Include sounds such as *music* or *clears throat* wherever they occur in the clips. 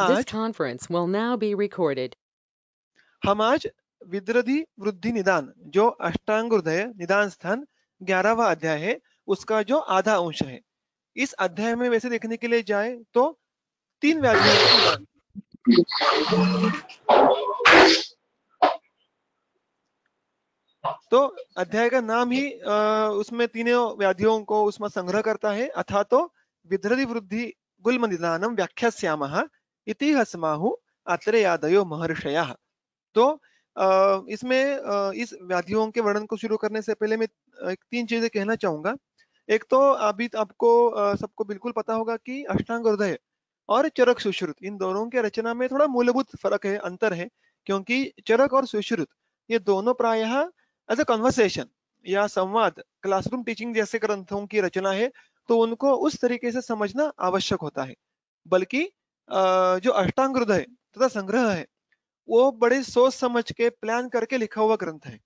आज conference will now be recorded हम आज विद्रधि वृद्धि निदान जो अष्टांग हृदय निदान स्थान ग्यारहवा अध्याय है उसका जो आधा अंश है इस अध्याय में वैसे देखने के लिए जाए तो तीन व्याधि तो अध्याय का नाम ही आ, उसमें तीनों व्याधियों को उसमें संग्रह करता है अथा तो विद्रधि वृद्धि गुलम निदानम व्याख्या श्याम इति हसमाहु आत्रेयादयो महर्षया तो इसमें इस व्याधियों के वर्णन को शुरू करने से पहले मैं तीन चीजें कहना चाहूंगा एक तो अभी तो आपको सबको बिल्कुल पता होगा कि अष्टांग हृदय और चरक सुश्रुत इन दोनों के रचना में थोड़ा मूलभूत फर्क है अंतर है क्योंकि चरक और सुश्रुत ये दोनों प्रायः एज अ कन्वर्सेशन या संवाद क्लासरूम टीचिंग जैसे ग्रंथों की रचना है तो उनको उस तरीके से समझना आवश्यक होता है बल्कि जो अष्टांग हृदय तथा संग्रह है वो बड़े सोच समझ के प्लान करके लिखा हुआ ग्रंथ है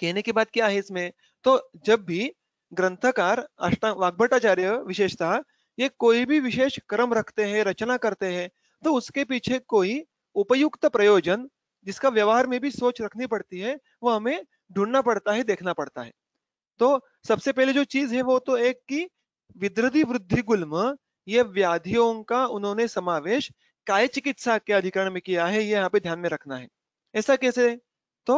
कहने की बात क्या है इसमें तो जब भी ग्रंथकार अष्टांग वाग्भटाचार्य विशेषतः ये कोई भी विशेष क्रम रखते हैं रचना करते हैं तो उसके पीछे कोई उपयुक्त प्रयोजन जिसका व्यवहार में भी सोच रखनी पड़ती है वो हमें ढूंढना पड़ता है देखना पड़ता है तो सबसे पहले जो चीज है वो तो एक की विद्रधि वृद्धि गुलम ये व्याधियों का उन्होंने समावेश काय चिकित्सा के अधिकरण में किया है ये यहाँ पे ध्यान में रखना है ऐसा कैसे तो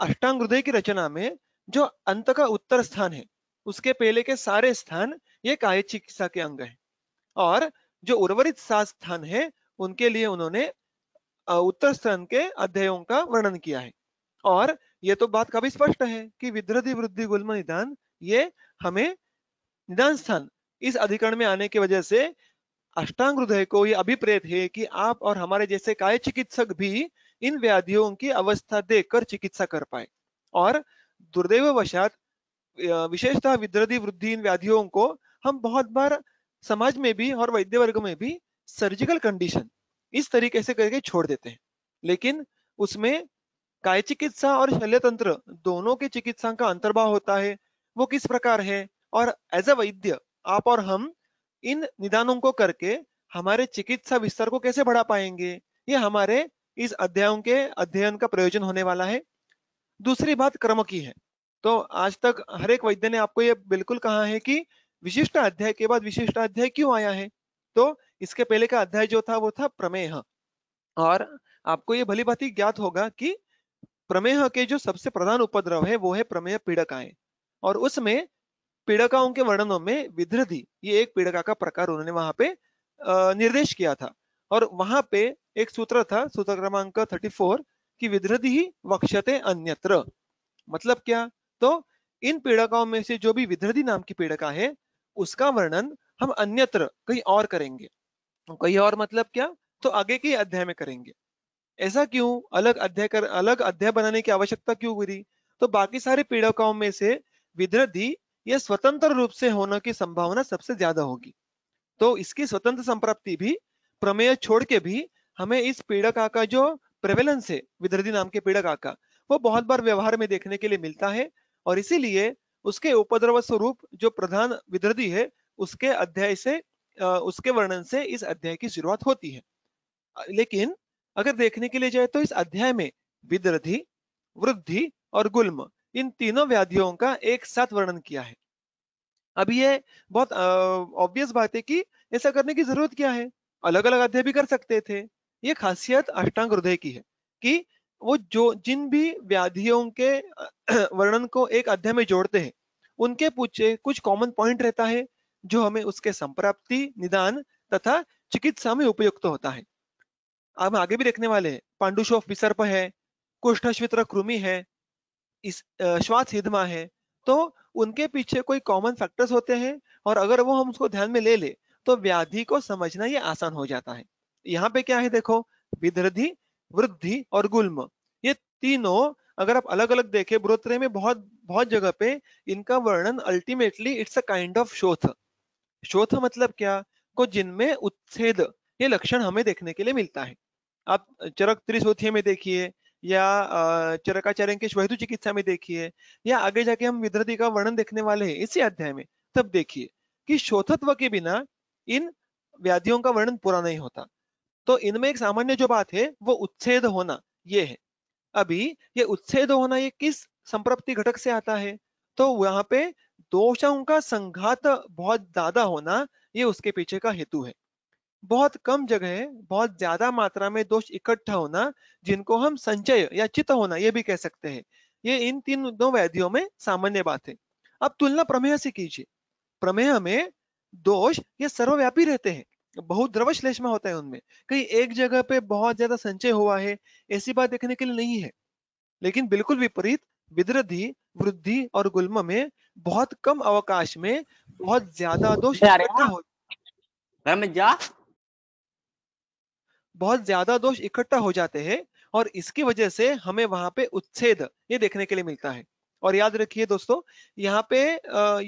अष्टांग हृदय की रचना में जो अंत का उत्तर स्थान है उसके पहले के सारे स्थान ये काय चिकित्सा के अंग है और जो उर्वरित सात स्थान है उनके लिए उन्होंने उत्तर स्थान के अध्यायों का वर्णन किया है और ये तो बात काफी स्पष्ट है कि विद्रधि वृद्धि गुलम निदान ये हमें निदान स्थान इस अधिकरण में आने की वजह से अष्टांग हृदय को यह अभिप्रेत है कि आप और हमारे जैसे काय चिकित्सक भी इन व्याधियों की अवस्था देखकर चिकित्सा कर पाए और वशात विशेषतः विद्रदी वृद्धि इन व्याधियों को हम बहुत बार समाज में भी और वैद्य वर्ग में भी सर्जिकल कंडीशन इस तरीके से करके छोड़ देते हैं लेकिन उसमें काय चिकित्सा और शल्य तंत्र दोनों के चिकित्सा का अंतर्भाव होता है वो किस प्रकार है और एज अ वैद्य आप और हम इन निदानों को करके हमारे चिकित्सा विस्तार को कैसे बढ़ा पाएंगे ये हमारे इस अध्यायों के अध्ययन का प्रयोजन होने वाला है दूसरी बात क्रम की है तो आज तक हर एक वैद्य ने आपको ये बिल्कुल कहा है कि विशिष्ट अध्याय के बाद विशिष्ट अध्याय क्यों आया है तो इसके पहले का अध्याय जो था वो था प्रमेह और आपको ये भली भांति ज्ञात होगा कि प्रमेह के जो सबसे प्रधान उपद्रव है वो है प्रमेह पीड़काएं और उसमें पीड़काओं के वर्णनों में विद्रधि ये एक पीड़का का प्रकार उन्होंने वहां पे निर्देश किया था और वहां पे एक सूत्र था सूत्र क्रमांक 34 कि विद्रधि ही वक्षते अन्यत्र मतलब क्या तो इन पीड़काओं में से जो भी विद्रधि नाम की पीड़का है उसका वर्णन हम अन्यत्र कहीं और करेंगे कहीं और मतलब क्या तो आगे के अध्याय में करेंगे ऐसा क्यों अलग अध्याय कर अलग अध्याय बनाने की आवश्यकता क्यों हुई तो बाकी सारे पीड़काओं में से विद्रधि यह स्वतंत्र रूप से होने की संभावना सबसे ज्यादा होगी तो इसकी स्वतंत्र संप्राप्ति भी प्रमेय छोड़ के भी हमें इस पीड़का का जो प्रेवलेंस है विद्रधि नाम के पीड़का का वो बहुत बार व्यवहार में देखने के लिए मिलता है और इसीलिए उसके उपद्रव स्वरूप जो प्रधान विद्रधि है उसके अध्याय से उसके वर्णन से इस अध्याय की शुरुआत होती है लेकिन अगर देखने के लिए जाए तो इस अध्याय में विद्रधि वृद्धि और गुल्म इन तीनों व्याधियों का एक साथ वर्णन किया है अब ये बहुत ऑब्वियस बात है कि ऐसा करने की जरूरत क्या है अलग अलग अध्याय भी कर सकते थे ये खासियत अष्टांग हृदय की है कि वो जो जिन भी व्याधियों के *clears throat* वर्णन को एक अध्याय में जोड़ते हैं उनके पूछे कुछ कॉमन पॉइंट रहता है जो हमें उसके संप्राप्ति निदान तथा चिकित्सा में उपयुक्त तो होता है अब आगे भी देखने वाले हैं पांडुशोफ विसर्प है कुष्ठ कृमि है इस श्वास हिदमा है तो उनके पीछे कोई कॉमन फैक्टर्स होते हैं और अगर वो हम उसको ध्यान में ले ले तो व्याधि को समझना ये आसान हो जाता है यहाँ पे क्या है देखो विधि वृद्धि और गुल्म ये तीनों अगर आप अलग अलग देखें ब्रोत्रे में बहुत बहुत जगह पे इनका वर्णन ultimately it's a kind of शोथ शोथ मतलब क्या को जिनमें उत्सेद ये लक्षण हमें देखने के लिए मिलता है आप चरक त्रिशोथिय में देखिए या चरकाचार्य चरंकेश वैधु चिकित्सा में देखिए या आगे जाके हम विद्रति का वर्णन देखने वाले हैं इसी अध्याय में तब देखिए कि शोथत्व के बिना इन व्याधियों का वर्णन पूरा नहीं होता तो इनमें एक सामान्य जो बात है वो उच्छेद होना ये है अभी ये उच्छेद होना ये किस संप्रप्ति घटक से आता है तो यहाँ पे दोषों का संघात बहुत ज्यादा होना ये उसके पीछे का हेतु है बहुत कम जगह बहुत ज्यादा मात्रा में दोष इकट्ठा होना जिनको हम संचय या चित होना ये भी कह सकते हैं ये इन तीन दो व्याधियों में सामान्य बात है अब तुलना प्रमेय से कीजिए प्रमेय में दोष ये सर्वव्यापी रहते हैं बहुत द्रव श्लेषमा होता है उनमें कहीं एक जगह पे बहुत ज्यादा संचय हुआ है ऐसी बात देखने के लिए नहीं है लेकिन बिल्कुल विपरीत विद्रधि वृद्धि और गुल्म में बहुत कम अवकाश में बहुत ज्यादा दोष जा बहुत ज्यादा दोष इकट्ठा हो जाते हैं और इसकी वजह से हमें वहां पे उच्छेद ये देखने के लिए मिलता है और याद रखिए दोस्तों यहाँ पे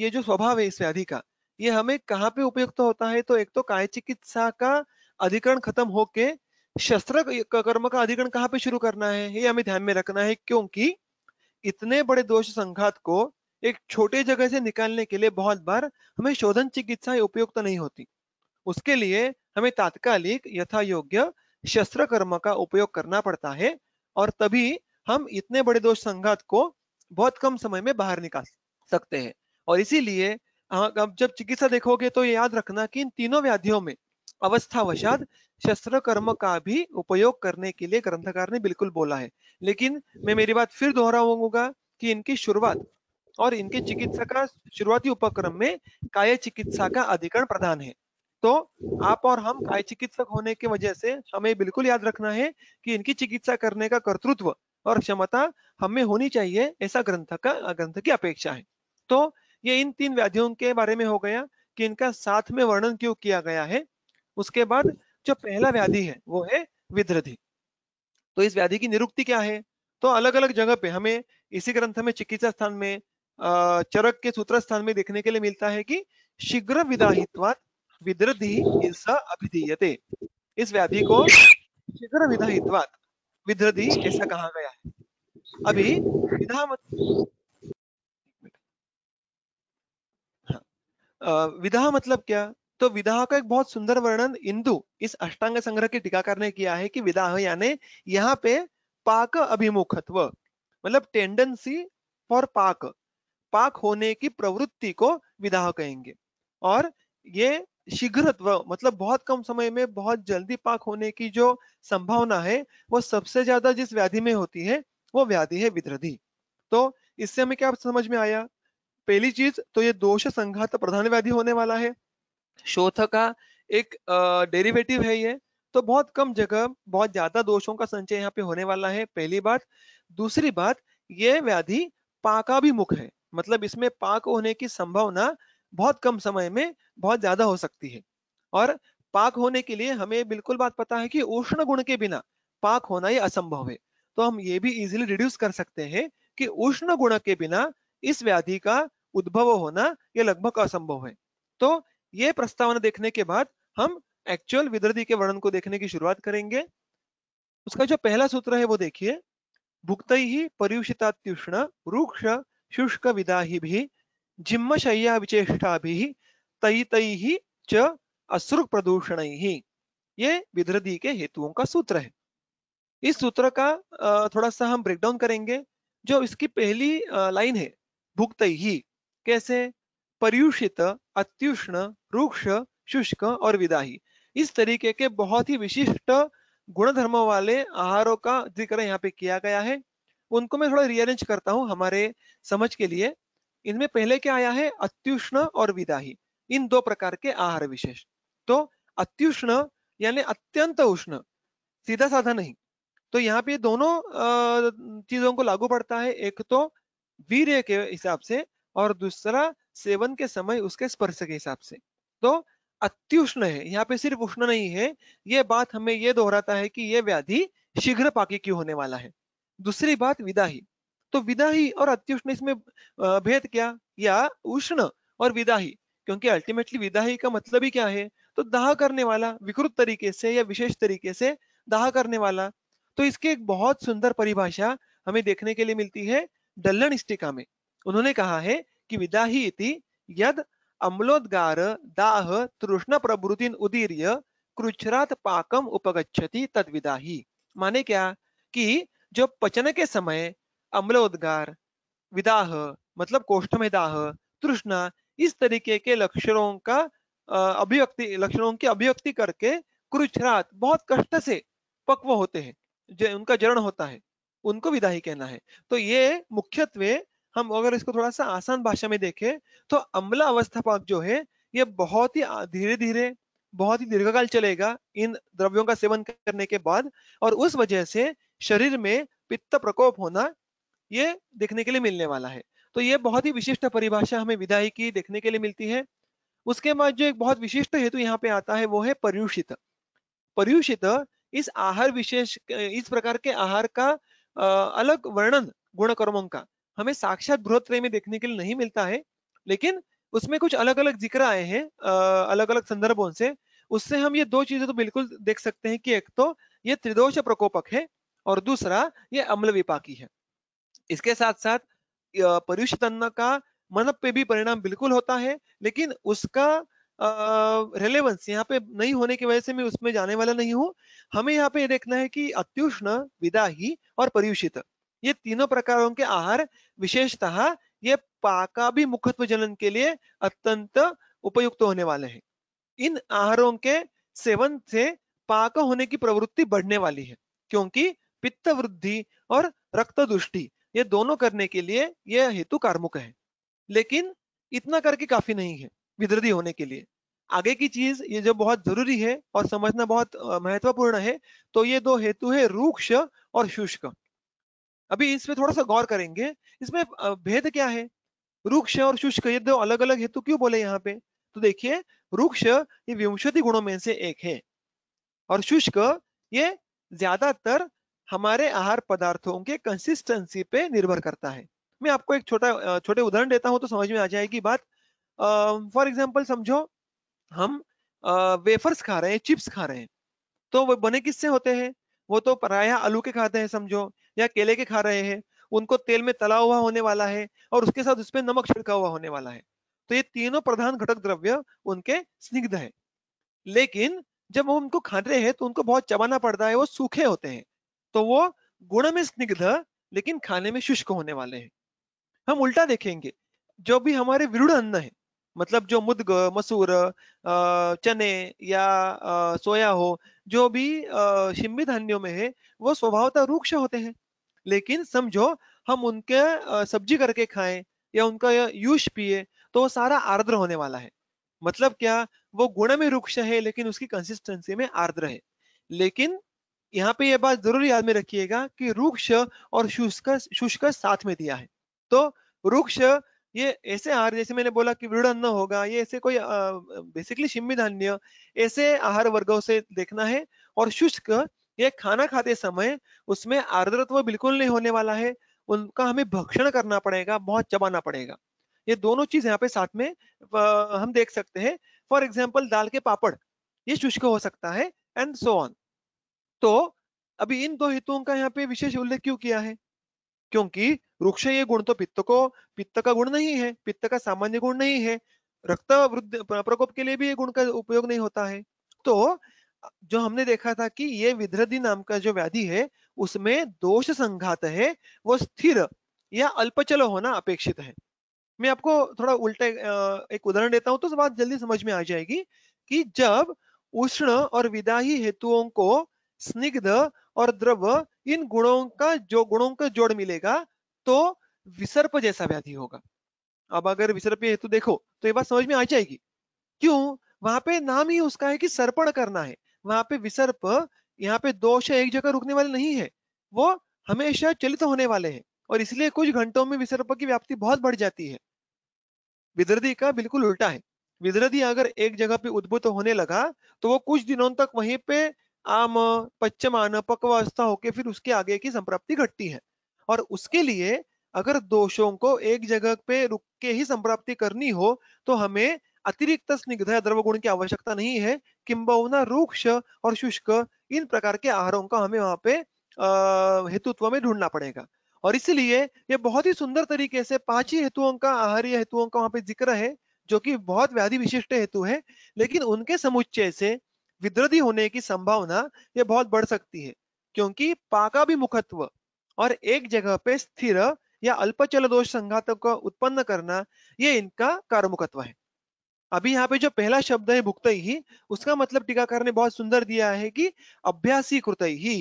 ये जो स्वभाव है इस व्याधि का ये हमें कहाँ पे उपयुक्त तो होता है तो एक तो काय चिकित्सा का अधिकरण खत्म होके शस्त्र कर्म का अधिकरण कहाँ पे शुरू करना है ये हमें ध्यान में रखना है क्योंकि इतने बड़े दोष संघात को एक छोटे जगह से निकालने के लिए बहुत बार हमें शोधन चिकित्सा उपयुक्त तो नहीं होती उसके लिए हमें तात्कालिक यथा योग्य शस्त्र कर्म का उपयोग करना पड़ता है और तभी हम इतने बड़े दोष संघात को बहुत कम समय में बाहर निकाल सकते हैं और इसीलिए हाँ, अब जब चिकित्सा देखोगे तो याद रखना कि इन तीनों व्याधियों में अवस्थावशात शस्त्र कर्म का भी उपयोग करने के लिए ग्रंथकार ने बिल्कुल बोला है लेकिन मैं मेरी बात फिर दोहराऊंगा कि इनकी शुरुआत और इनके चिकित्सा का शुरुआती उपक्रम में काय चिकित्सा का अधिकरण प्रदान है तो आप और हम आय चिकित्सक होने की वजह से हमें बिल्कुल याद रखना है कि इनकी चिकित्सा करने का कर्तृत्व और क्षमता हमें होनी चाहिए ऐसा ग्रंथ का ग्रंथ की अपेक्षा है तो ये इन तीन व्याधियों के बारे में हो गया कि इनका साथ में वर्णन क्यों किया गया है उसके बाद जो पहला व्याधि है वो है विद्रधि तो इस व्याधि की निरुक्ति क्या है तो अलग अलग जगह पे हमें इसी ग्रंथ में चिकित्सा स्थान में चरक के सूत्र स्थान में देखने के लिए मिलता है कि शीघ्र विदाहित्वात विदृधि इस अभिधीयते इस व्याधि को शीघ्र विधायित्वात विदृधि ऐसा कहा गया है अभी विधा हाँ। विधा मतलब क्या तो विधा का एक बहुत सुंदर वर्णन इंदु इस अष्टांग संग्रह के टीकाकार ने किया है कि विदाह यानी यहाँ पे पाक अभिमुखत्व मतलब टेंडेंसी फॉर पाक पाक होने की प्रवृत्ति को विदाह कहेंगे और ये शीघ्रत्व मतलब बहुत कम समय में बहुत जल्दी पाक होने की जो संभावना है वो सबसे ज्यादा जिस व्याधि में होती है वो व्याधि है विद्रधि तो इससे हमें क्या समझ में आया पहली चीज तो ये दोष संघात प्रधान व्याधि होने वाला है शोथ का एक डेरिवेटिव है ये तो बहुत कम जगह बहुत ज्यादा दोषों का संचय यहाँ पे होने वाला है पहली बात दूसरी बात ये व्याधि पाकाभिमुख है मतलब इसमें पाक होने की संभावना बहुत कम समय में बहुत ज्यादा हो सकती है और पाक होने के लिए हमें बिल्कुल बात पता है कि उष्ण गुण के बिना पाक होना ही असंभव है तो हम ये भी इजिली रिड्यूस कर सकते हैं कि उष्ण गुण के बिना इस व्याधि का उद्भव होना यह लगभग असंभव है तो ये प्रस्तावना देखने के बाद हम एक्चुअल विदर्दी के वर्णन को देखने की शुरुआत करेंगे उसका जो पहला सूत्र है वो देखिए भुक्त ही पर्युषितात्युष्ण रूक्ष शुष्क विदाही भी जिम्मशय्या विचेषा तई तई च अश्रुक ही ये विधृति के हेतुओं का सूत्र है इस सूत्र का थोड़ा सा हम ब्रेकडाउन करेंगे जो इसकी पहली लाइन है भुगत ही कैसे पर्युषित अत्युष्ण रुक्ष शुष्क और विदाही इस तरीके के बहुत ही विशिष्ट गुणधर्म वाले आहारों का जिक्र यहाँ पे किया गया है उनको मैं थोड़ा रियरेंज करता हूँ हमारे समझ के लिए इनमें पहले क्या आया है अत्युष्ण और विदाही इन दो प्रकार के आहार विशेष तो अत्युष्ण यानी अत्यंत उष्ण सीधा साधा नहीं तो यहाँ पे दोनों चीजों को लागू पड़ता है एक तो वीर्य के हिसाब से और दूसरा सेवन के समय उसके स्पर्श के हिसाब से तो अत्युष्ण है यहाँ पे सिर्फ उष्ण नहीं है ये बात हमें ये दोहराता है कि ये व्याधि शीघ्र पाकी क्यों होने वाला है दूसरी बात विदाही तो विदाही और अत्युष्ण इसमें भेद क्या या उष्ण और विदाही क्योंकि अल्टीमेटली विदाही का मतलब ही क्या है तो दाह करने वाला विकृत तरीके से या विशेष तरीके से दाह करने वाला तो इसकी एक बहुत सुंदर परिभाषा हमें देखने के लिए मिलती है डल्लन स्टिका में उन्होंने कहा है कि विदाही इति यद अम्लोदगार दाह तृष्ण प्रभृति उदीर्य कृच्छ्रात पाकम उपगछती तद विदाही माने क्या कि जो पचन के समय अम्लोद्गार विदाह मतलब कोष्ठ में दाह तृष्णा इस तरीके के लक्षणों का अभिव्यक्ति लक्षणों की अभिव्यक्ति करके कुरुचरात बहुत कष्ट से पक्व होते हैं जो उनका जरण होता है उनको विदाही कहना है तो ये मुख्यत्वे हम अगर इसको थोड़ा सा आसान भाषा में देखें तो अम्ला अवस्था जो है ये बहुत ही धीरे धीरे बहुत ही दीर्घकाल चलेगा इन द्रव्यों का सेवन करने के बाद और उस वजह से शरीर में पित्त प्रकोप होना ये देखने के लिए मिलने वाला है तो ये बहुत ही विशिष्ट परिभाषा हमें विदाई की देखने के लिए मिलती है उसके बाद जो एक बहुत विशिष्ट हेतु यहाँ पे आता है वो है पर्यूषित पर्यूषित इस आहार विशेष इस प्रकार के आहार का अलग वर्णन गुणकर्मों का हमें साक्षात बृहत्रय में देखने के लिए नहीं मिलता है लेकिन उसमें कुछ अलग अलग जिक्र आए हैं अलग अलग संदर्भों से उससे हम ये दो चीजें तो बिल्कुल देख सकते हैं कि एक तो ये त्रिदोष प्रकोपक है और दूसरा ये अम्ल विपाकी है इसके साथ साथ पर्युषित अन्न का मनप पे भी परिणाम बिल्कुल होता है लेकिन उसका रेलेवेंस यहाँ पे नहीं होने की वजह से मैं उसमें जाने वाला नहीं हूँ हमें यहाँ पे देखना है कि अत्युष्ण विदाही और पर्युषित ये तीनों प्रकारों के आहार विशेषतः ये पाका भी मुखत्व जनन के लिए अत्यंत उपयुक्त होने वाले हैं इन आहारों के सेवन से पाक होने की प्रवृत्ति बढ़ने वाली है क्योंकि पित्त वृद्धि और रक्त दुष्टि ये दोनों करने के लिए ये हेतु कार्मुक है लेकिन इतना करके काफी नहीं है विद्रोधी होने के लिए आगे की चीज ये जो बहुत जरूरी है और समझना बहुत महत्वपूर्ण है तो ये दो हेतु है रूक्ष और शुष्क अभी इसमें थोड़ा सा गौर करेंगे इसमें भेद क्या है रूक्ष और शुष्क ये दो अलग अलग हेतु क्यों बोले यहाँ पे तो देखिए रूक्ष ये विंशति गुणों में से एक है और शुष्क ये ज्यादातर हमारे आहार पदार्थों के कंसिस्टेंसी पे निर्भर करता है मैं आपको एक छोटा छोटे उदाहरण देता हूँ तो समझ में आ जाएगी बात फॉर एग्जाम्पल समझो हम वेफर्स खा रहे हैं चिप्स खा रहे हैं तो वो बने किससे होते हैं वो तो प्रायः आलू के खाते हैं समझो या केले के खा रहे हैं उनको तेल में तला हुआ होने वाला है और उसके साथ उसमें नमक छिड़का हुआ होने वाला है तो ये तीनों प्रधान घटक द्रव्य उनके स्निग्ध है लेकिन जब हम उनको खाते हैं तो उनको बहुत चबाना पड़ता है वो सूखे होते हैं तो वो गुण में स्निग्ध लेकिन खाने में शुष्क होने वाले हैं हम उल्टा देखेंगे जो भी हमारे विरुद्ध अन्न है मतलब जो मुदग मसूर चने या सोया हो जो भी शिम्बी धान्यों में है वो स्वभावतः रूक्ष होते हैं लेकिन समझो हम उनके सब्जी करके खाएं या उनका यूश पिए तो वो सारा आर्द्र होने वाला है मतलब क्या वो गुण में रुक्ष है लेकिन उसकी कंसिस्टेंसी में आर्द्र है लेकिन यहाँ पे ये बात जरूर याद में रखिएगा कि रुक्ष और शुष्क शुष्क साथ में दिया है तो रुक्ष ये ऐसे आहार जैसे मैंने बोला कि वृढ़ अन्न होगा ये ऐसे कोई बेसिकली शिमी धान्य ऐसे आहार वर्गों से देखना है और शुष्क ये खाना खाते समय उसमें आर्द्रत्व बिल्कुल नहीं होने वाला है उनका हमें भक्षण करना पड़ेगा बहुत चबाना पड़ेगा ये दोनों चीज यहाँ पे साथ में हम देख सकते हैं फॉर एग्जाम्पल दाल के पापड़ ये शुष्क हो सकता है एंड सो ऑन तो अभी इन दो हितों का यहाँ पे विशेष उल्लेख क्यों किया है क्योंकि वृक्ष ये गुण तो पित्त को पित्त का गुण नहीं है पित्त का सामान्य गुण नहीं है रक्त वृद्ध प्रकोप के लिए भी ये गुण का उपयोग नहीं होता है तो जो हमने देखा था कि ये विध्रदि नाम का जो व्याधि है उसमें दोष संघात है वो स्थिर या अल्पचल होना अपेक्षित है मैं आपको थोड़ा उल्टा एक उदाहरण देता हूं तो बात जल्दी समझ में आ जाएगी कि जब उष्ण और विदाही हेतुओं को स्निग्ध और द्रव इन गुणों का जो गुणों का जोड़ मिलेगा तो विसर्प जैसा व्याधि होगा अब अगर विसर्प हेतु देखो तो ये बात समझ में आ जाएगी क्यों वहां पे नाम ही उसका है कि सर्पण करना है वहां पे विसर्प यहाँ पे दोष एक जगह रुकने वाले नहीं है वो हमेशा चलित होने वाले हैं और इसलिए कुछ घंटों में विसर्प की व्याप्ति बहुत बढ़ जाती है विद्रदी का बिल्कुल उल्टा है विद्रदी अगर एक जगह पे उद्भुत होने लगा तो वो कुछ दिनों तक वहीं पे आम पच्चमान पक्वास्था होके फिर उसके आगे की संप्राप्ति घटती है और उसके लिए अगर दोषों को एक जगह पे रुक के ही संप्राप्ति करनी हो तो हमें अतिरिक्त स्निग्ध द्रव गुण की आवश्यकता नहीं है किंबहुना रूक्ष और शुष्क इन प्रकार के आहारों का हमें वहां पे हेतुत्व में ढूंढना पड़ेगा और इसलिए ये बहुत ही सुंदर तरीके से पांच ही हेतुओं का आहारीय हेतुओं का वहां पे जिक्र है जो कि बहुत व्याधि विशिष्ट हेतु है लेकिन उनके समुच्चय से विद्रोही होने की संभावना ये बहुत बढ़ सकती है क्योंकि पाका भी मुखत्व और एक जगह पे स्थिर या अल्पचल दोष संघातों को उत्पन्न करना ये इनका कारमुखत्व है अभी यहाँ पे जो पहला शब्द है भुक्त ही उसका मतलब टीकाकरण ने बहुत सुंदर दिया है कि अभ्यासी कृत ही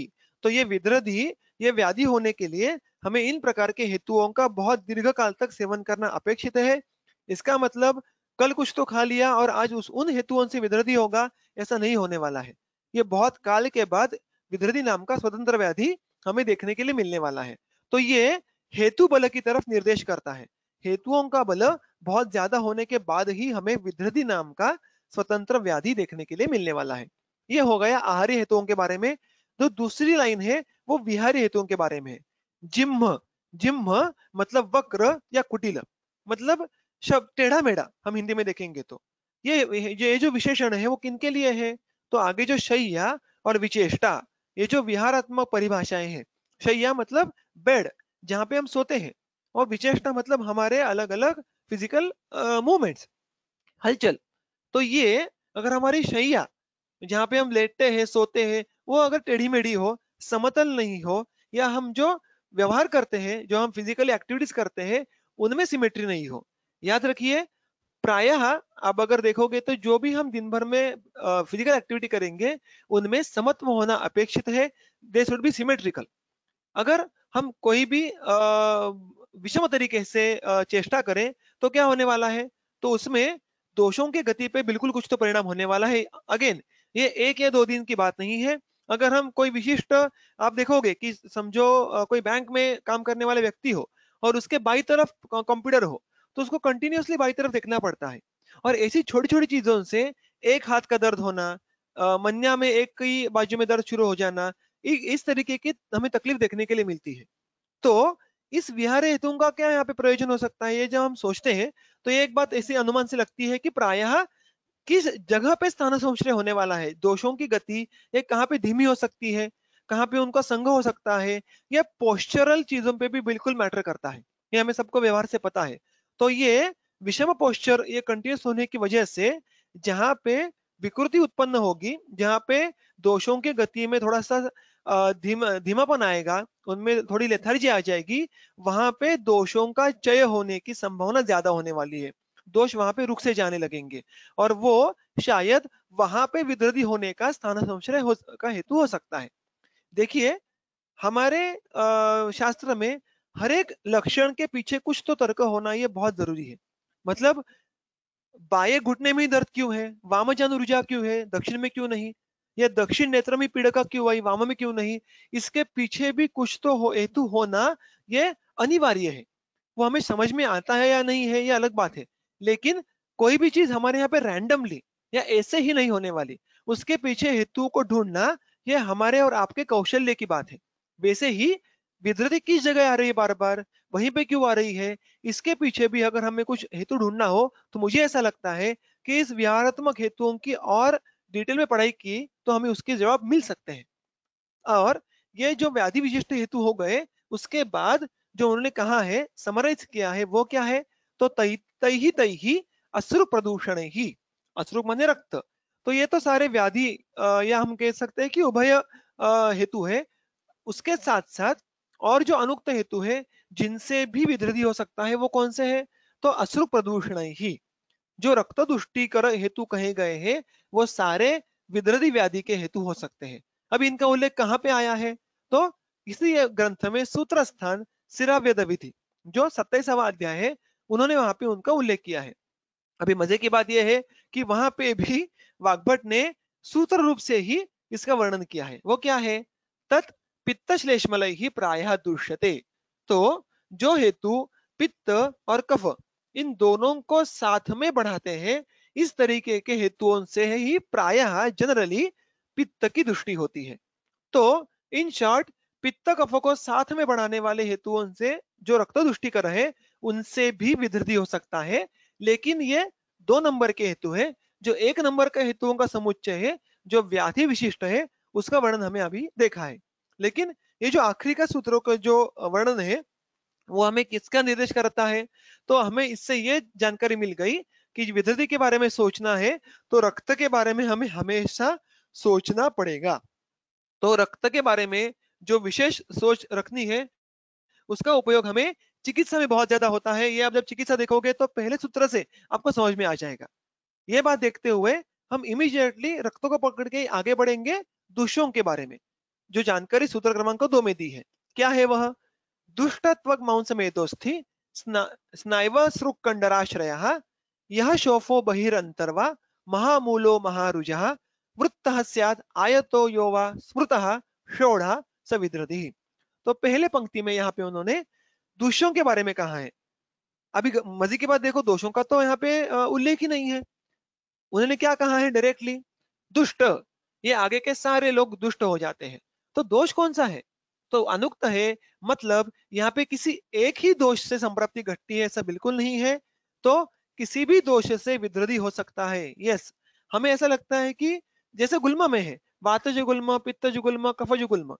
तो ये विद्रधि ये व्याधि होने के लिए हमें इन प्रकार के हेतुओं का बहुत दीर्घ काल तक सेवन करना अपेक्षित है इसका मतलब कल कुछ तो खा लिया और आज उस उन हेतुओं से विद्रदी होगा ऐसा नहीं होने वाला है ये बहुत काल के बाद विद्रोधी नाम का स्वतंत्र व्याधि हमें देखने के लिए मिलने वाला है तो ये हेतु बल की तरफ निर्देश करता है हेतुओं का बल बहुत ज्यादा होने के बाद ही हमें विद्रोधी नाम का स्वतंत्र व्याधि देखने के लिए मिलने वाला है ये हो गया आहारी हेतुओं के बारे में जो दूसरी लाइन है वो विहारी हेतुओं के बारे में है जिम्ह जिम्ह मतलब वक्र या कुटिल मतलब शब्द टेढ़ा मेढ़ा हम हिंदी में देखेंगे तो ये ये जो विशेषण है वो किनके लिए है तो आगे जो शैया और विचेष्टा ये जो विहारात्मक परिभाषाएं हैं शैया मतलब बेड जहाँ पे हम सोते हैं और विचेष्टा मतलब हमारे अलग अलग फिजिकल मूवमेंट्स हलचल तो ये अगर हमारी शैया जहाँ पे हम लेटते हैं सोते हैं वो अगर टेढ़ी मेढ़ी हो समतल नहीं हो या हम जो व्यवहार करते हैं जो हम फिजिकल एक्टिविटीज करते हैं उनमें सिमेट्री नहीं हो याद रखिए प्रायः आप अगर देखोगे तो जो भी हम दिन भर में फिजिकल एक्टिविटी करेंगे उनमें समत्व होना अपेक्षित है दे शुड बी सिमेट्रिकल अगर हम कोई भी विषम तरीके से चेष्टा करें तो क्या होने वाला है तो उसमें दोषों के गति पे बिल्कुल कुछ तो परिणाम होने वाला है अगेन ये एक या दो दिन की बात नहीं है अगर हम कोई विशिष्ट आप देखोगे कि समझो कोई बैंक में काम करने वाले व्यक्ति हो और उसके बाई तरफ कंप्यूटर हो तो उसको कंटिन्यूसली बाई तरफ देखना पड़ता है और ऐसी छोटी छोटी चीजों से एक हाथ का दर्द होना मनिया में एक ही बाजू में दर्द शुरू हो जाना इस तरीके की हमें तकलीफ देखने के लिए मिलती है तो इस विहार हेतु का क्या यहाँ पे प्रयोजन हो सकता है ये जब हम सोचते हैं तो एक बात ऐसी अनुमान से लगती है कि प्रायः किस जगह पे स्थान संश्रय होने वाला है दोषों की गति ये कहाँ पे धीमी हो सकती है कहाँ पे उनका संग हो सकता है यह पोस्टरल चीजों पे भी बिल्कुल मैटर करता है ये हमें सबको व्यवहार से पता है तो ये विषम पोस्चर ये कंटिन्यूस होने की वजह से जहां पे विकृति उत्पन्न होगी जहाँ पे दोषों के गति में थोड़ा सा धीम धीमापन आएगा उनमें थोड़ी लेथर्जी आ जाएगी वहां पे दोषों का जय होने की संभावना ज्यादा होने वाली है दोष वहां पे रुक से जाने लगेंगे और वो शायद वहां पे विद्रोधी होने का स्थान संशय हो, का हेतु हो सकता है देखिए हमारे शास्त्र में हर एक लक्षण के पीछे कुछ तो तर्क होना ये बहुत जरूरी है मतलब बाएं घुटने में दर्द क्यों है वामजान रुझा क्यों है दक्षिण में क्यों नहीं या दक्षिण नेत्र में पीड़का क्यों आई वाम में क्यों नहीं इसके पीछे भी कुछ तो हो हेतु होना ये अनिवार्य है वो हमें समझ में आता है या नहीं है ये अलग बात है लेकिन कोई भी चीज हमारे यहाँ पे रैंडमली या ऐसे ही नहीं होने वाली उसके पीछे हेतु को ढूंढना ये हमारे और आपके कौशल्य की बात है वैसे ही विद्रति किस जगह आ रही है बार बार वहीं पे क्यों आ रही है इसके पीछे भी अगर हमें कुछ हेतु ढूंढना हो तो मुझे ऐसा लगता है कि इस विहारात्मक हेतुओं की और डिटेल में पढ़ाई की तो हमें उसके जवाब मिल सकते हैं और ये जो व्याधि विशिष्ट हेतु हो गए उसके बाद जो उन्होंने कहा है समराइज किया है वो क्या है तो तई तई ही तई ही अश्रु प्रदूषण ही अश्रु मन रक्त तो ये तो सारे व्याधि या हम कह सकते हैं कि उभय हेतु है उसके साथ साथ और जो अनुक्त हेतु है जिनसे भी विद्रोधी हो सकता है वो कौन से हैं तो अश्रु प्रदूषण ही जो रक्त दुष्टिकर हेतु कहे गए हैं वो सारे विद्रोधी व्याधि के हेतु हो सकते हैं अब इनका उल्लेख कहाँ पे आया है तो इसी ग्रंथ में सूत्र स्थान सिरा वेद विधि जो सत्ताईसवा अध्याय है उन्होंने वहां पे उनका उल्लेख किया है अभी मजे की बात यह है कि वहां पे भी वाग्भट ने सूत्र रूप से ही इसका वर्णन किया है वो क्या है तत् पित्त श्लेषमल ही प्राय दृश्यते तो जो हेतु पित्त और कफ इन दोनों को साथ में बढ़ाते हैं इस तरीके के हेतुओं से ही प्रायः जनरली पित्त की दृष्टि होती है तो इन शॉर्ट पित्त कफ को साथ में बढ़ाने वाले हेतुओं से जो रक्त दृष्टि कर रहे उनसे भी विधि हो सकता है लेकिन ये दो नंबर के हेतु है जो एक नंबर के हेतुओं का समुच्चय है जो व्याधि विशिष्ट है उसका वर्णन हमें अभी देखा है लेकिन ये जो आखिरी का सूत्रों का जो वर्णन है वो हमें किसका निर्देश करता है तो हमें इससे ये जानकारी मिल गई कि विधति के बारे में सोचना है तो रक्त के बारे में हमें हमेशा सोचना पड़ेगा तो रक्त के बारे में जो विशेष सोच रखनी है उसका उपयोग हमें चिकित्सा में बहुत ज्यादा होता है ये आप जब चिकित्सा देखोगे तो पहले सूत्र से आपको समझ में आ जाएगा ये बात देखते हुए हम इमीजिएटली रक्तों को पकड़ के आगे बढ़ेंगे दूषों के बारे में जो जानकारी सूत्र क्रमांक दो में दी है क्या है वह दुष्टत्व मांसमेतोस्थि स्ना, स्नाइव यह शोफो बहिरंतर्वा महामूलो महारुज वृत्त सियाद आयतो यो वा स्मृत षोढ़ सविद्रति तो पहले पंक्ति में यहाँ पे उन्होंने दोषों के बारे में कहा है अभी मजे के बाद देखो दोषों का तो यहाँ पे उल्लेख ही नहीं है उन्होंने क्या कहा है डायरेक्टली दुष्ट ये आगे के सारे लोग दुष्ट हो जाते हैं तो दोष कौन सा है तो अनुक्त है मतलब यहाँ पे किसी एक ही दोष से संप्राप्ति घटती है ऐसा बिल्कुल नहीं है तो किसी भी दोष से विद्रोधी हो सकता है यस हमें ऐसा लगता है कि जैसे गुलम में है वातज गुल्म पित्तज कफ कफज गुलम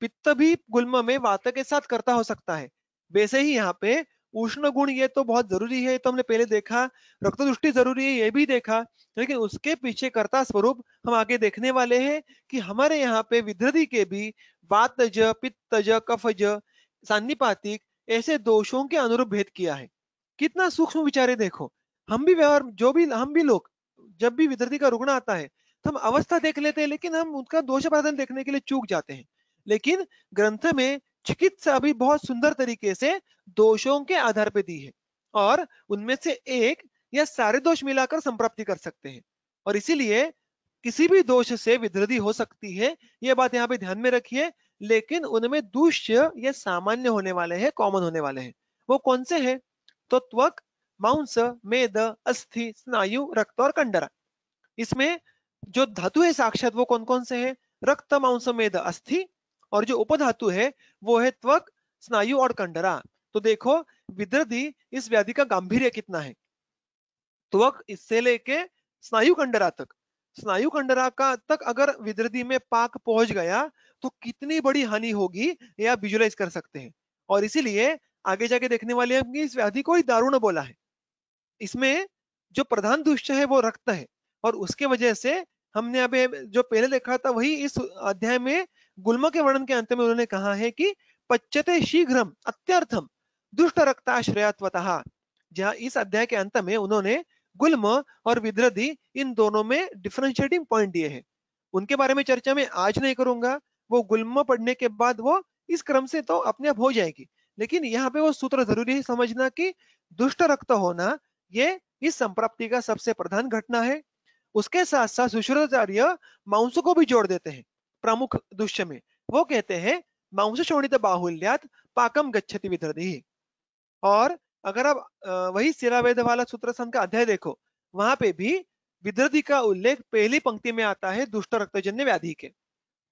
पित्त भी गुलम में वात के साथ करता हो सकता है वैसे ही यहाँ पे उष्ण गुण ये तो बहुत जरूरी है तो हमने पहले देखा रक्त दृष्टि जरूरी है ये भी देखा लेकिन उसके पीछे कर्ता स्वरूप हम आगे देखने वाले हैं कि हमारे यहाँ पे विधि के भी वातज पित्तज कफज सान्निपातिक ऐसे दोषों के अनुरूप भेद किया है कितना सूक्ष्म विचारे देखो हम भी व्यवहार जो भी हम भी लोग जब भी विधि का रुग्ण आता है तो हम अवस्था देख लेते हैं लेकिन हम उनका दोष प्राधान देखने के लिए चूक जाते हैं लेकिन ग्रंथ में चिकित्सा भी बहुत सुंदर तरीके से दोषों के आधार पर दी है और उनमें से एक या सारे दोष मिलाकर संप्राप्ति कर सकते हैं और इसीलिए किसी भी दोष से विधृति हो सकती है यह बात यहाँ पे ध्यान में रखिए लेकिन उनमें दूष्य या सामान्य होने वाले हैं कॉमन होने वाले हैं वो कौन से हैं तो त्वक मांस मेद अस्थि स्नायु रक्त और कंडरा इसमें जो धातु है साक्षात वो कौन कौन से हैं रक्त मांस मेद अस्थि और जो उपधातु है वो है त्वक स्नायु और कंडरा तो देखो विद्रधि इस व्याधि का गंभीर कितना है त्वक इससे लेके स्नायु कंडरा तक स्नायु कंडरा का तक अगर विद्रधि में पाक पहुंच गया तो कितनी बड़ी हानि होगी ये आप विजुलाइज कर सकते हैं और इसीलिए आगे जाके देखने वाले हैं कि इस व्याधि को ही दारुण बोला है इसमें जो प्रधान दुष्ट है वो रक्त है और उसके वजह से हमने अभी जो पहले देखा था वही इस अध्याय में गुलम के वर्णन के अंत में उन्होंने कहा है कि पच्चते शीघ्रम अत्यर्थम दुष्ट रक्ता श्रेयत्वतः जहाँ इस अध्याय के अंत में उन्होंने गुलम और विद्रधि इन दोनों में डिफ्रेंशिएटिंग पॉइंट दिए हैं उनके बारे में चर्चा में आज नहीं करूंगा वो गुलम पढ़ने के बाद वो इस क्रम से तो अपने आप हो जाएगी लेकिन यहाँ पे वो सूत्र जरूरी है समझना कि दुष्ट रक्त होना ये इस संप्राप्ति का सबसे प्रधान घटना है उसके साथ साथ सुश्रुताचार्य मांसों को भी जोड़ देते हैं प्रमुख दुष्य में वो कहते हैं मांस शोणित बाहुल्यात पाकम गच्छति विधि और अगर आप वही सिरावेद वाला सूत्र संघ का अध्याय देखो वहां पे भी विद्रधि का उल्लेख पहली पंक्ति में आता है दुष्ट रक्तजन्य व्याधि के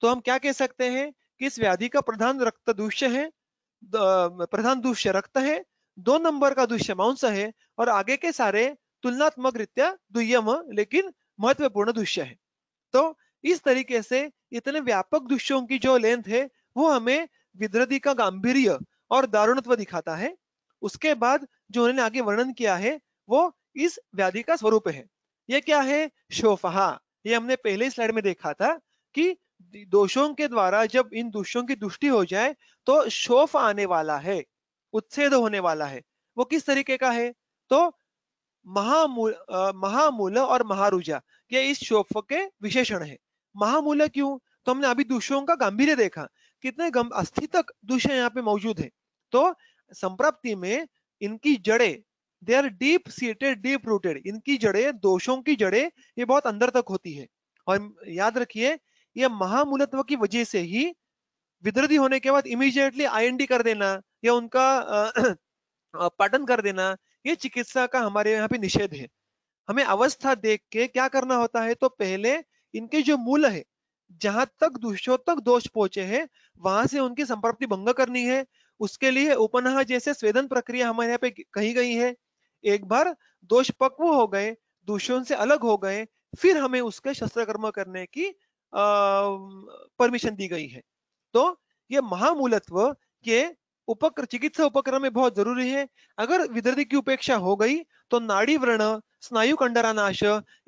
तो हम क्या कह सकते हैं कि इस व्याधि का प्रधान रक्त दुष्य है प्रधान दुष्य रक्त है दो नंबर का दुष्य मांस है और आगे के सारे तुलनात्मक रित्या दुय्यम लेकिन महत्वपूर्ण दुष्य है तो इस तरीके से इतने व्यापक दृश्यों की जो लेंथ है वो हमें विद्रदी का गांधी और दारुणत्व दिखाता है उसके बाद जो उन्होंने आगे वर्णन किया है वो इस व्याधि का स्वरूप है ये क्या है शोफहा ये हमने पहले स्लाइड में देखा था कि दोषों के द्वारा जब इन दोषों की दुष्टि हो जाए तो शोफ आने वाला है उत्सेद होने वाला है वो किस तरीके का है तो महामूल महामूल और महारुजा ये इस शोफ के विशेषण है महामूल्य क्यों तो हमने अभी दूषयों का गंभीर देखा कितने अस्थि तक दूषय यहाँ पे मौजूद है तो संप्राप्ति में इनकी जड़े they are deep seated deep rooted इनकी जड़े दोषों की जड़े ये बहुत अंदर तक होती है और याद रखिए ये महामूलत्व की वजह से ही विद्रोधी होने के बाद इमीडिएटली आईएनडी कर देना या उनका पाटन कर देना ये चिकित्सा का हमारे यहाँ पे निषेध है हमें अवस्था देख के क्या करना होता है तो पहले इनके जो मूल है जहां तक दुष्टों तक दोष पहुंचे हैं वहां से उनकी संपत्ति भंग करनी है उसके लिए उपनह जैसे स्वेदन प्रक्रिया हमारे यहाँ पे कही गई है एक बार दोष पक्व हो गए दूषण से अलग हो गए फिर हमें उसके शस्त्र कर्म करने की परमिशन दी गई है तो ये महामूलत्व के उपक्र चिकित्सा उपक्रम में बहुत जरूरी है अगर विदर्दी की उपेक्षा हो गई तो नाड़ी व्रण स्नायु नाश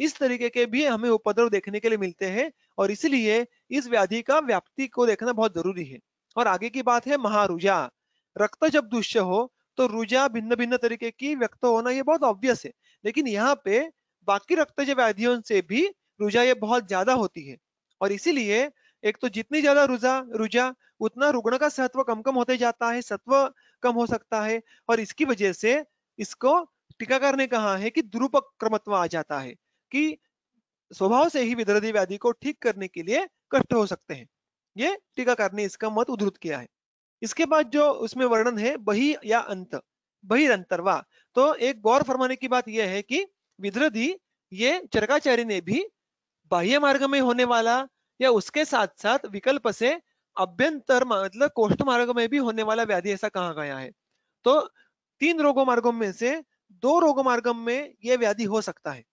इस तरीके के भी हमें उपद्रव देखने के लिए मिलते हैं और इसलिए इस व्याधि का व्याप्ति को देखना बहुत जरूरी है और आगे की बात है महारुजा रक्त जब दुष्य हो तो रुजा भिन्न भिन्न तरीके की व्यक्त होना यह बहुत ऑब्वियस है लेकिन यहाँ पे बाकी रक्तज व्याधियों से भी रुजा ये बहुत ज्यादा होती है और इसीलिए एक तो जितनी ज्यादा रुजा रुजा उतना रुग्ण का सत्व कम कम होते जाता है सत्व कम हो सकता है और इसकी वजह से इसको टीकाकार ने कहा है कि द्रुपक्रमत्व आ जाता है कि स्वभाव से ही विद्रदी व्याधि को ठीक करने के लिए कष्ट हो सकते हैं ये टीकाकार ने इसका मत उद्धृत किया है इसके बाद जो उसमें वर्णन है बही या अंत बहिरंतरवा तो एक गौर फरमाने की बात यह है कि विद्रधि ये चरकाचार्य ने भी बाह्य मार्ग में होने वाला या उसके साथ साथ विकल्प से अभ्यंतर मतलब कोष्ठ मार्ग में भी होने वाला व्याधि ऐसा कहा गया है तो तीन रोगों मार्गों में से दो रोग मार्गम में यह व्याधि हो सकता है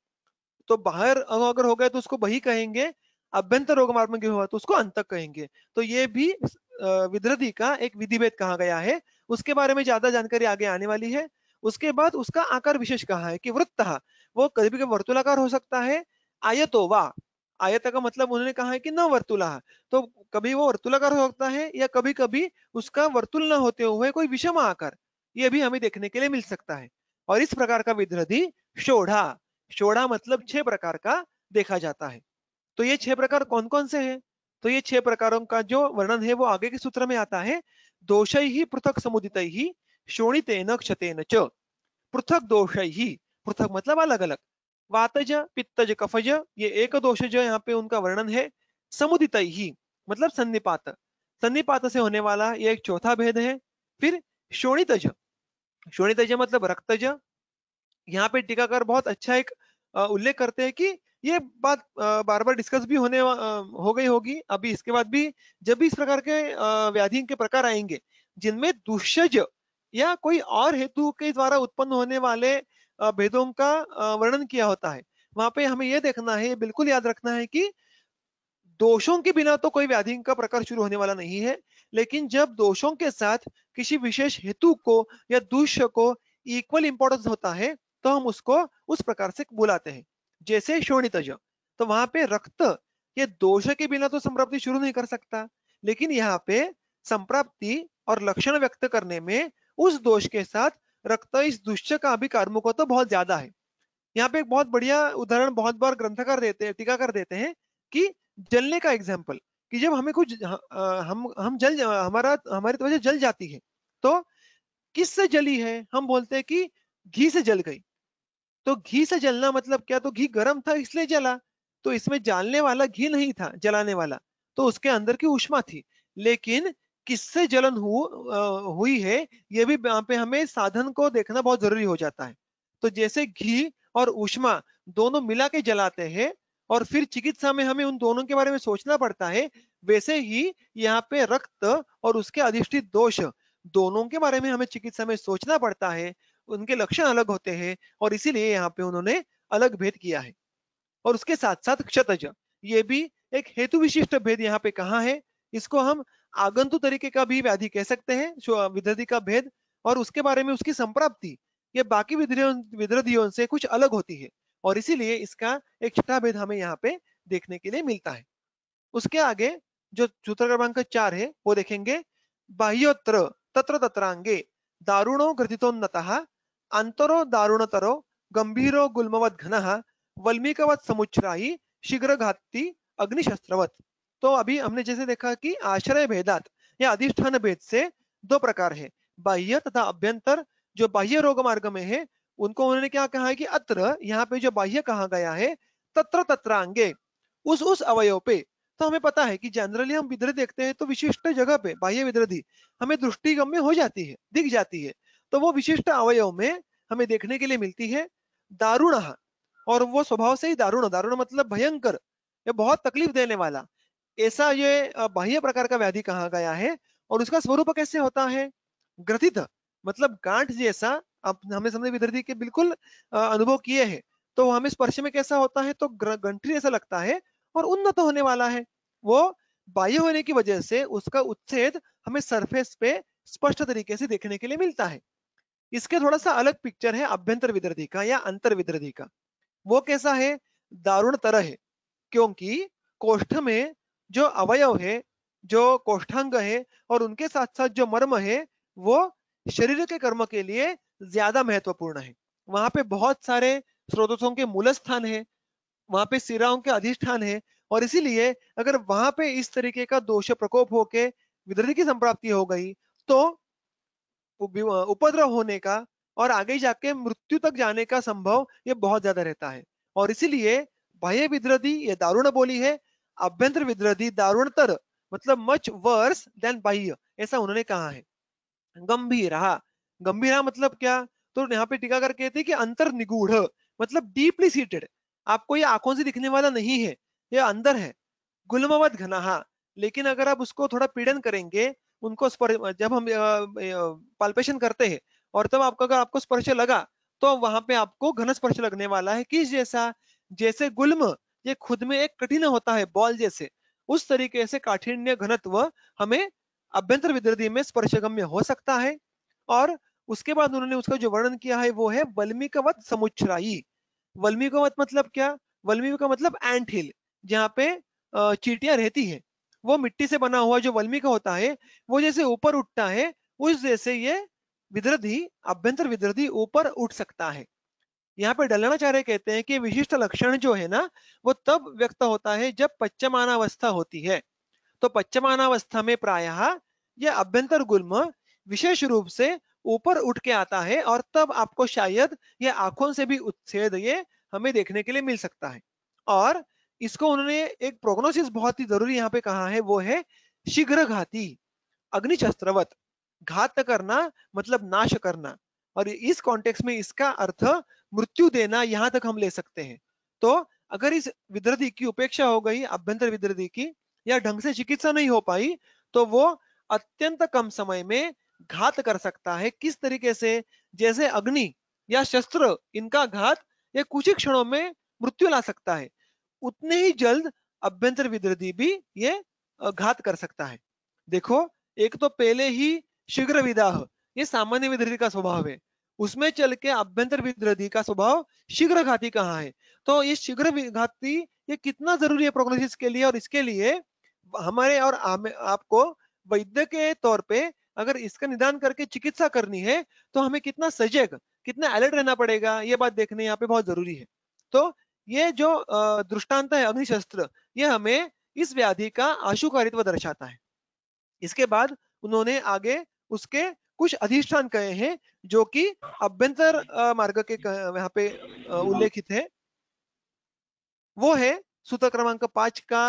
तो बाहर अगर हो गया तो उसको बही कहेंगे अभ्यंतर रोगमार्ग हुआ तो उसको अंतक कहेंगे तो ये भी विद्रधि का एक विधिभेद कहा गया है उसके बारे में ज्यादा जानकारी आगे आने वाली है उसके बाद उसका आकार विशेष कहा है कि वृत्त वो कभी कभी वर्तुलाकार हो सकता है आयतो वा आयत का मतलब उन्होंने कहा है कि न वर्तुला तो कभी वो वर्तुलाकार हो सकता है या कभी कभी उसका वर्तुल न होते हुए कोई विषम आकार ये भी हमें देखने के लिए मिल सकता है और इस प्रकार का विद्रधि शोढ़ा शोढ़ा मतलब छह प्रकार का देखा जाता है तो ये छह प्रकार कौन कौन से हैं तो ये छह प्रकारों का जो वर्णन है वो आगे के सूत्र में आता है दोष ही पृथक समुदित ही शोणित न क्षतेन च पृथक दोष ही पृथक मतलब अलग अलग वातज पित्तज कफज ये एक दोष जो यहाँ पे उनका वर्णन है समुदित ही मतलब सन्निपात संपात से होने वाला ये एक चौथा भेद है फिर शोणितज शोणितज मतलब रक्तज यहाँ पे टीकाकार बहुत अच्छा एक उल्लेख करते हैं कि ये बात बार बार डिस्कस भी होने हो गई होगी अभी इसके बाद भी जब भी इस प्रकार के व्याधि के प्रकार आएंगे जिनमें दुष्यज या कोई और हेतु के द्वारा उत्पन्न होने वाले भेदों का वर्णन किया होता है वहां पे हमें यह देखना है बिल्कुल याद रखना है कि दोषों के बिना तो कोई व्याधि का प्रकार शुरू होने वाला नहीं है लेकिन जब दोषों के साथ किसी विशेष हेतु को या दुष्य को इक्वल इंपॉर्टेंस होता है तो हम उसको उस प्रकार से बुलाते हैं जैसे शोणित तो वहां पे रक्त ये दोष के बिना तो संप्राप्ति शुरू नहीं कर सकता लेकिन यहाँ पे संप्राप्ति और लक्षण व्यक्त करने में उस दोष के साथ रक्त इस दुष्य का अभी को तो बहुत ज्यादा है यहाँ पे एक बहुत बढ़िया उदाहरण बहुत बार ग्रंथकार देते हैं कर देते हैं कि जलने का एग्जाम्पल कि जब हमें कुछ हम हम जल हमारा हमारी त्वचा जल जाती है तो किससे जली है हम बोलते हैं कि घी से जल गई तो घी से जलना मतलब क्या तो घी गर्म था इसलिए जला तो इसमें जालने वाला घी नहीं था जलाने वाला तो उसके अंदर की उष्मा थी लेकिन किससे जलन हु, हुई है ये भी यहाँ पे हमें साधन को देखना बहुत जरूरी हो जाता है तो जैसे घी और उष्मा दोनों मिला के जलाते हैं और फिर चिकित्सा में हमें उन दोनों के बारे में सोचना पड़ता है वैसे ही यहाँ पे रक्त और उसके अधिष्ठित दोष दोनों के बारे में हमें चिकित्सा में सोचना पड़ता है उनके लक्षण अलग होते हैं और इसीलिए यहाँ पे उन्होंने अलग भेद किया है और उसके साथ साथ क्षतज ये भी एक हेतु विशिष्ट भेद यहाँ पे कहा है इसको हम आगंतु तरीके का भी व्याधि कह सकते हैं विद्रधि का भेद और उसके बारे में उसकी संप्राप्ति ये बाकी विद्रधियों से कुछ अलग होती है और इसीलिए इसका एक छठा भेद हमें यहाँ पे देखने के लिए मिलता है उसके आगे जो सूत्र क्रमांक चार है वो देखेंगे बाह्योत्र तत्र तत्रांगे दारुणो घृतितोन्नत अंतरो दारुणतरो गंभीरो गुलमवत घन वल्मीकवत समुच्छ्राही शीघ्र घाती अग्निशस्त्रवत तो अभी हमने जैसे देखा कि आश्रय भेदात या अधिष्ठान भेद से दो प्रकार है बाह्य तथा अभ्यंतर जो बाह्य रोग मार्ग में है उनको उन्होंने क्या कहा है कि अत्र यहाँ पे जो बाह्य कहा गया है तत्र अंगे उस उस अवयव पे तो हमें पता है कि जनरली हम विद्रोह देखते हैं तो विशिष्ट जगह पे बाह्य विद्रोधी हमें दृष्टिगम्य हो जाती है दिख जाती है तो वो विशिष्ट अवयव में हमें देखने के लिए मिलती है दारुण और वो स्वभाव से ही दारुण दारुण मतलब भयंकर ये बहुत तकलीफ देने वाला ऐसा ये बाह्य प्रकार का व्याधि कहा गया है और उसका स्वरूप कैसे होता है ग्रथित मतलब गांठ जैसा आप हमें समझ विद्यार्थी के बिल्कुल अनुभव किए हैं तो हमें स्पर्श में कैसा होता है तो गंठरी ऐसा लगता है और उन्नत होने वाला है वो बाह्य होने की वजह से उसका उच्छेद हमें सरफेस पे स्पष्ट तरीके से देखने के लिए मिलता है इसके थोड़ा सा अलग पिक्चर है अभ्यंतर विद्रधि का या अंतर विद्रधि का वो कैसा है दारुण तरह है क्योंकि कोष्ठ में जो अवयव है जो कोष्ठांग है और उनके साथ साथ जो मर्म है वो शरीर के कर्म के लिए ज्यादा महत्वपूर्ण है वहां पे बहुत सारे स्रोतों के मूल स्थान है वहां पे सिराओं के अधिष्ठान है और इसीलिए अगर वहां पे इस तरीके का दोष प्रकोप होके विद्रोह की संप्राप्ति हो गई तो उपद्रव होने का और आगे जाके मृत्यु तक जाने का संभव ये बहुत ज्यादा रहता है और इसीलिए बाह्य विद्रोधी ये दारुण बोली है अभ्यंतर विद्रोधी दारुणतर मतलब मच वर्स देन बाह्य ऐसा उन्होंने कहा है गंभीर हा गंभीरा मतलब क्या तो यहाँ पे टीका करके थे कि अंतर निगूढ़ मतलब डीपली सीटेड आपको ये आंखों से दिखने वाला नहीं है ये अंदर है गुलमवत घना लेकिन अगर आप उसको थोड़ा पीड़न करेंगे उनको जब हम पाल्पेशन करते हैं और तब आपको अगर आपको स्पर्श लगा तो वहां पे आपको घन स्पर्श लगने वाला है किस जैसा जैसे गुलम ये खुद में एक कठिन होता है बॉल जैसे उस तरीके से काठिन्य घनत्व हमें अभ्यंतर विद्रदी में स्पर्शगम्य हो सकता है और उसके बाद उन्होंने उसका जो वर्णन किया है वो है वल्मीकवत समुच्छराई वल्मीकवत मतलब क्या वल्मी का मतलब एंट हिल जहाँ पे चीटियां रहती है वो मिट्टी से बना हुआ जो वल्मी का होता है वो जैसे ऊपर उठता है उस जैसे ये विद्रधि अभ्यंतर विद्रधि ऊपर उठ सकता है यहाँ पे डलनाचार्य कहते हैं कि विशिष्ट लक्षण जो है ना वो तब व्यक्त होता है जब पच्चमानावस्था होती है तो पच्चमानावस्था में प्रायः यह अभ्यंतर गुल्म विशेष रूप से ऊपर उठ के आता है और तब आपको शायद ये आंखों से भी उच्छेद ये हमें देखने के लिए मिल सकता है और इसको उन्होंने एक प्रोग्नोसिस बहुत ही जरूरी यहाँ पे कहा है वो है शीघ्र घाती अग्निशस्त्रवत घात करना मतलब नाश करना और इस कॉन्टेक्स्ट में इसका अर्थ मृत्यु देना यहाँ तक हम ले सकते हैं तो अगर इस विद्रधि की उपेक्षा हो गई अभ्यंतर विद्रधि की या ढंग से चिकित्सा नहीं हो पाई तो वो अत्यंत कम समय में घात कर सकता है किस तरीके से जैसे अग्नि या शस्त्र इनका घात ये कुछ ही क्षणों में मृत्यु ला सकता है उतने ही जल्द अभ्यंतर विद्रोधी भी ये घात कर सकता है देखो एक तो पहले ही शीघ्र विदाह ये सामान्य विद्रोधी का स्वभाव है उसमें चल के अभ्यंतर विद्रोधी का स्वभाव शीघ्र घाती कहाँ है तो ये शीघ्र घाती ये कितना जरूरी है प्रोग्नोसिस के लिए और इसके लिए हमारे और आपको वैद्य के तौर पर अगर इसका निदान करके चिकित्सा करनी है तो हमें कितना सजग कितना अलर्ट रहना पड़ेगा ये बात देखने यहाँ पे बहुत जरूरी है तो ये जो दृष्टांत है अग्निशस्त्र ये हमें इस व्याधि का आशुकारित्व दर्शाता है इसके बाद उन्होंने आगे उसके कुछ अधिष्ठान कहे हैं जो कि अभ्यंतर मार्ग के यहाँ पे उल्लेखित है वो है सूत्र क्रमांक पांच का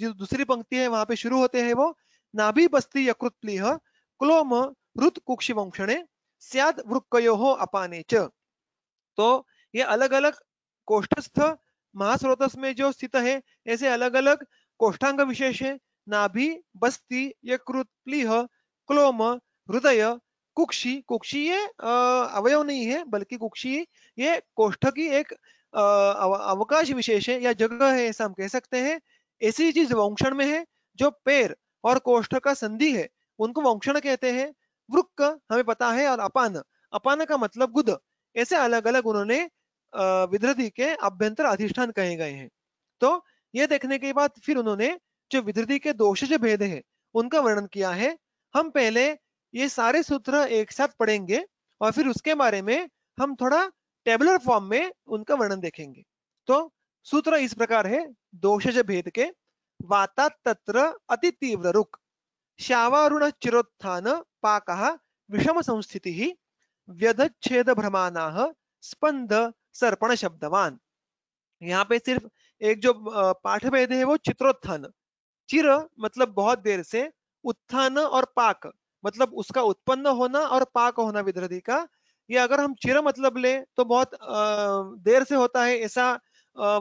जो दूसरी पंक्ति है वहां पे शुरू होते हैं वो नाभि बस्ती यकृत प्लीह क्लोम रुत कुक्षिवंक्षणे स्याद वृक्कयो अपाने च तो ये अलग अलग कोष्ठस्थ महास्रोतस में जो स्थित है ऐसे अलग अलग कोष्ठांग विशेष है नाभि बस्ती यकृत प्लीह क्लोम हृदय कुक्षी कुक्षी ये अवयव नहीं है बल्कि कुक्षी ये कोष्ठ की एक अव, अवकाश विशेष है या जगह है ऐसा हम कह सकते हैं ऐसी चीज वंशन में है जो पैर और कोष्ठ का संधि है उनको वंक्षण कहते हैं वृक्क हमें पता है और अपान अपान का मतलब गुद ऐसे अलग अलग उन्होंने विद्रधि के अभ्यंतर अधिष्ठान कहे गए हैं तो ये देखने के बाद फिर उन्होंने जो विद्रधि के दोष जो भेद है उनका वर्णन किया है हम पहले ये सारे सूत्र एक साथ पढ़ेंगे और फिर उसके बारे में हम थोड़ा टेबुलर फॉर्म में उनका वर्णन देखेंगे तो सूत्र इस प्रकार है दोषज भेद के वाता तत्र अति तीव्र रुक विषम संस्थित व्यधच्छेद व्यधच्छेदभ्रमानाः स्पंद सर्पण शब्दवान यहाँ पे सिर्फ एक जो पाठ भेद है वो चित्रोत्थान चिर मतलब बहुत देर से उत्थान और पाक मतलब उसका उत्पन्न होना और पाक होना विद्रधि का ये अगर हम चिर मतलब ले तो बहुत देर से होता है ऐसा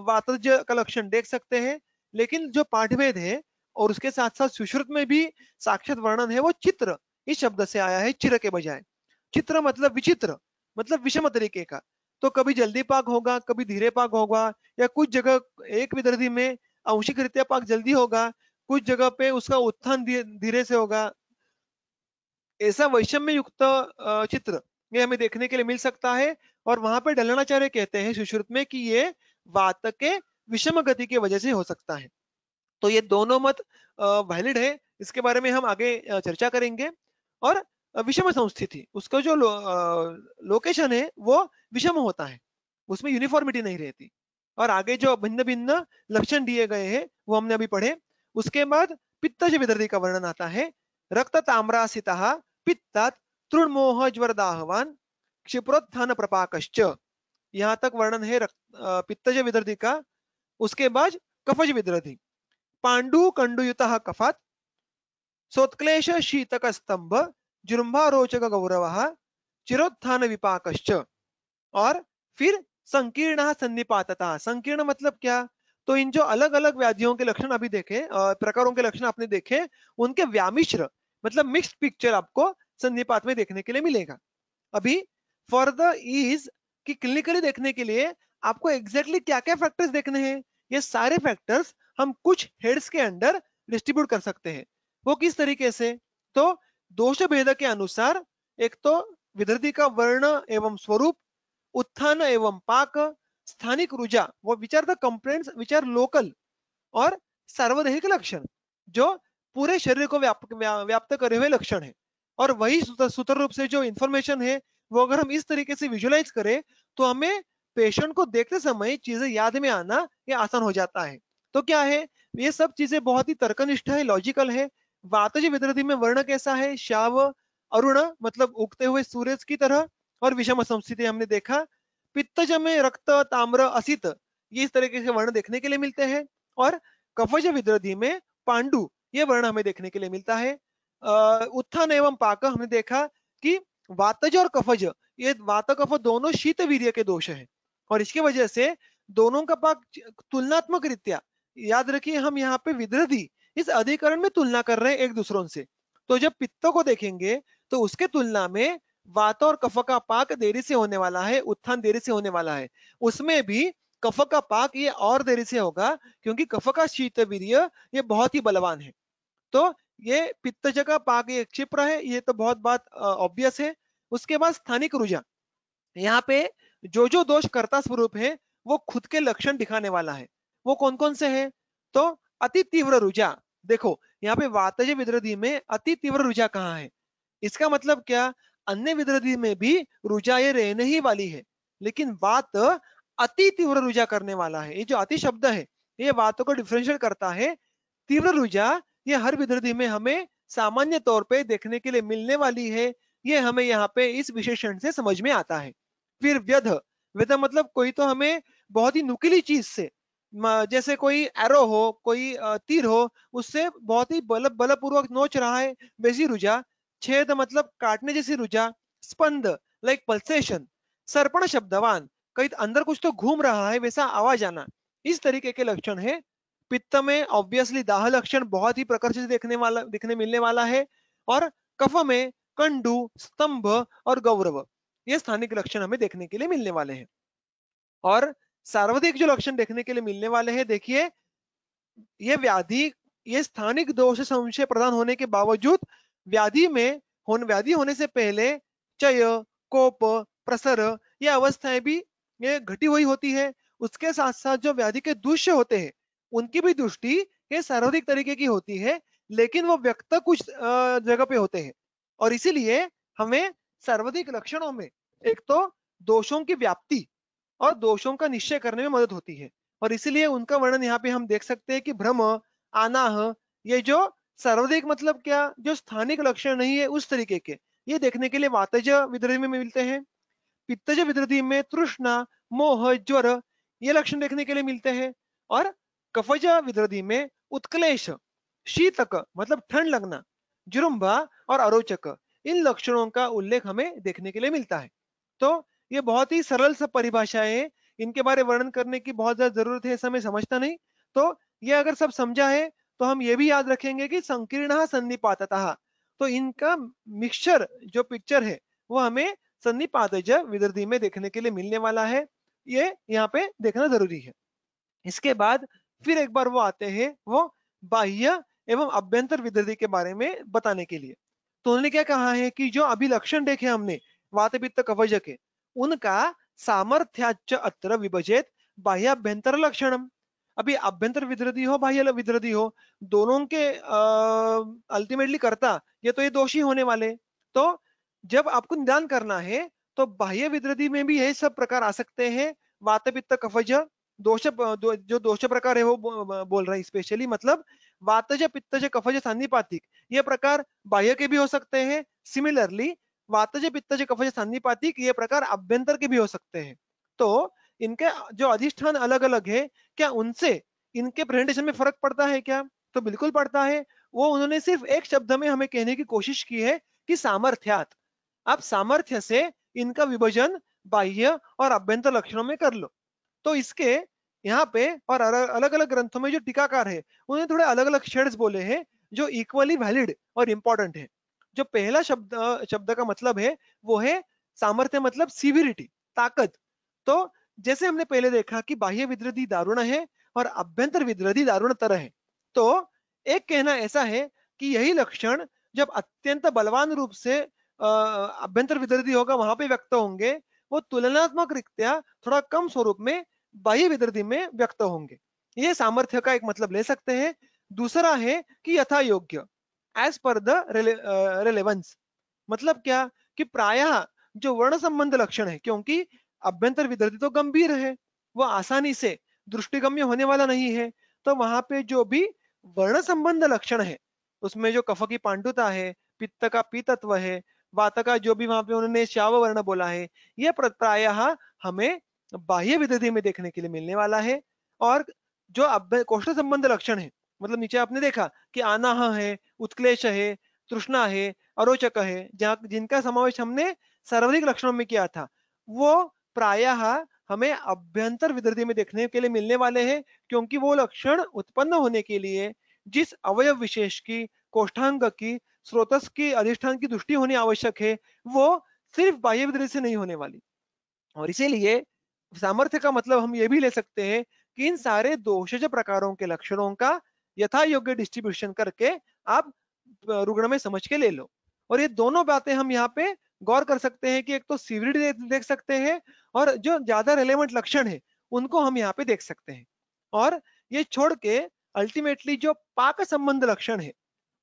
वातज का लक्षण देख सकते हैं लेकिन जो पाठभेद है और उसके साथ साथ सुश्रुत में भी साक्षात वर्णन है वो चित्र इस शब्द से आया है चिर के बजाय चित्र मतलब विचित्र मतलब विषम तरीके का तो कभी जल्दी पाक होगा कभी धीरे पाक होगा या कुछ जगह एक विदर्धि में आंशिक रीत्या पाक जल्दी होगा कुछ जगह पे उसका उत्थान धीरे से होगा ऐसा वैषम्य युक्त चित्र ये हमें देखने के लिए मिल सकता है और वहां पे डलनाचार्य कहते हैं सुश्रुत में कि ये वात के विषम गति की वजह से हो सकता है तो ये दोनों मत वैलिड है इसके बारे में हम आगे चर्चा करेंगे और विषम संस्थिति उसका जो लो, लोकेशन है वो विषम होता है उसमें यूनिफॉर्मिटी नहीं रहती और आगे जो भिन्न भिन्न लक्षण दिए गए हैं वो हमने अभी पढ़े उसके बाद से विदर्दी का वर्णन आता है रक्त ताम्रासिता पित्तात तृणमोह ज्वरदाहवान क्षिप्रोत्थान प्रपाकश्च यहाँ तक वर्णन है पित्तज विदर्दी का उसके बाद कफज विदर्दी पांडु कंडुयुत कफात सोत्क्लेश शीतक स्तंभ रोचक गौरव चिरोत्थान विपाकश्च और फिर संकीर्ण सन्निपातता संकीर्ण मतलब क्या तो इन जो अलग अलग व्याधियों के लक्षण अभी देखे प्रकारों के लक्षण आपने देखे उनके व्यामिश्र मतलब मिक्स्ड पिक्चर आपको संधिपात में देखने के लिए मिलेगा अभी द इज की क्लिनिकली देखने के लिए आपको एग्जैक्टली exactly क्या क्या फैक्टर्स देखने हैं ये सारे फैक्टर्स हम कुछ हेड्स के अंडर डिस्ट्रीब्यूट कर सकते हैं वो किस तरीके से तो दोष भेद के अनुसार एक तो विधि का वर्ण एवं स्वरूप उत्थान एवं पाक स्थानिक रुझा वो विचार are the complaints which local और सार्वदेहिक लक्षण जो पूरे शरीर को व्याप, व्याप्त करे हुए लक्षण है और वही सूत्र रूप से जो इंफॉर्मेशन है वो अगर हम इस तरीके से विजुलाइज करें तो हमें पेशेंट को देखते समय चीजें याद में आना ये आसान हो जाता है तो क्या है ये सब चीजें बहुत ही तर्कनिष्ठ है लॉजिकल है वातज विद्रधि में वर्ण कैसा है शाव अरुण मतलब उगते हुए सूरज की तरह और विषम संस्थिति हमने देखा पित्तज में रक्त ताम्र असित ये इस तरीके से वर्ण देखने के लिए मिलते हैं और कफज विद्रधि में पांडु ये वर्ण हमें देखने के लिए मिलता है उत्थान एवं पाक हमने देखा कि वातज और कफज ये वात कफ दोनों शीत वीर्य के दोष है और इसकी वजह से दोनों का पाक तुलनात्मक रीत्या याद रखिए हम यहाँ पे विद्रधि इस अधिकरण में तुलना कर रहे हैं एक दूसरों से तो जब पित्त को देखेंगे तो उसके तुलना में वात और कफ का पाक देरी से होने वाला है उत्थान देरी से होने वाला है उसमें भी कफ का पाक ये और देरी से होगा क्योंकि कफ का शीत वीर्य ये बहुत ही बलवान है तो ये पित्त का पाक ये क्षिप्र है ये तो बहुत बात ऑब्वियस है उसके बाद स्थानिक रुझा यहाँ पे जो जो दोष कर्ता स्वरूप है वो खुद के लक्षण दिखाने वाला है वो कौन कौन से हैं तो अति तीव्र रुझा देखो यहाँ पे वातज विद्रोधी में अति तीव्र रुझा कहाँ है इसका मतलब क्या अन्य विद्रोधी में भी रुझा ये रहने ही वाली है लेकिन वात अति तीव्र रुझा करने वाला है ये जो अति शब्द है ये वातों को डिफ्रेंशियल करता है तीव्र रुझा ये हर विद्रोधी में हमें सामान्य तौर पे देखने के लिए मिलने वाली है ये हमें यहाँ पे इस विशेषण से समझ में आता है फिर व्यध व्यध मतलब कोई तो हमें बहुत ही नुकीली चीज से जैसे कोई एरो हो कोई तीर हो उससे बहुत ही बल बलपूर्वक नोच रहा है वैसी रुझा छेद मतलब काटने जैसी रुझा स्पंद लाइक पल्सेशन सर्पण शब्दवान कहीं अंदर कुछ तो घूम रहा है वैसा आवाज आना इस तरीके के लक्षण है पित्त में ऑब्वियसली दाह लक्षण बहुत ही प्रकर्ष देखने वाला दिखने मिलने वाला है और कफ में कंडू स्तंभ और गौरव ये स्थानिक लक्षण हमें देखने के लिए मिलने वाले हैं और सर्वाधिक जो लक्षण देखने के लिए मिलने वाले हैं देखिए ये व्याधि ये स्थानिक दोष संशय प्रदान होने के बावजूद व्याधि में होने व्याधि होने से पहले चय कोप प्रसर ये अवस्थाएं भी ये घटी हुई होती है उसके साथ साथ जो व्याधि के दुष्य होते हैं उनकी भी दृष्टि ये सर्वाधिक तरीके की होती है लेकिन वो व्यक्त कुछ जगह पे होते हैं और इसीलिए हमें सर्वाधिक लक्षणों में एक तो दोषों की व्याप्ति और दोषों का निश्चय करने में मदद होती है और इसीलिए उनका वर्णन यहाँ पे हम देख सकते हैं कि भ्रम आनाह ये जो सर्वाधिक मतलब क्या जो स्थानिक लक्षण नहीं है उस तरीके के ये देखने के लिए वातज विद्रोह में मिलते हैं पित्तज विद्रोही में तृष्णा मोह ज्वर ये लक्षण देखने के लिए मिलते हैं और कफज विद्रोही में उत्कलेश शीतक मतलब ठंड लगना जुरुम्बा और अरोचक इन लक्षणों का उल्लेख हमें देखने के लिए मिलता है तो ये बहुत ही सरल सब परिभाषा है इनके बारे वर्णन करने की बहुत ज्यादा जरूरत है ऐसा मैं समझता नहीं तो ये अगर सब समझा है तो हम ये भी याद रखेंगे कि संकीर्ण संधिपातः तो इनका मिक्सचर जो पिक्चर है वो हमें संधिपात विदर्धी में देखने के लिए मिलने वाला है ये यहाँ पे देखना जरूरी है इसके बाद फिर एक बार वो आते हैं वो बाह्य एवं अभ्यंतर विदर्धी के बारे में बताने के लिए तो उन्होंने क्या कहा है कि जो अभिलक्षण देखे हमने वातपित्त कवच के उनका सामर्थ्याच अत्र विभजेत अभ्यंतर लक्षणम अभी अभ्यंतर विद्रोधी हो बाह्य विद्रोधी हो दोनों के अल्टीमेटली करता ये तो ये दोषी होने वाले तो जब आपको निदान करना है तो बाह्य विद्रोधी में भी यही सब प्रकार आ सकते हैं वातपित्त कफज दोष दो, जो दोष प्रकार है वो बोल रहा है स्पेशली मतलब वातज पित्तज कफज संधिपातिक ये प्रकार बाह्य के भी हो सकते हैं सिमिलरली वातज पित्तज कफज संधिपाती ये प्रकार अभ्यंतर के भी हो सकते हैं तो इनके जो अधिष्ठान अलग अलग है क्या उनसे इनके प्रेजेंटेशन में फर्क पड़ता है क्या तो बिल्कुल पड़ता है वो उन्होंने सिर्फ एक शब्द में हमें कहने की कोशिश की है कि सामर्थ्यात आप सामर्थ्य से इनका विभाजन बाह्य और अभ्यंतर लक्षणों में कर लो तो इसके यहाँ पे और अलग अलग ग्रंथों में जो टीकाकार है उन्होंने थोड़े अलग अलग शेड्स बोले हैं जो इक्वली वैलिड और इम्पोर्टेंट है जो पहला शब्द शब्द का मतलब है वो है सामर्थ्य मतलब सिविरिटी ताकत तो जैसे हमने पहले देखा कि बाह्य विद्रोधी दारुण है और अभ्यंतर विद्रोधी तरह है तो एक कहना ऐसा है कि यही लक्षण जब अत्यंत बलवान रूप से अभ्यंतर विद्रोधी होगा वहां पे व्यक्त होंगे वो तुलनात्मक रिक्तिया थोड़ा कम स्वरूप में बाह्य विद्रोधी में व्यक्त होंगे ये सामर्थ्य का एक मतलब ले सकते हैं दूसरा है कि यथा योग्य एज पर द रिलेवेंस मतलब क्या कि प्रायः जो वर्ण संबंध लक्षण है क्योंकि अभ्यंतर विदर्धी तो गंभीर है वह आसानी से दृष्टिगम्य होने वाला नहीं है तो वहां पे जो भी वर्ण संबंध लक्षण है उसमें जो कफ की पांडुता है पित्त का पीतत्व है वात का जो भी वहां पे उन्होंने श्याव वर्ण बोला है यह प्राय हमें बाह्य विदधि में देखने के लिए मिलने वाला है और जो कोष्ठ संबंध लक्षण है मतलब नीचे आपने देखा कि आनाह है उत्क्लेश है तृष्णा है अरोचक है जहाँ जिनका समावेश हमने सर्वाधिक लक्षणों में किया था वो प्रायः हमें अभ्यंतर विदर्धि में देखने के लिए मिलने वाले हैं क्योंकि वो लक्षण उत्पन्न होने के लिए जिस अवयव विशेष की कोष्ठांग की स्रोतस की अधिष्ठान की दृष्टि होनी आवश्यक है वो सिर्फ बाह्य विदर्धि से नहीं होने वाली और इसीलिए सामर्थ्य का मतलब हम ये भी ले सकते हैं कि इन सारे दोषज प्रकारों के लक्षणों का यथा योग्य डिस्ट्रीब्यूशन करके आप रुग्ण में समझ के ले लो और ये दोनों बातें हम यहाँ पे गौर कर सकते हैं कि एक तो सीवरिटी देख सकते हैं और जो ज्यादा रेलेवेंट लक्षण है उनको हम यहाँ पे देख सकते हैं और ये छोड़ के अल्टीमेटली जो पाक संबंध लक्षण है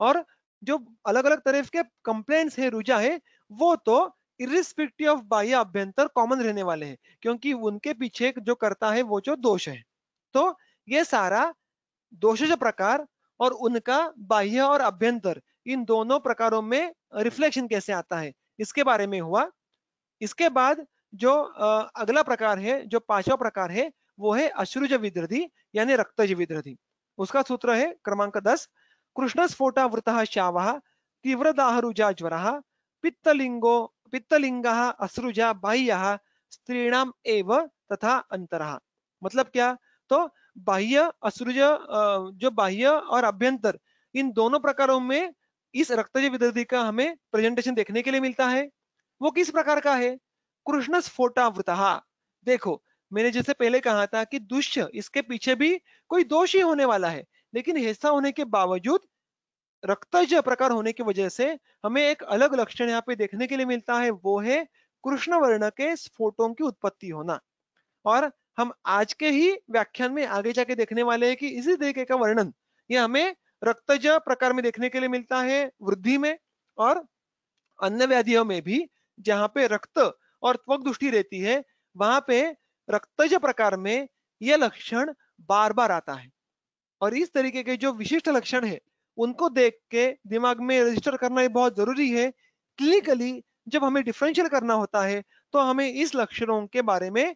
और जो अलग अलग तरह के कंप्लेन है रुझा है वो तो इरिस्पेक्टिव ऑफ बाह्य अभ्यंतर कॉमन रहने वाले हैं क्योंकि उनके पीछे जो करता है वो जो दोष है तो ये सारा दोषज प्रकार और उनका बाह्य और अभ्यंतर इन दोनों प्रकारों में रिफ्लेक्शन कैसे आता है इसके बारे में हुआ इसके बाद जो अगला प्रकार है जो पांचवा प्रकार है वो है अश्रुज विद्रधि यानी रक्तज विद्रधि उसका सूत्र है क्रमांक दस कृष्ण स्फोटा वृत शाव तीव्र दाहरुजा ज्वर पित्तलिंगो पित्तलिंग अश्रुजा बाह्य स्त्रीणाम एव तथा अंतरा मतलब क्या तो बाह्य असुरज जो बाह्य और अभ्यंतर इन दोनों प्रकारों में इस रक्तज विद्युति का हमें प्रेजेंटेशन देखने के लिए मिलता है वो किस प्रकार का है कृष्ण स्फोटावृत देखो मैंने जैसे पहले कहा था कि दुष्य इसके पीछे भी कोई दोष ही होने वाला है लेकिन हिस्सा होने के बावजूद रक्तज प्रकार होने की वजह से हमें एक अलग लक्षण यहाँ पे देखने के लिए मिलता है वो है कृष्ण वर्ण के स्फोटों की उत्पत्ति होना और हम आज के ही व्याख्यान में आगे जाके देखने वाले हैं कि इसी तरीके का वर्णन ये हमें रक्तज प्रकार में देखने के लिए मिलता है वृद्धि में और अन्य व्याधियों में भी जहाँ पे रक्त और त्वक दृष्टि रहती है वहां पे रक्तज प्रकार में यह लक्षण बार बार आता है और इस तरीके के जो विशिष्ट लक्षण है उनको देख के दिमाग में रजिस्टर करना बहुत जरूरी है क्लिनिकली जब हमें डिफरेंशियल करना होता है तो हमें इस लक्षणों के बारे में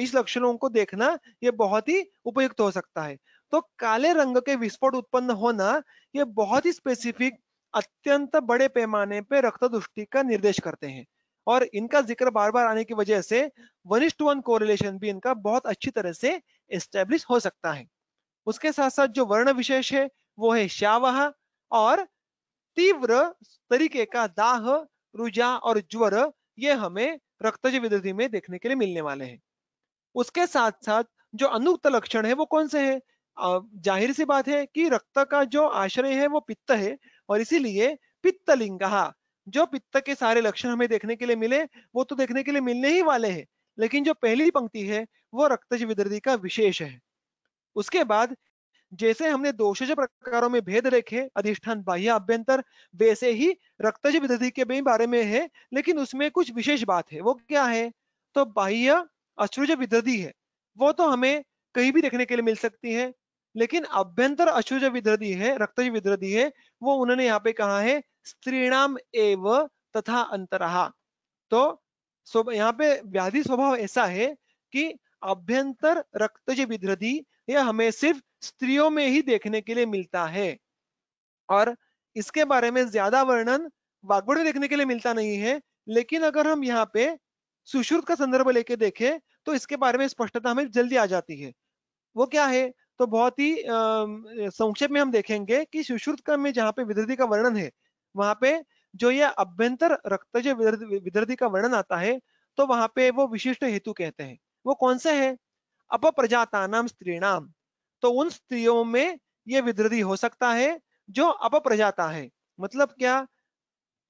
इस लक्षणों को देखना ये बहुत ही उपयुक्त हो सकता है तो काले रंग के विस्फोट उत्पन्न होना ये बहुत ही स्पेसिफिक अत्यंत बड़े पैमाने पे रक्त दुष्टि का निर्देश करते हैं और इनका जिक्र बार बार आने की वजह से टू वन कोरिलेशन भी इनका बहुत अच्छी तरह से एस्टेब्लिश हो सकता है उसके साथ साथ जो वर्ण विशेष है वो है श्यावह और तीव्र तरीके का दाह रुझा और ज्वर ये हमें रक्तज विधि में देखने के लिए मिलने वाले हैं उसके साथ साथ जो अनुक्त लक्षण है वो कौन से हैं जाहिर सी बात है कि रक्त का जो आश्रय है वो पित्त है और इसीलिए पित्तलिंग जो पित्त के सारे लक्षण हमें देखने के लिए मिले वो तो देखने के लिए मिलने ही वाले हैं लेकिन जो पहली पंक्ति है वो रक्तज विदर्दी का विशेष है उसके बाद जैसे हमने दोषज प्रकारों में भेद देखे अधिष्ठान बाह्य अभ्यंतर वैसे ही रक्तज विदृति के भी बारे में है लेकिन उसमें कुछ विशेष बात है वो क्या है तो बाह्य अश्रु जो विद्रदी है वो तो हमें कहीं भी देखने के लिए मिल सकती है लेकिन अभ्यंतर अश्रु जो विद्रदी है रक्त जो विद्रदी है वो उन्होंने यहाँ पे कहा है स्त्रीणाम एव तथा अंतरहा तो यहाँ पे व्याधि स्वभाव ऐसा है कि अभ्यंतर रक्तज विद्रधि यह हमें सिर्फ स्त्रियों में ही देखने के लिए मिलता है और इसके बारे में ज्यादा वर्णन वाग्वट में देखने के लिए मिलता नहीं है लेकिन अगर हम यहाँ पे सुश्रुत का संदर्भ लेके देखें तो इसके बारे में स्पष्टता हमें जल्दी आ जाती है वो क्या है तो बहुत ही संक्षेप में हम देखेंगे कि सुश्रुत का में जहाँ पे विधृति का वर्णन है वहां पे जो ये अभ्यंतर रक्तज विधृति का वर्णन आता है तो वहां पे वो विशिष्ट हेतु कहते हैं वो कौन से है अप प्रजाता नाम स्त्री नाम तो उन स्त्रियों में ये विधृति हो सकता है जो अप है मतलब क्या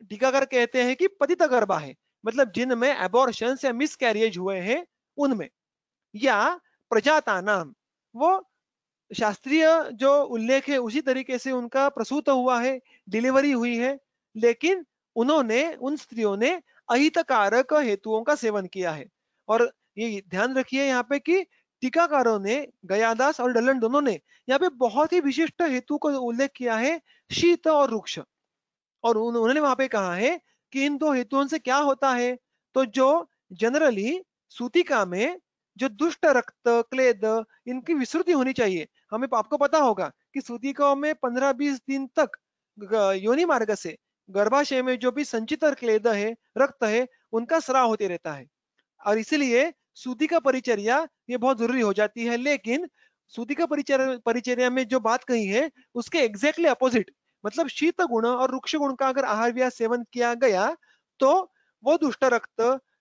टीकाकर कहते हैं कि पतित गर्भा है मतलब जिनमें एबोर्शन या कैरियज हुए हैं उनमें या प्रजाता नाम वो शास्त्रीय जो उल्लेख है उसी तरीके से उनका प्रसूत हुआ है डिलीवरी हुई है लेकिन उन्होंने उन स्त्रियों ने अहितकारक हेतुओं का सेवन किया है और ये ध्यान रखिए यहाँ पे कि टीकाकारों ने गयादास और डलन दोनों ने यहाँ पे बहुत ही विशिष्ट हेतु को उल्लेख किया है शीत और वृक्ष और उन्होंने वहां पे कहा है कि इन दो हेतुओं से क्या होता है तो जो जनरली सूतिका में जो दुष्ट रक्त क्लेद इनकी विश्रुति होनी चाहिए हमें आपको पता होगा कि सूतिकाओं में 15-20 दिन तक योनि मार्ग से गर्भाशय में जो भी संचित क्लेद है रक्त है उनका स्राव होते रहता है और इसीलिए सूतिका परिचर्या ये बहुत जरूरी हो जाती है लेकिन सूतिका परिचर्या परिचर्या में जो बात कही है उसके एग्जैक्टली अपोजिट मतलब शीत गुण और वृक्ष गुण का अगर आहार व्यास सेवन किया गया तो वो दुष्ट रक्त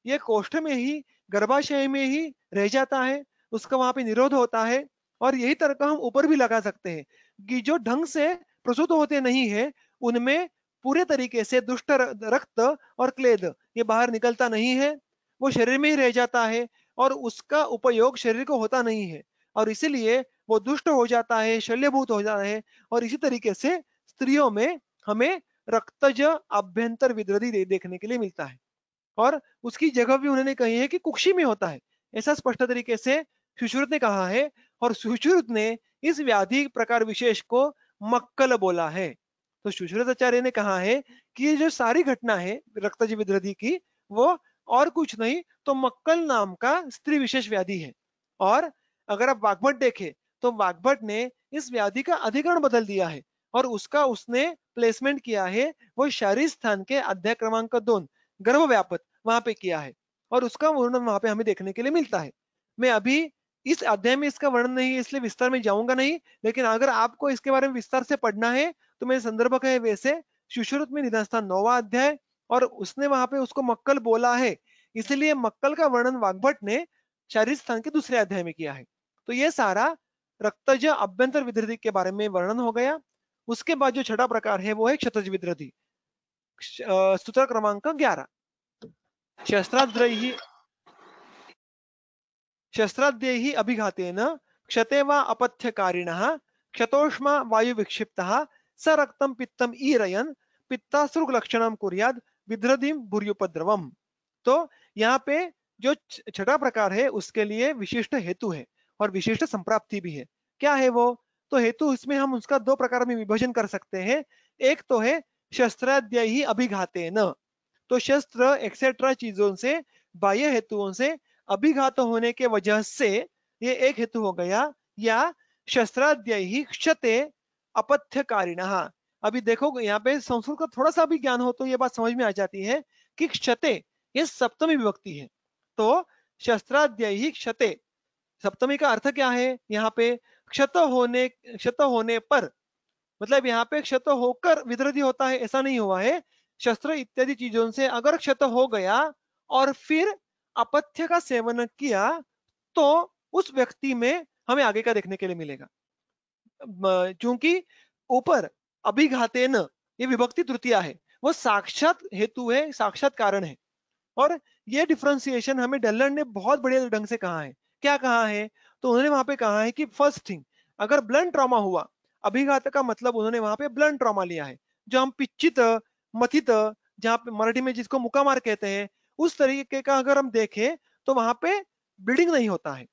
ये कोष्ठ में ही गर्भाशय में ही रह जाता है उसका वहां पे निरोध होता है और यही तर्क हम ऊपर भी लगा सकते हैं कि जो ढंग से प्रसूत होते नहीं है उनमें पूरे तरीके से दुष्ट रक्त और क्लेद ये बाहर निकलता नहीं है वो शरीर में ही रह जाता है और उसका उपयोग शरीर को होता नहीं है और इसीलिए वो दुष्ट हो जाता है शल्यभूत हो जाता है और इसी तरीके से स्त्रियों में हमें रक्तज अभ्यंतर विद्रोधी दे, देखने के लिए मिलता है और उसकी जगह भी उन्होंने कही है कि कुक्षी में होता है ऐसा स्पष्ट तरीके से सुश्रुत ने कहा है और सुश्रुत ने इस व्याधि प्रकार विशेष को मक्कल बोला है तो सुश्रुत आचार्य ने कहा है कि ये जो सारी घटना है रक्तज विद्रोधि की वो और कुछ नहीं तो मक्कल नाम का स्त्री विशेष व्याधि है और अगर आप वाघभट देखें तो वाघभट ने इस व्याधि का अधिकरण बदल दिया है और उसका उसने प्लेसमेंट किया है वो शहरी स्थान के अध्याय क्रमांक दोन गर्भ व्यापक वहां पे किया है और उसका वर्णन वहां पे हमें देखने के लिए मिलता है मैं अभी इस अध्याय में इसका वर्णन नहीं इसलिए विस्तार में जाऊंगा नहीं लेकिन अगर आपको इसके बारे में विस्तार से पढ़ना है तो मेरे संदर्भ है वैसे शिशुरुत में निधन स्थान नौवा अध्याय और उसने वहां पे उसको मक्कल बोला है इसलिए मक्कल का वर्णन वाग्भट ने शारीरिक स्थान के दूसरे अध्याय में किया है तो ये सारा रक्तज अभ्यंतर विधि के बारे में वर्णन हो गया उसके बाद जो छठा प्रकार है वो है क्षतज विद्रति सूत्र क्रमांक ग्यारह शस्त्राद्रही अभिघाते न क्षते अपथ्य कारिण क्षतोष्मा विक्षिप्त स रक्तम पित्तम ईरयन लक्षण कुरियाद विद्रधि भूर्युपद्रवम तो यहाँ पे जो छठा प्रकार है उसके लिए विशिष्ट हेतु है और विशिष्ट संप्राप्ति भी है क्या है वो तो हेतु इसमें हम उसका दो प्रकार में विभाजन कर सकते हैं एक तो है शस्त्राध्याय ही अभिघाते न तो शस्त्र एक्सेट्रा चीजों से बाह्य हेतुओं से अभिघात होने के वजह से ये एक हेतु हो गया या शस्त्राध्याय ही क्षते अपथ्यकारिण अभी देखो यहाँ पे संस्कृत का थोड़ा सा भी ज्ञान हो तो ये बात समझ में आ जाती है कि क्षते ये सप्तमी विभक्ति है तो शस्त्राध्याय ही क्षते सप्तमी का अर्थ क्या है यहाँ पे क्षत होने क्षत होने पर मतलब यहाँ पे क्षत होकर विद्रोधी होता है ऐसा नहीं हुआ है शस्त्र इत्यादि चीजों से अगर क्षत हो गया और फिर अपथ्य का सेवन किया तो उस व्यक्ति में हमें आगे का देखने के लिए मिलेगा क्योंकि ऊपर अभिघाते न ये विभक्ति तृतीया है वो साक्षात हेतु है साक्षात कारण है और ये डिफ्रेंसिएशन हमें डल्लर ने बहुत बढ़िया ढंग से कहा है क्या कहा है तो उन्होंने वहां पे कहा है कि फर्स्ट थिंग अगर ब्लड ट्रॉमा हुआ अभिघात का मतलब उन्होंने वहां पे ब्लड ट्रॉमा लिया है जो हम पिचित मथित जहाँ पे मराठी में जिसको मुकामार कहते हैं उस तरीके का अगर हम देखें तो वहां पे ब्लीडिंग नहीं होता है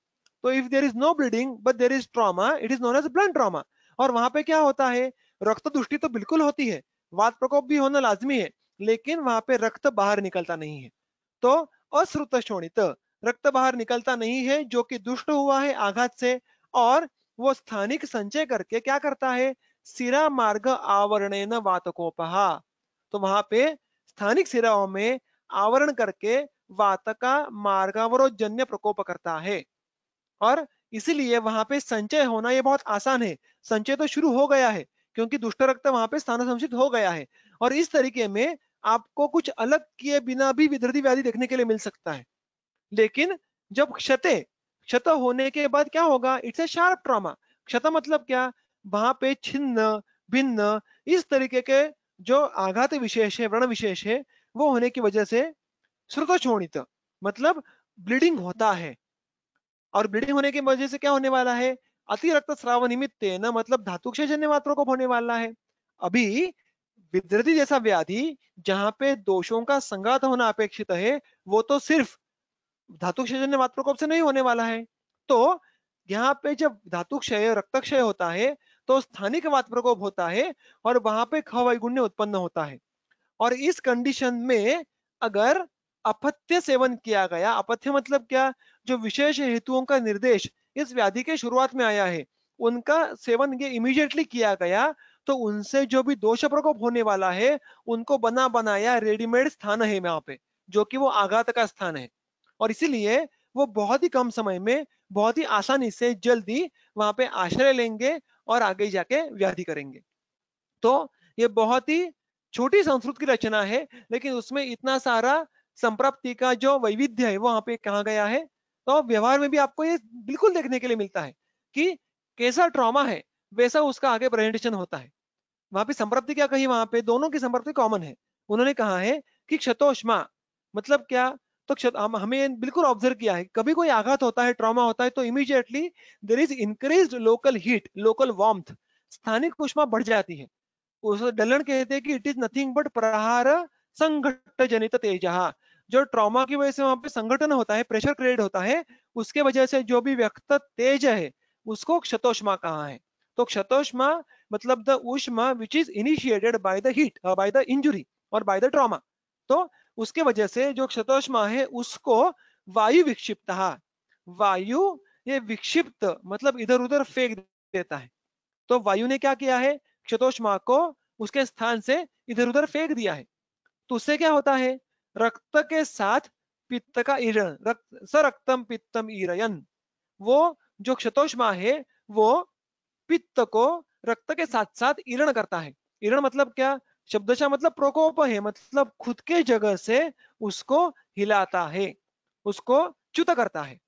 तो if there is no bleeding but there is trauma it is known as blood trauma और वहां पे क्या होता है रक्त दुष्टि तो बिल्कुल होती है वाद प्रकोप भी होना लाजमी है लेकिन वहां पे रक्त बाहर निकलता नहीं है तो अश्रुत शोणित रक्त बाहर निकलता नहीं है जो कि दुष्ट हुआ है आघात से और वो स्थानिक संचय करके क्या करता है सिरा मार्ग आवरण वातकोपहा तो वहां पे स्थानिक सिराओं में आवरण करके वातका मार्गावरोजन्य प्रकोप करता है और इसीलिए वहां पे संचय होना ये बहुत आसान है संचय तो शुरू हो गया है क्योंकि दुष्ट रक्त वहां पे स्थान संचित हो गया है और इस तरीके में आपको कुछ अलग किए बिना भी विदृति व्याधि देखने के लिए मिल सकता है लेकिन जब क्षते क्षत होने के बाद क्या होगा इट्स ए शार्प ट्रामा क्षत मतलब क्या वहां पे छिन्न भिन्न इस तरीके के जो आघात विशेष है व्रण विशेष है वो होने की वजह से श्रुतोचोणित मतलब ब्लीडिंग होता है और ब्लीडिंग होने की वजह से क्या होने वाला है अति रक्त श्राव निमित्त न मतलब धातु जन्य मात्रों को होने वाला है अभी विद्रति जैसा व्याधि जहां पे दोषों का संगात होना अपेक्षित है वो तो सिर्फ धातु क्षय मात्र प्रकोप से नहीं होने वाला है तो यहाँ पे जब धातु क्षय रक्त क्षय होता है तो स्थानिक मात्र प्रकोप होता है और वहां पे खवैगुण्य उत्पन्न होता है और इस कंडीशन में अगर अपथ्य सेवन किया गया अपथ्य मतलब क्या जो विशेष हेतुओं का निर्देश इस व्याधि के शुरुआत में आया है उनका सेवन ये इमीडिएटली किया गया तो उनसे जो भी दोष प्रकोप होने वाला है उनको बना बनाया रेडीमेड स्थान है यहाँ पे जो कि वो आघात का स्थान है और इसीलिए वो बहुत ही कम समय में बहुत ही आसानी से जल्दी वहां पे आश्रय लेंगे और आगे जाके व्याधि करेंगे तो ये बहुत ही छोटी संस्कृत की रचना है लेकिन उसमें इतना सारा संप्राप्ति का जो वैविध्य है वो वहां पे कहा गया है तो व्यवहार में भी आपको ये बिल्कुल देखने के लिए मिलता है कि कैसा ट्रॉमा है वैसा उसका आगे प्रेजेंटेशन होता है वहां पे संप्राप्ति क्या कही वहां पे दोनों की संप्राप्ति कॉमन है उन्होंने कहा है कि क्षतोष्मा मतलब क्या तो हम, हमें बिल्कुल ऑब्जर्व किया है कभी कोई आघात होता है ट्रॉमा होता है तो immediately there is increase local heat local warm स्थानिक उष्मा बढ़ जाती है उसे डलन कहते हैं कि इट इज नथिंग बट प्रहार संघट जनित तेजहा जो ट्रॉमा की वजह से वहां पे संगठन होता है प्रेशर क्रिएट होता है उसके वजह से जो भी व्यक्त तेज है उसको क्षतोष्मा कहा है तो क्षतोष्मा मतलब द उष्मा which is initiated by the heat by the injury और बाय द ट्रॉमा तो उसके वजह से जो क्षतोष्मा है उसको वायु विक्षिप्त वायु ये विक्षिप्त मतलब इधर उधर फेंक देता है तो वायु ने क्या किया है क्षतोष्मा को उसके स्थान से इधर उधर फेंक दिया है तो उससे क्या होता है रक्त के साथ पित्त का ईरण रक्त सरक्तम पित्तम ईरयन वो जो क्षतोष्मा है वो पित्त को रक्त के साथ साथ ईरण करता है ईरण मतलब क्या शब्दशा मतलब प्रकोप है मतलब खुद के जगह से उसको हिलाता है उसको च्युत करता है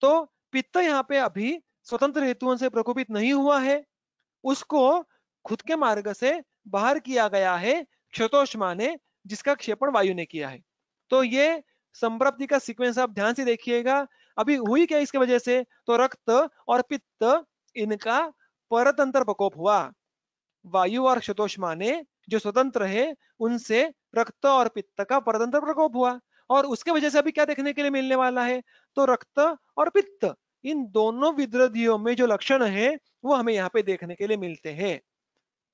तो पित्त यहाँ पे अभी स्वतंत्र हेतुओं से प्रकोपित नहीं हुआ है उसको खुद के मार्ग से बाहर किया गया है क्षतोष्मा ने जिसका क्षेपण वायु ने किया है तो ये संप्रप्ति का सीक्वेंस आप ध्यान से देखिएगा अभी हुई क्या इसके वजह से तो रक्त और पित्त इनका परतंत्र प्रकोप हुआ वायु और क्षतोष्मा ने जो स्वतंत्र है उनसे रक्त और पित्त का परतंत्र प्रकोप हुआ और उसके वजह से अभी क्या देखने के लिए मिलने वाला है तो रक्त और पित्त इन दोनों विद्रोधियों में जो लक्षण है वो हमें यहाँ पे देखने के लिए मिलते हैं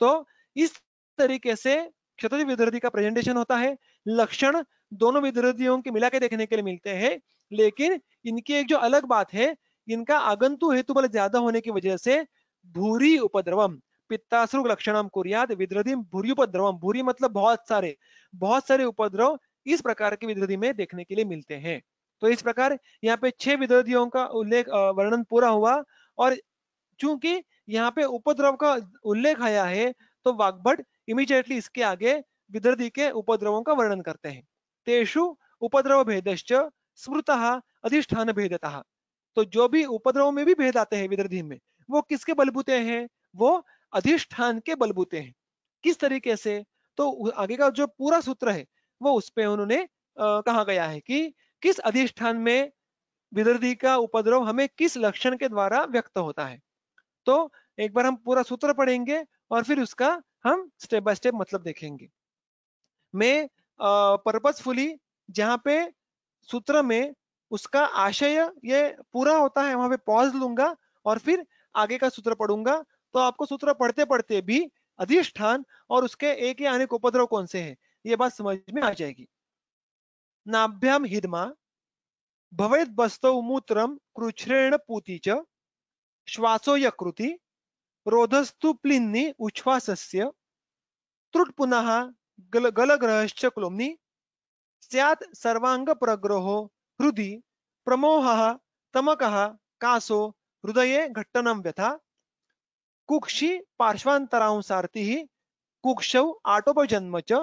तो इस तरीके से क्षत्रिय विद्रोधी का प्रेजेंटेशन होता है लक्षण दोनों विद्रोधियों के मिला के देखने के लिए मिलते हैं लेकिन इनकी एक जो अलग बात है इनका आगंतु हेतु बल ज्यादा होने की वजह से भूरी उपद्रवम पित्ताश्रुक लक्षण कुरियाद विद्रधि उपद्रव भूरी मतलब बहुत सारे बहुत सारे उपद्रव इस प्रकार के विद्रोधी में देखने के लिए मिलते हैं तो इस प्रकार यहाँ पे छह विद्रोधियों का उल्लेख वर्णन पूरा हुआ और चूंकि यहाँ पे उपद्रव का उल्लेख आया है तो वाग्भट इमीडिएटली इसके आगे विद्रोधी के उपद्रवों का वर्णन करते हैं तेषु उपद्रव भेदश्च स्मृत अधिष्ठान भेदता तो जो भी उपद्रव में भी भेद आते हैं विद्रोधी में वो किसके बलबूते हैं वो अधिष्ठान के बलबूते हैं किस तरीके से तो आगे का जो पूरा सूत्र है वो उस पर उन्होंने कहा गया है कि किस अधिष्ठान में विदर्धि का उपद्रव हमें किस लक्षण के द्वारा व्यक्त होता है तो एक बार हम पूरा सूत्र पढ़ेंगे और फिर उसका हम स्टेप बाय स्टेप मतलब देखेंगे मैं पर्पजफुली जहाँ पे सूत्र में उसका आशय ये पूरा होता है वहां पे पॉज लूंगा और फिर आगे का सूत्र पढ़ूंगा तो आपको सूत्र पढ़ते पढ़ते भी अधिष्ठान और उसके एक या अनेक उपद्रव कौन से हैं ये बात समझ में आ जाएगी नाभ्याम हिदमा भवेद बस्तव मूत्रम कृछ्रेण पूति च श्वासो यकृति रोधस्तु प्लिन्नी उच्छ्वास त्रुट पुनः गल गलग्रहश्च क्लोम्नि स्यात् सर्वांग प्रग्रहो हृदि प्रमोह तमक कासो हृदय घट्टनम व्यथा कुक्षी पार्श्वान्तरांसार्तिः कुक्षौ आटोपजन्म च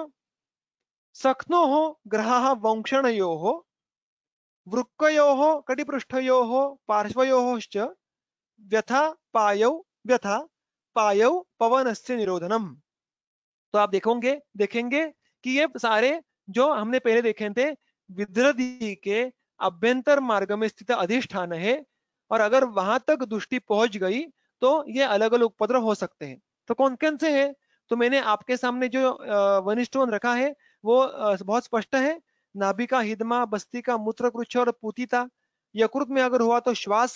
सख्नोः ग्रहाः वंक्षणयोः वृक्कयोः कटिपृष्ठयोः पार्श्वयोश्च व्यथा पाय व्यथा पवन से निरोधनम तो आप देखोगे देखेंगे कि ये सारे जो हमने पहले देखे थे विद्रदी के अभ्यंतर मार्ग में स्थित अधिष्ठान है और अगर वहां तक दृष्टि पहुंच गई तो ये अलग अलग उपद्रव हो सकते हैं तो कौन कौन से है तो मैंने आपके सामने जो वन स्टोन रखा है वो बहुत स्पष्ट है नाभिका हिदमा बस्ती का मूत्र कृच्छ और पुतिता यकृत में अगर हुआ तो श्वास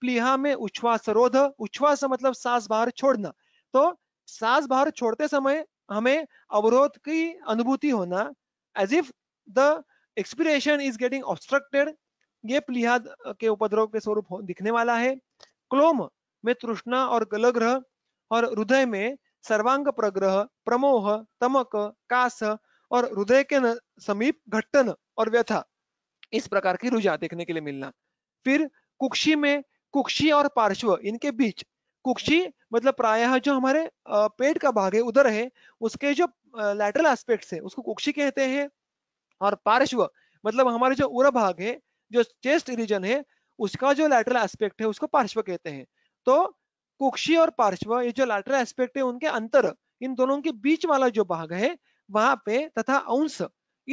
प्लीहा में उच्छ्वास रोध उच्छ्वास मतलब सांस बाहर छोड़ना तो सांस बाहर छोड़ते समय हमें अवरोध की अनुभूति होना as if the expiration is getting obstructed ये प्लीहा के उपद्रव के स्वरूप दिखने वाला है क्लोम में तृष्णा और गलग्रह और हृदय में सर्वांग प्रग्रह प्रमोह तमक कास और हृदय के समीप घटन और व्यथा इस प्रकार की रुझा देखने के लिए मिलना फिर कुक्षी में कुक्षी और पार्श्व इनके बीच कुक्षी मतलब प्रायः जो हमारे पेट का भाग है उधर है उसके जो लैटरल एस्पेक्ट है उसको कुक्षी कहते हैं और पार्श्व मतलब हमारे जो उर भाग है जो चेस्ट रीजन है उसका जो लैटरल एस्पेक्ट है उसको पार्श्व कहते हैं तो कुक्षी और पार्श्व ये जो लैटरल एस्पेक्ट है उनके अंतर इन दोनों के बीच वाला जो भाग है वहां पे तथा अंश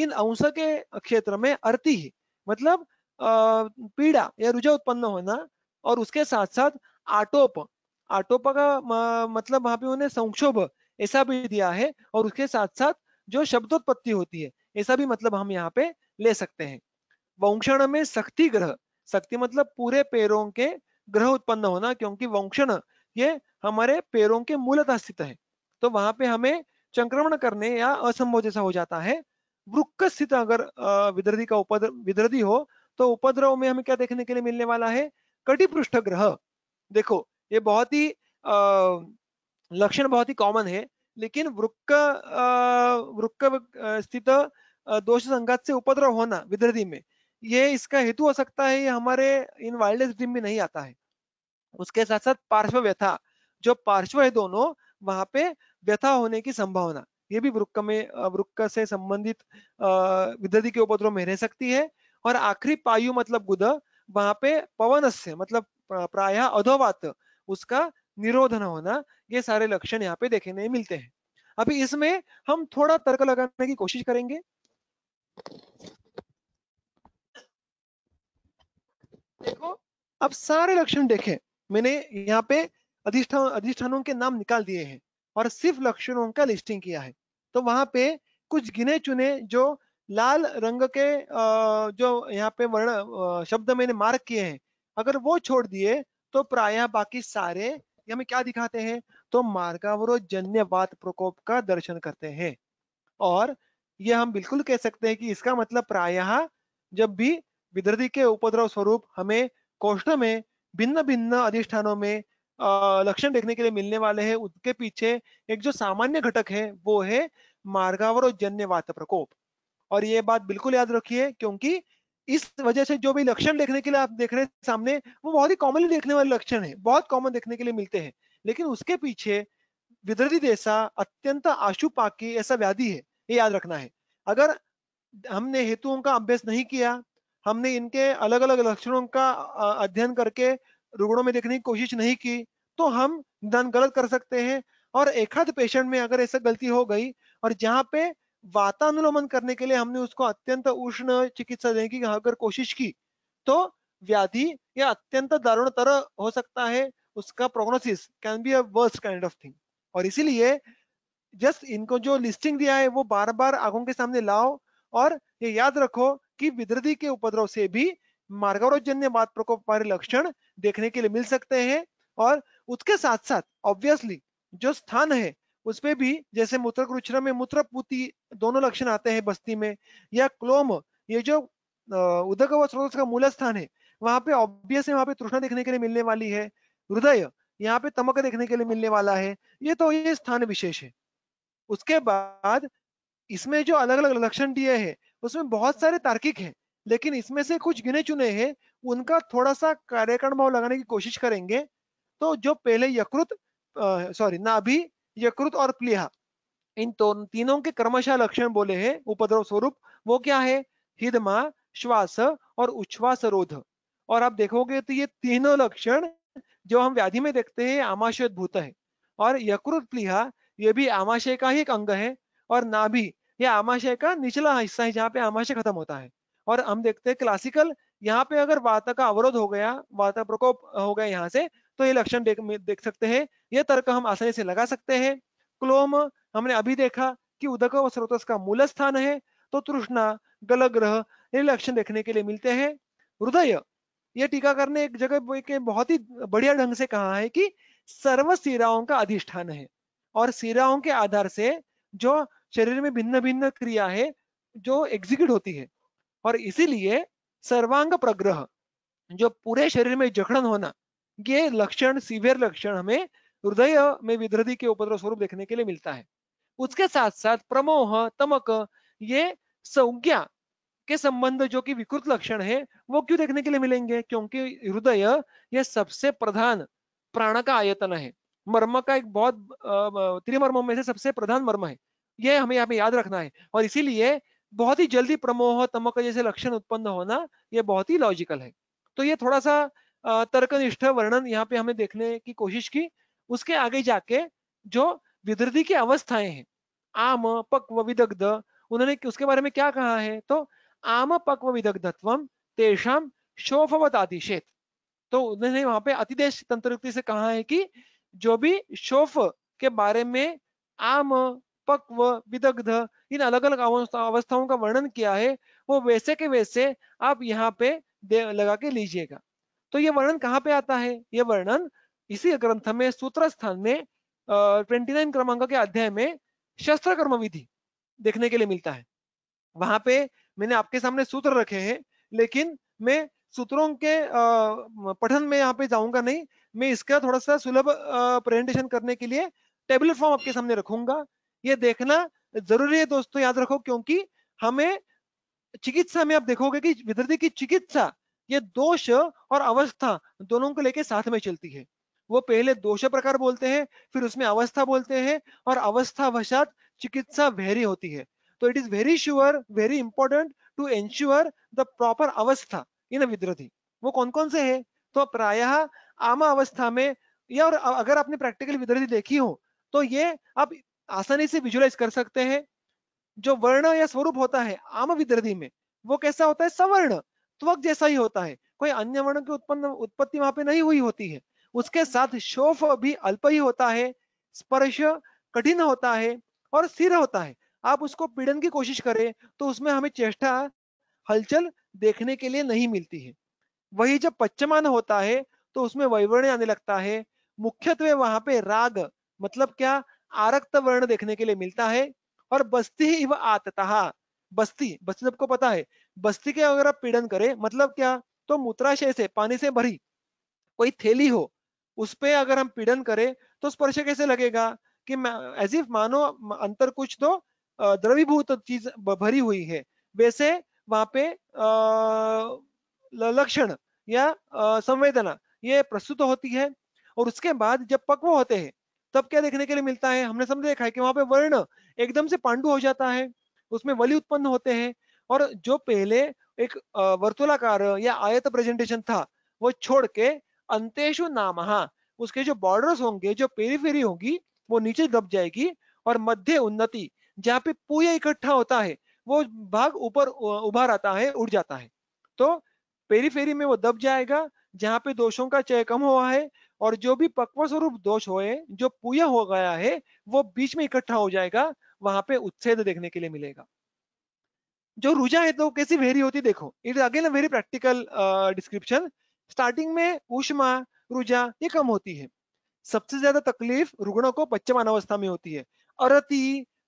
इन अंश के क्षेत्र में अर्थी ही मतलब पीड़ा या रुझा उत्पन्न होना और उसके साथ साथ आटोप आटोप का मतलब वहां पे उन्हें संक्षोभ ऐसा भी दिया है और उसके साथ साथ जो शब्दोत्पत्ति होती है ऐसा भी मतलब हम यहाँ पे ले सकते हैं वंक्षण में शक्ति ग्रह शक्ति मतलब पूरे पैरों के ग्रह उत्पन्न होना क्योंकि वंक्षण ये हमारे पैरों के मूलतः स्थित है तो वहां पे हमें संक्रमण करने या असंभव जैसा हो जाता है वृक्ष स्थित अगर विद्रधि का उपद्र विद्रधि हो तो उपद्रव में हमें क्या देखने के लिए मिलने वाला है कटिपृष्ठ ग्रह देखो ये बहुत ही लक्षण बहुत ही कॉमन है लेकिन वृक्ष वृक्ष स्थित दोष संघात से उपद्रव होना विद्रधि में ये इसका हेतु हो सकता है ये हमारे इन वाइल्डेस्ट ड्रीम में नहीं आता है उसके साथ साथ पार्श्व व्यथा जो पार्श्व है दोनों वहां पे व्यथा होने की संभावना ये भी वृक्क में वृक्क से संबंधित विदधि के उपद्रव में रह सकती है और आखिरी पायु मतलब गुद वहां पे से मतलब प्राय अधोवात उसका निरोधन होना ये सारे लक्षण यहाँ पे देखने मिलते हैं अभी इसमें हम थोड़ा तर्क लगाने की कोशिश करेंगे देखो अब सारे लक्षण देखें मैंने यहाँ पे अधिष्ठान अधिष्ठानों के नाम निकाल दिए हैं और सिर्फ लक्षणों का लिस्टिंग किया है तो वहां पे कुछ गिने चुने जो लाल रंग के जो यहाँ पे वर्ण शब्द मैंने मार्क किए हैं अगर वो छोड़ दिए तो प्रायः बाकी सारे हमें क्या दिखाते हैं तो मार्गावरोजन्यवाद प्रकोप का दर्शन करते हैं और यह हम बिल्कुल कह सकते हैं कि इसका मतलब प्रायः जब भी विदर्धी के उपद्रव स्वरूप हमें कोष्ठ में भिन्न भिन्न अधिष्ठानों में लक्षण देखने के लिए मिलने वाले हैं उसके पीछे एक जो सामान्य घटक है वो है जन्य वात प्रकोप और ये बात बिल्कुल याद रखिए क्योंकि इस वजह से जो भी लक्षण देखने के लिए आप देख रहे हैं सामने वो बहुत ही कॉमनली देखने वाले लक्षण है बहुत कॉमन देखने के लिए मिलते हैं लेकिन उसके पीछे विदर्धी देशा अत्यंत आशुपाकी ऐसा व्याधि है ये याद रखना है अगर हमने हेतुओं का अभ्यास नहीं किया हमने इनके अलग अलग लक्षणों का अध्ययन करके रुग्णों में देखने की कोशिश नहीं की तो हम निदान गलत कर सकते हैं और एक पेशेंट में अगर ऐसा गलती हो गई और जहाँ पे वातानुलोमन करने के लिए हमने उसको अत्यंत उष्ण चिकित्सा देने की अगर कोशिश की तो व्याधि या अत्यंत दारुण तरह हो सकता है उसका prognosis can be a worst kind of thing और इसीलिए जस्ट इनको जो लिस्टिंग दिया है वो बार बार आंखों के सामने लाओ और ये याद रखो कि विद्रदी के उपद्रव से भी मार्गारोजन्य मात प्रकोप वाले लक्षण देखने के लिए मिल सकते हैं और उसके साथ साथ ऑब्वियसली जो स्थान है उसपे भी जैसे मूत्र रुचरा में मूत्रपूति दोनों लक्षण आते हैं बस्ती में या क्लोम ये जो उदक व स्रोत का मूल स्थान है वहां पे ऑब्वियस है वहां पे तृष्णा देखने के लिए मिलने वाली है हृदय यहाँ पे तमक देखने के लिए मिलने वाला है ये तो ये स्थान विशेष है उसके बाद इसमें जो अलग अलग लक्षण दिए हैं उसमें बहुत सारे तार्किक हैं लेकिन इसमें से कुछ गिने चुने हैं उनका थोड़ा सा कार्यकरण भाव लगाने की कोशिश करेंगे तो जो पहले यकृत सॉरी नाभि यकृत और प्लीहा इन तो, तीनों के क्रमशः लक्षण बोले हैं उपद्रव स्वरूप वो क्या है हिदमा श्वास और उच्छ्वास रोध और आप देखोगे तो ये तीनों लक्षण जो हम व्याधि में देखते हैं आमाशय भूत है और यकृत प्लीहा ये भी आमाशय का ही एक अंग है और नाभि ये आमाशय का निचला हिस्सा है जहाँ पे आमाशय खत्म होता है और हम देखते हैं क्लासिकल यहाँ पे अगर वार्ता का अवरोध हो गया वार्ता प्रकोप हो गया यहाँ से तो ये लक्षण देख देख सकते हैं ये तर्क हम आसानी से लगा सकते हैं क्लोम हमने अभी देखा कि उदक व स्रोत का मूल स्थान है तो तृष्णा गल ग्रह ये लक्षण देखने के लिए मिलते हैं हृदय ये टीका करने एक जगह के बहुत ही बढ़िया ढंग से कहा है कि सर्व सिराओं का अधिष्ठान है और सिराओं के आधार से जो शरीर में भिन्न भिन्न क्रिया है जो एग्जीक्यूट होती है और इसीलिए सर्वांग प्रग्रह जो पूरे शरीर में जखड़न होना ये लक्षण सीवियर लक्षण हमें हृदय में विध्रधि के उपद्रव स्वरूप देखने के लिए मिलता है उसके साथ साथ प्रमोह तमक ये संज्ञा के संबंध जो कि विकृत लक्षण है वो क्यों देखने के लिए मिलेंगे क्योंकि हृदय यह सबसे प्रधान प्राण का आयतन है मर्म का एक बहुत त्रिमर्म में से सबसे प्रधान मर्म है यह हमें यहाँ पे याद रखना है और इसीलिए बहुत ही जल्दी प्रमोह तमक जैसे लक्षण उत्पन्न होना ये बहुत ही लॉजिकल है तो ये थोड़ा सा तर्कनिष्ठ वर्णन यहाँ पे हमें देखने की कोशिश की उसके आगे जाके जो विदृधि की अवस्थाएं हैं आम पक्व विदग्ध उन्होंने उसके बारे में क्या कहा है तो आम पक्व विदग्धत्व तेषाम शोफवत आदिशेत तो उन्होंने वहां पे अतिदेश तंत्र से कहा है कि जो भी शोफ के बारे में आम पक्व विदग्ध इन अलग अलग अवस्थाओं का वर्णन किया है वो वैसे के वैसे आप यहाँ पे लगा के लीजिएगा तो ये वर्णन कहाँ पे आता है ये वर्णन इसी ग्रंथ में सूत्र स्थान में ट्वेंटी नाइन क्रमांक के अध्याय में शस्त्र कर्म विधि देखने के लिए मिलता है वहां पे मैंने आपके सामने सूत्र रखे हैं लेकिन मैं सूत्रों के पठन में यहाँ पे जाऊंगा नहीं मैं इसका थोड़ा सा सुलभ प्रेजेंटेशन करने के लिए टेबलेट फॉर्म आपके सामने रखूंगा ये देखना जरूरी है दोस्तों याद रखो क्योंकि हमें चिकित्सा में आप देखोगे कि विदर्दी की चिकित्सा ये दोष और अवस्था दोनों को लेके साथ में चलती है वो पहले दोष प्रकार बोलते हैं फिर उसमें अवस्था बोलते हैं और अवस्था वशात चिकित्सा वेरी होती है तो it is very sure very important to ensure the proper अवस्था इन विद्रोधी वो कौन कौन से है तो प्रायः आमा अवस्था में या और अगर आपने प्रैक्टिकल विद्रोधि देखी हो तो ये आप आसानी से विजुलाइज कर सकते हैं जो वर्ण या स्वरूप होता है आम विदर्धी में वो कैसा होता है सवर्ण त्वक जैसा ही होता है कोई अन्य वर्ण की उत्पन्न उत्पत्ति वहां पे नहीं हुई होती है उसके साथ शोफ भी अल्प ही होता है स्पर्श कठिन होता है और सिर होता है आप उसको पीड़न की कोशिश करें तो उसमें हमें चेष्टा हलचल देखने के लिए नहीं मिलती है वही जब पच्चमान होता है तो उसमें वैवर्ण आने लगता है मुख्यत्व वहां पे राग मतलब क्या आरक्त वर्ण देखने के लिए मिलता है और बस्ती ही वह बस्ती बस्ती सबको पता है बस्ती के अगर आप पीड़न करें मतलब क्या तो मूत्राशय से पानी से भरी कोई थैली हो उस पर अगर हम पीड़न करें तो स्पर्श कैसे लगेगा कि एज इफ मानो अंतर कुछ तो द्रवीभूत चीज भरी हुई है वैसे वहां पे लक्षण या संवेदना ये प्रस्तुत होती है और उसके बाद जब पक्व होते हैं तब क्या देखने के लिए मिलता है हमने समझ देखा है कि वहां पे वर्ण एकदम से पांडु हो जाता है उसमें वली उत्पन्न होते हैं और जो पहले एक वर्तुलाकार या आयत प्रेजेंटेशन था वो छोड़ के अंतेशु नाम उसके जो बॉर्डर्स होंगे जो पेरीफेरी होगी वो नीचे दब जाएगी और मध्य उन्नति जहाँ पे पूया इकट्ठा होता है वो भाग ऊपर उभार आता है उड़ जाता है तो पेरीफेरी में वो दब जाएगा जहाँ पे दोषों का चय कम हुआ है और जो भी पक्व स्वरूप दोष होए जो पूया हो गया है वो बीच में इकट्ठा हो जाएगा वहां पे उच्छेद देखने के लिए मिलेगा जो रुझा है तो कैसी वेरी होती देखो it is again very practical description starting में उष्मा रुझा ये कम होती है सबसे ज्यादा तकलीफ रुग्णों को अवस्था में होती है अरति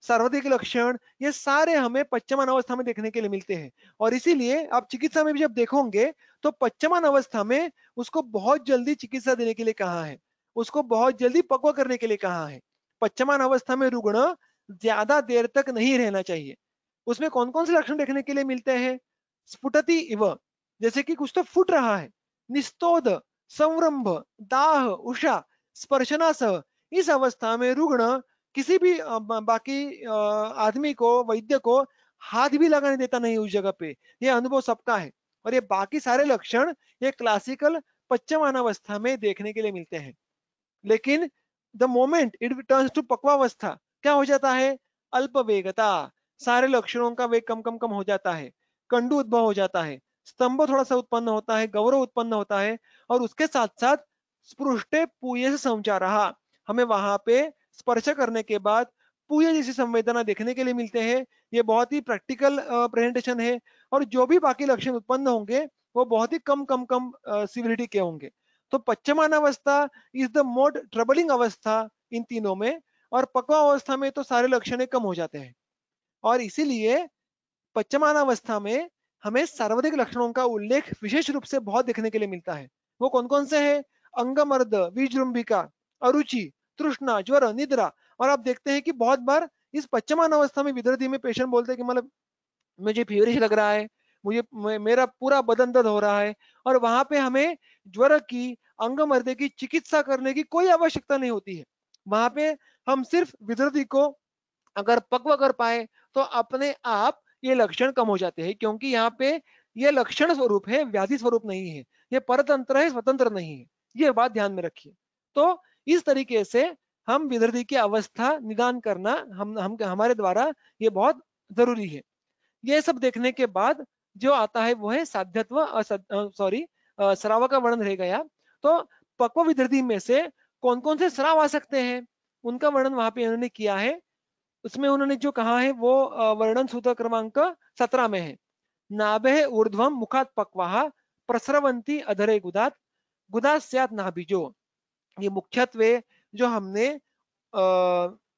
सर्वाधिक लक्षण ये सारे हमें अवस्था में देखने के लिए मिलते हैं और इसीलिए आप चिकित्सा में भी जब देखोगे तो पच्चमन अवस्था में उसको बहुत जल्दी चिकित्सा देने के लिए कहा है उसको बहुत जल्दी पक्व करने के लिए कहा है पच्चमान अवस्था में रुग्ण ज्यादा देर तक नहीं रहना चाहिए उसमें कौन कौन से लक्षण देखने के लिए मिलते हैं स्फुटती इव जैसे कि कुछ तो फुट रहा है निस्तोद संरंभ दाह उषा स्पर्शना सह इस अवस्था में रुग्ण किसी भी बाकी आदमी को वैद्य को हाथ भी लगाने देता नहीं उस जगह पे यह अनुभव सबका है और ये बाकी सारे लक्षण ये क्लासिकल पच्चमानावस्था में देखने के लिए मिलते हैं लेकिन the moment it turns to पक्वावस्था क्या हो जाता है अल्प वेगता सारे लक्षणों का वेग कम कम कम हो जाता है कंडू उद्भव हो जाता है स्तंभ थोड़ा सा उत्पन्न होता है गौरव उत्पन्न होता है और उसके साथ साथ स्पृष्टे पूय से समझा रहा हमें वहां पे स्पर्श करने के बाद पूय जैसी संवेदना देखने के लिए मिलते हैं ये बहुत ही प्रैक्टिकल प्रेजेंटेशन है और जो भी बाकी लक्षण उत्पन्न होंगे वो बहुत ही कम कम कम सिविलिटी के होंगे तो पच्चमान अवस्था इज द मोड ट्रबलिंग अवस्था इन तीनों में और पक्वा अवस्था में तो सारे लक्षण कम हो जाते हैं और इसीलिए पच्चमान अवस्था में हमें सार्वधिक लक्षणों का उल्लेख विशेष रूप से बहुत देखने के लिए मिलता है वो कौन कौन से है अंगमर्द विजृंभिका अरुचि तृष्णा ज्वर निद्रा और आप देखते हैं कि बहुत बार इस पच्चमान अवस्था में विद्रधि में पेशेंट बोलते हैं कि मतलब मुझे फीवरिश लग रहा है मुझे मेरा पूरा बदन दर्द हो रहा है और वहां पे हमें ज्वर की अंग मर्दे की चिकित्सा करने की कोई आवश्यकता नहीं होती है वहां पे हम सिर्फ विद्रोही को अगर पक्व कर पाए तो अपने आप ये लक्षण कम हो जाते हैं क्योंकि यहाँ पे ये लक्षण स्वरूप है व्याधि स्वरूप नहीं है ये परतंत्र है स्वतंत्र नहीं है ये बात ध्यान में रखिए तो इस तरीके से हम विदर्धी की अवस्था निदान करना हम हम हमारे द्वारा ये बहुत जरूरी है ये सब देखने के बाद जो आता है वो है साध्यत्व सॉरी श्राव का वर्णन रह गया तो पक्व विधृति में से कौन कौन से श्राव आ सकते हैं उनका वर्णन वहां पे इन्होंने किया है उसमें उन्होंने जो कहा है वो वर्णन सूत्र क्रमांक सत्रह में है नाभे ऊर्ध्वम मुखात पक्वाहा प्रसरवंती अधरे गुदात गुदात नाभिजो ये मुख्यत्व जो हमने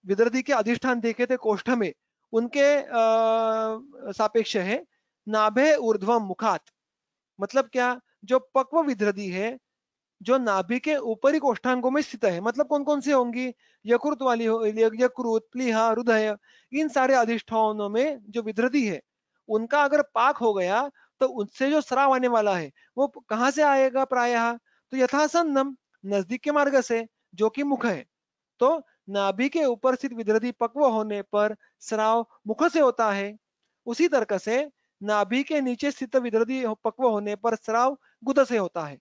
विदर्दी के अधिष्ठान देखे थे कोष्ठ में उनके सापेक्ष है नाभे ऊर्ध्व मुखात मतलब क्या जो पक्व विध्रदी है जो नाभि के ऊपरी कोष्ठांगों में स्थित है मतलब कौन कौन से होंगी यकृत वाली हो यकृत प्लीहा हृदय इन सारे अधिष्ठानों में जो विध्रदि है उनका अगर पाक हो गया तो उनसे जो श्राव आने वाला है वो कहाँ से आएगा प्रायः तो यथासन्नम नजदीक के मार्ग से जो कि मुख है तो नाभि के ऊपर स्थित विद्रधि पक्व होने पर स्राव मुख से होता है उसी तर्क से नाभि के नीचे स्थित विद्रधि पक्व होने पर स्राव गुद से होता है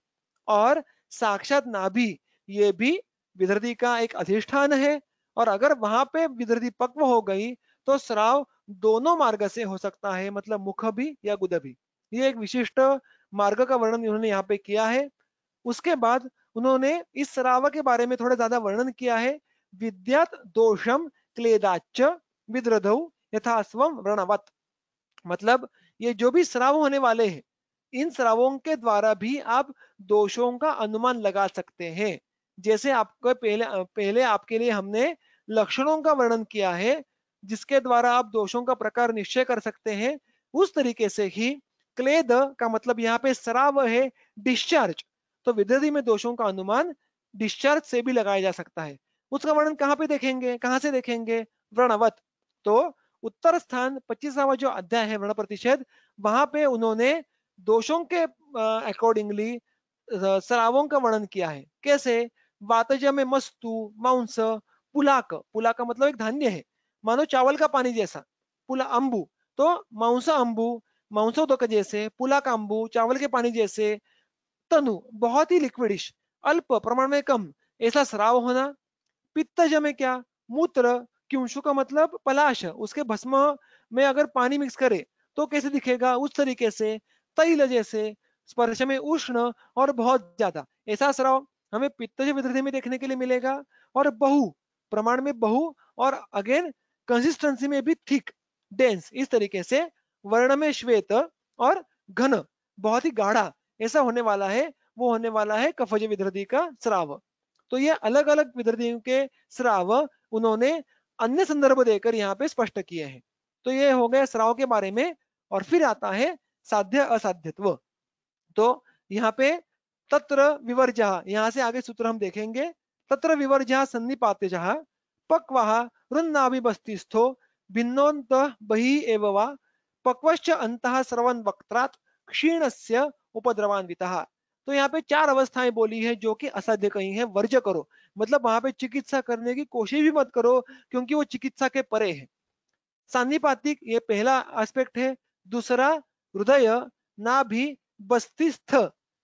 और साक्षात नाभि ये भी विद्रधि का एक अधिष्ठान है और अगर वहां पे विद्रधि पक्व हो गई तो स्राव दोनों मार्ग से हो सकता है मतलब मुख भी या गुद भी ये एक विशिष्ट मार्ग का वर्णन उन्होंने यहाँ पे किया है उसके बाद उन्होंने इस स्राव के बारे में थोड़ा ज्यादा वर्णन किया है विद्यात दोषम क्लेदाच विद्रध यथास्व रणवत मतलब ये जो भी श्राव होने वाले हैं इन श्रावों के द्वारा भी आप दोषों का अनुमान लगा सकते हैं जैसे आपको पहले पहले आपके लिए हमने लक्षणों का वर्णन किया है जिसके द्वारा आप दोषों का प्रकार निश्चय कर सकते हैं उस तरीके से ही क्लेद का मतलब यहाँ पे श्राव है डिस्चार्ज तो विद्रधि में दोषों का अनुमान डिस्चार्ज से भी लगाया जा सकता है उसका वर्णन कहाँ पे देखेंगे कहाँ से देखेंगे व्रणवत तो उत्तर स्थान पच्चीसवा जो अध्याय है वर्ण प्रतिषेध वहां पे उन्होंने दोषों के अकॉर्डिंगली सरावों का वर्णन किया है कैसे वातज में मस्तु मांस पुलाक पुलाक मतलब एक धान्य है मानो चावल का पानी जैसा पुला अम्बू तो मांस अम्बू माउंसो जैसे पुला का अम्बू चावल के पानी जैसे तनु बहुत ही लिक्विडिश अल्प प्रमाण में कम ऐसा श्राव होना पित्तज में क्या मूत्र क्यूंशु का मतलब पलाश उसके भस्म में अगर पानी मिक्स करे तो कैसे दिखेगा उस तरीके से तैल जैसे स्पर्श में उष्ण और बहुत ज्यादा ऐसा स्राव हमें पित्तज विधि में देखने के लिए मिलेगा और बहु प्रमाण में बहु और अगेन कंसिस्टेंसी में भी थिक डेंस इस तरीके से वर्ण में श्वेत और घन बहुत ही गाढ़ा ऐसा होने वाला है वो होने वाला है कफज विधि का स्राव तो ये अलग अलग विद्यार्थियों के श्राव उन्होंने अन्य संदर्भ देकर यहाँ पे स्पष्ट किए हैं तो ये हो गया श्राव के बारे में और फिर आता है साध्य असाध्यत्व तो यहाँ पे तत्र विवर्जह यहाँ से आगे सूत्र हम देखेंगे तत्र विवर्जह सन्निपाते जहा पक्वः रुन्नाभिबस्ति स्थो भिन्नोन्त बही एव पक्वश्च अंत अन्तः वक्त क्षीण से उपद्रवान्विता तो यहाँ पे चार अवस्थाएं बोली है जो कि असाध्य कही है वर्ज करो मतलब वहां पे चिकित्सा करने की कोशिश भी मत करो क्योंकि वो चिकित्सा के परे है सानिपातिक ये पहला एस्पेक्ट है दूसरा हृदय नाभि बस्तिस्थ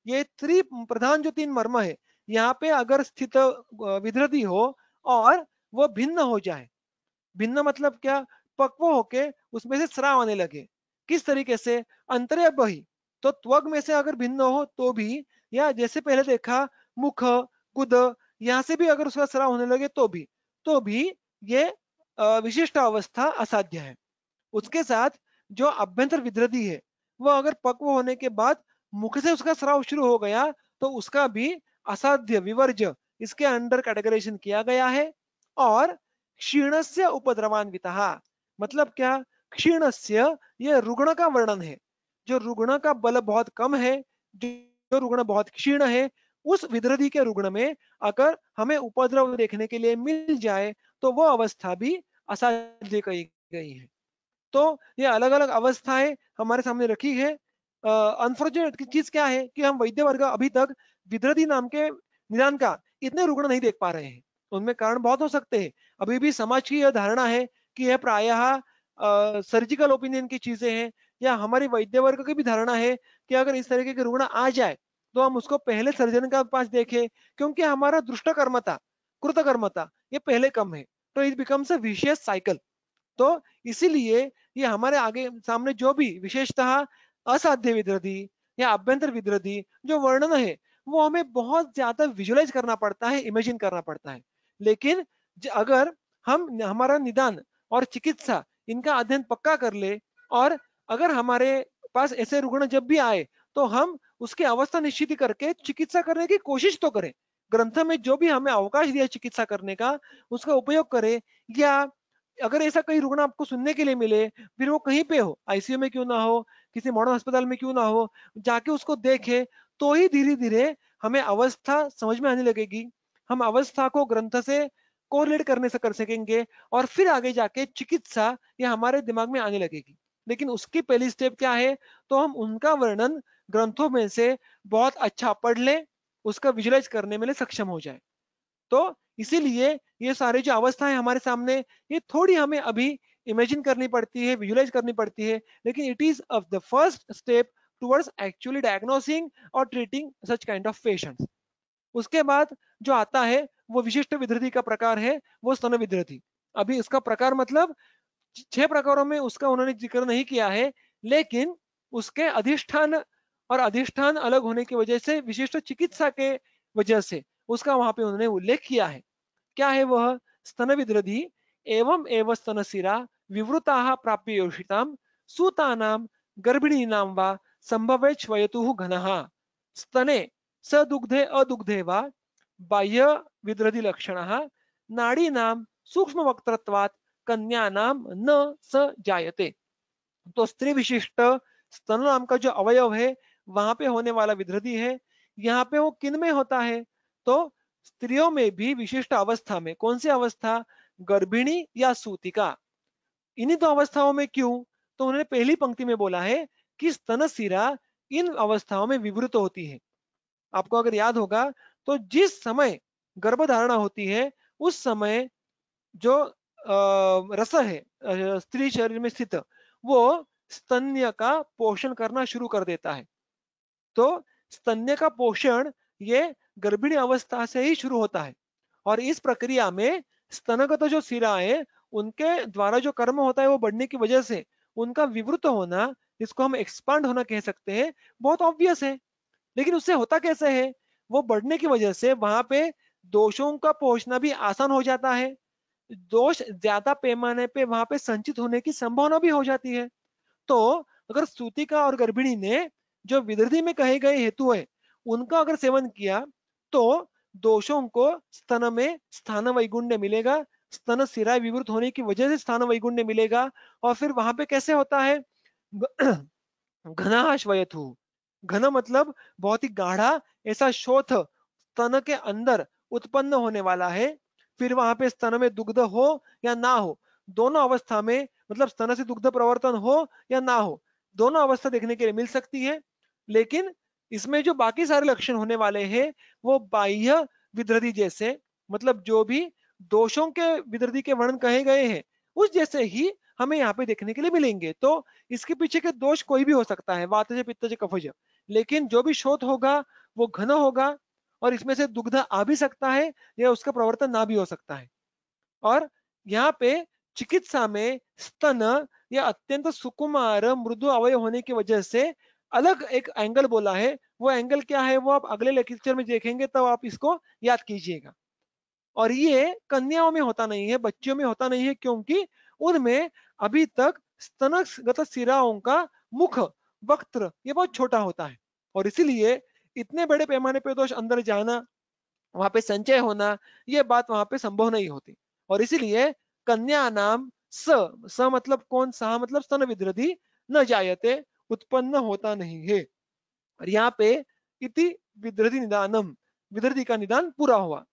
ये त्रि प्रधान जो तीन मर्म है यहाँ पे अगर स्थित विधृति हो और वो भिन्न हो जाए भिन्न मतलब क्या पक्व होके उसमें से श्राव आने लगे किस तरीके से अंतरे बही तो त्वग में से अगर भिन्न हो तो भी या जैसे पहले देखा मुख गुद यहां से भी अगर उसका स्राव होने लगे तो भी तो भी ये विशिष्ट अवस्था असाध्य है उसके साथ जो अभ्यंतर विद्रधि है वह अगर पक्व होने के बाद मुख से उसका स्राव शुरू हो गया तो उसका भी असाध्य विवर्ज इसके अंडर कैटेगराइजेशन किया गया है और क्षीण से उपद्रवान्वित मतलब क्या क्षीण से यह रुग्ण का वर्णन है जो रुग्ण का बल बहुत कम है जो जो रुग्ण बहुत क्षीण है उस विद्रधि के रुग्ण में अगर हमें उपद्रव देखने के लिए मिल जाए तो वो अवस्था भी असाध्य कही गई है तो ये अलग अलग अवस्थाएं हमारे सामने रखी है अनफॉर्चुनेट चीज क्या है कि हम वैद्य वर्ग अभी तक विद्रधि नाम के निदान का इतने रुग्ण नहीं देख पा रहे हैं उनमें कारण बहुत हो सकते हैं अभी भी समाज की यह धारणा है कि यह प्रायः सर्जिकल ओपिनियन की चीजें हैं या हमारी वैद्य वर्ग की भी धारणा है कि अगर इस तरीके के रुग्ण आ जाए तो हम उसको पहले सर्जन का पास देखें क्योंकि हमारा दुष्ट दुष्टकर्मता कृतकर्मता ये पहले कम है तो इट बिकम्स अ विशेष साइकिल तो इसीलिए ये हमारे आगे सामने जो भी विशेषतः असाध्य विद्रधि या अभ्यंतर विद्रधि जो वर्णन है वो हमें बहुत ज्यादा विजुअलाइज करना पड़ता है इमेजिन करना पड़ता है लेकिन अगर हम हमारा निदान और चिकित्सा इनका अध्ययन पक्का कर ले और अगर हमारे पास ऐसे रुग्ण जब भी आए तो हम उसकी अवस्था निश्चित करके चिकित्सा करने की कोशिश तो करें ग्रंथ में जो भी हमें अवकाश दिया चिकित्सा करने का उसका उपयोग करें या अगर ऐसा कई रुग्ण आपको सुनने के लिए मिले फिर वो कहीं पे हो आईसीयू में क्यों ना हो किसी मॉडर्न अस्पताल में क्यों ना हो जाके उसको देखे तो ही धीरे धीरे हमें अवस्था समझ में आने लगेगी हम अवस्था को ग्रंथ से कोरिलेट करने से कर सकेंगे और फिर आगे जाके चिकित्सा ये हमारे दिमाग में आने लगेगी लेकिन उसकी पहली स्टेप क्या है तो हम उनका वर्णन ग्रंथों में से बहुत अच्छा पढ़ लें उसका विजुलाइज करने में सक्षम हो जाए तो इसीलिए ये सारे जो अवस्थाएं हमारे सामने ये थोड़ी हमें अभी इमेजिन करनी पड़ती है विजुलाइज करनी पड़ती है लेकिन it is of the first step towards actually diagnosing और treating such kind of patient उसके बाद जो आता है वो विशिष्ट विधृति का प्रकार है वो स्तन विधृति अभी इसका प्रकार मतलब छह प्रकारों में उसका उन्होंने जिक्र नहीं किया है लेकिन उसके अधिष्ठान और अधिष्ठान अलग होने की वजह से विशिष्ट चिकित्सा के वजह से उसका वहां पे उन्होंने उल्लेख किया है क्या है वह स्तन विद्रधि एवं एवं स्तन सिरा विवृता प्राप्य योषिताम गर्भिणी नाम व संभव श्वयतु घनः स्तने सदुग्धे अदुग्धे वाह्य विद्रधि लक्षण नाम सूक्ष्म वक्तृत्वात कन्या नाम न स जायते तो स्त्री विशिष्ट स्तन नाम का जो अवयव है वहां पे होने वाला विधृति है यहाँ पे वो किन में होता है तो स्त्रियों में भी विशिष्ट अवस्था में कौन सी अवस्था गर्भिणी या सूतिका इन्हीं दो अवस्थाओं में क्यों तो उन्होंने पहली पंक्ति में बोला है कि स्तन सिरा इन अवस्थाओं में विवृत होती है आपको अगर याद होगा तो जिस समय गर्भधारणा होती है उस समय जो रस है स्त्री शरीर में स्थित वो स्तन्य का पोषण करना शुरू कर देता है तो स्तन्य का पोषण ये गर्भिणी अवस्था से ही शुरू होता है और इस प्रक्रिया में स्तनगत जो सिरा है उनके द्वारा जो कर्म होता है वो बढ़ने की वजह से उनका विवृत होना जिसको हम एक्सपांड होना कह सकते हैं बहुत ऑब्वियस है लेकिन उससे होता कैसे है वो बढ़ने की वजह से वहां पे दोषों का पहुंचना भी आसान हो जाता है दोष ज्यादा पैमाने पे वहां पे संचित होने की संभावना भी हो जाती है तो अगर सूतिका और गर्भिणी ने जो विधि में कहे गए हेतु है उनका अगर सेवन किया तो दोषों को स्तन में स्थान वैगुण्य मिलेगा स्तन सिराय विवृत होने की वजह से स्थान वैगुण्य मिलेगा और फिर वहां पे कैसे होता है *clears throat* घनाशवयथु घन मतलब बहुत ही गाढ़ा ऐसा शोथ स्तन के अंदर उत्पन्न होने वाला है फिर वहां पे स्तन में दुग्ध हो या ना हो दोनों अवस्था में मतलब स्तन से दुग्ध प्रवर्तन हो या ना हो दोनों अवस्था देखने के लिए मिल सकती है लेकिन इसमें जो बाकी सारे लक्षण होने वाले हैं वो बाह्य विद्रधि जैसे मतलब जो भी दोषों के विद्रधि के वर्णन कहे गए हैं उस जैसे ही हमें यहाँ पे देखने के लिए मिलेंगे तो इसके पीछे के दोष कोई भी हो सकता है वातज पित्तज कफज लेकिन जो भी शोध होगा वो घन होगा और इसमें से दुग्ध आ भी सकता है या उसका प्रवर्तन ना भी हो सकता है और यहाँ पे चिकित्सा में स्तन या अत्यंत सुकुमार मृदु अवय होने की वजह से अलग एक एंगल बोला है वो एंगल क्या है वो आप अगले लेक्चर में देखेंगे तब आप इसको याद कीजिएगा और ये कन्याओं में होता नहीं है बच्चियों में होता नहीं है क्योंकि उनमें अभी तक स्तनगत सिराओं का मुख वक्त्र ये बहुत छोटा होता है और इसीलिए इतने बड़े पैमाने पर दोष अंदर जाना वहां पे संचय होना ये बात वहां पे संभव नहीं होती और इसीलिए कन्या नाम स स मतलब कौन सा मतलब स्तन विद्रधि न जायते उत्पन्न होता नहीं है और यहाँ पे इति विद्रधि निदानम विद्रधि का निदान पूरा हुआ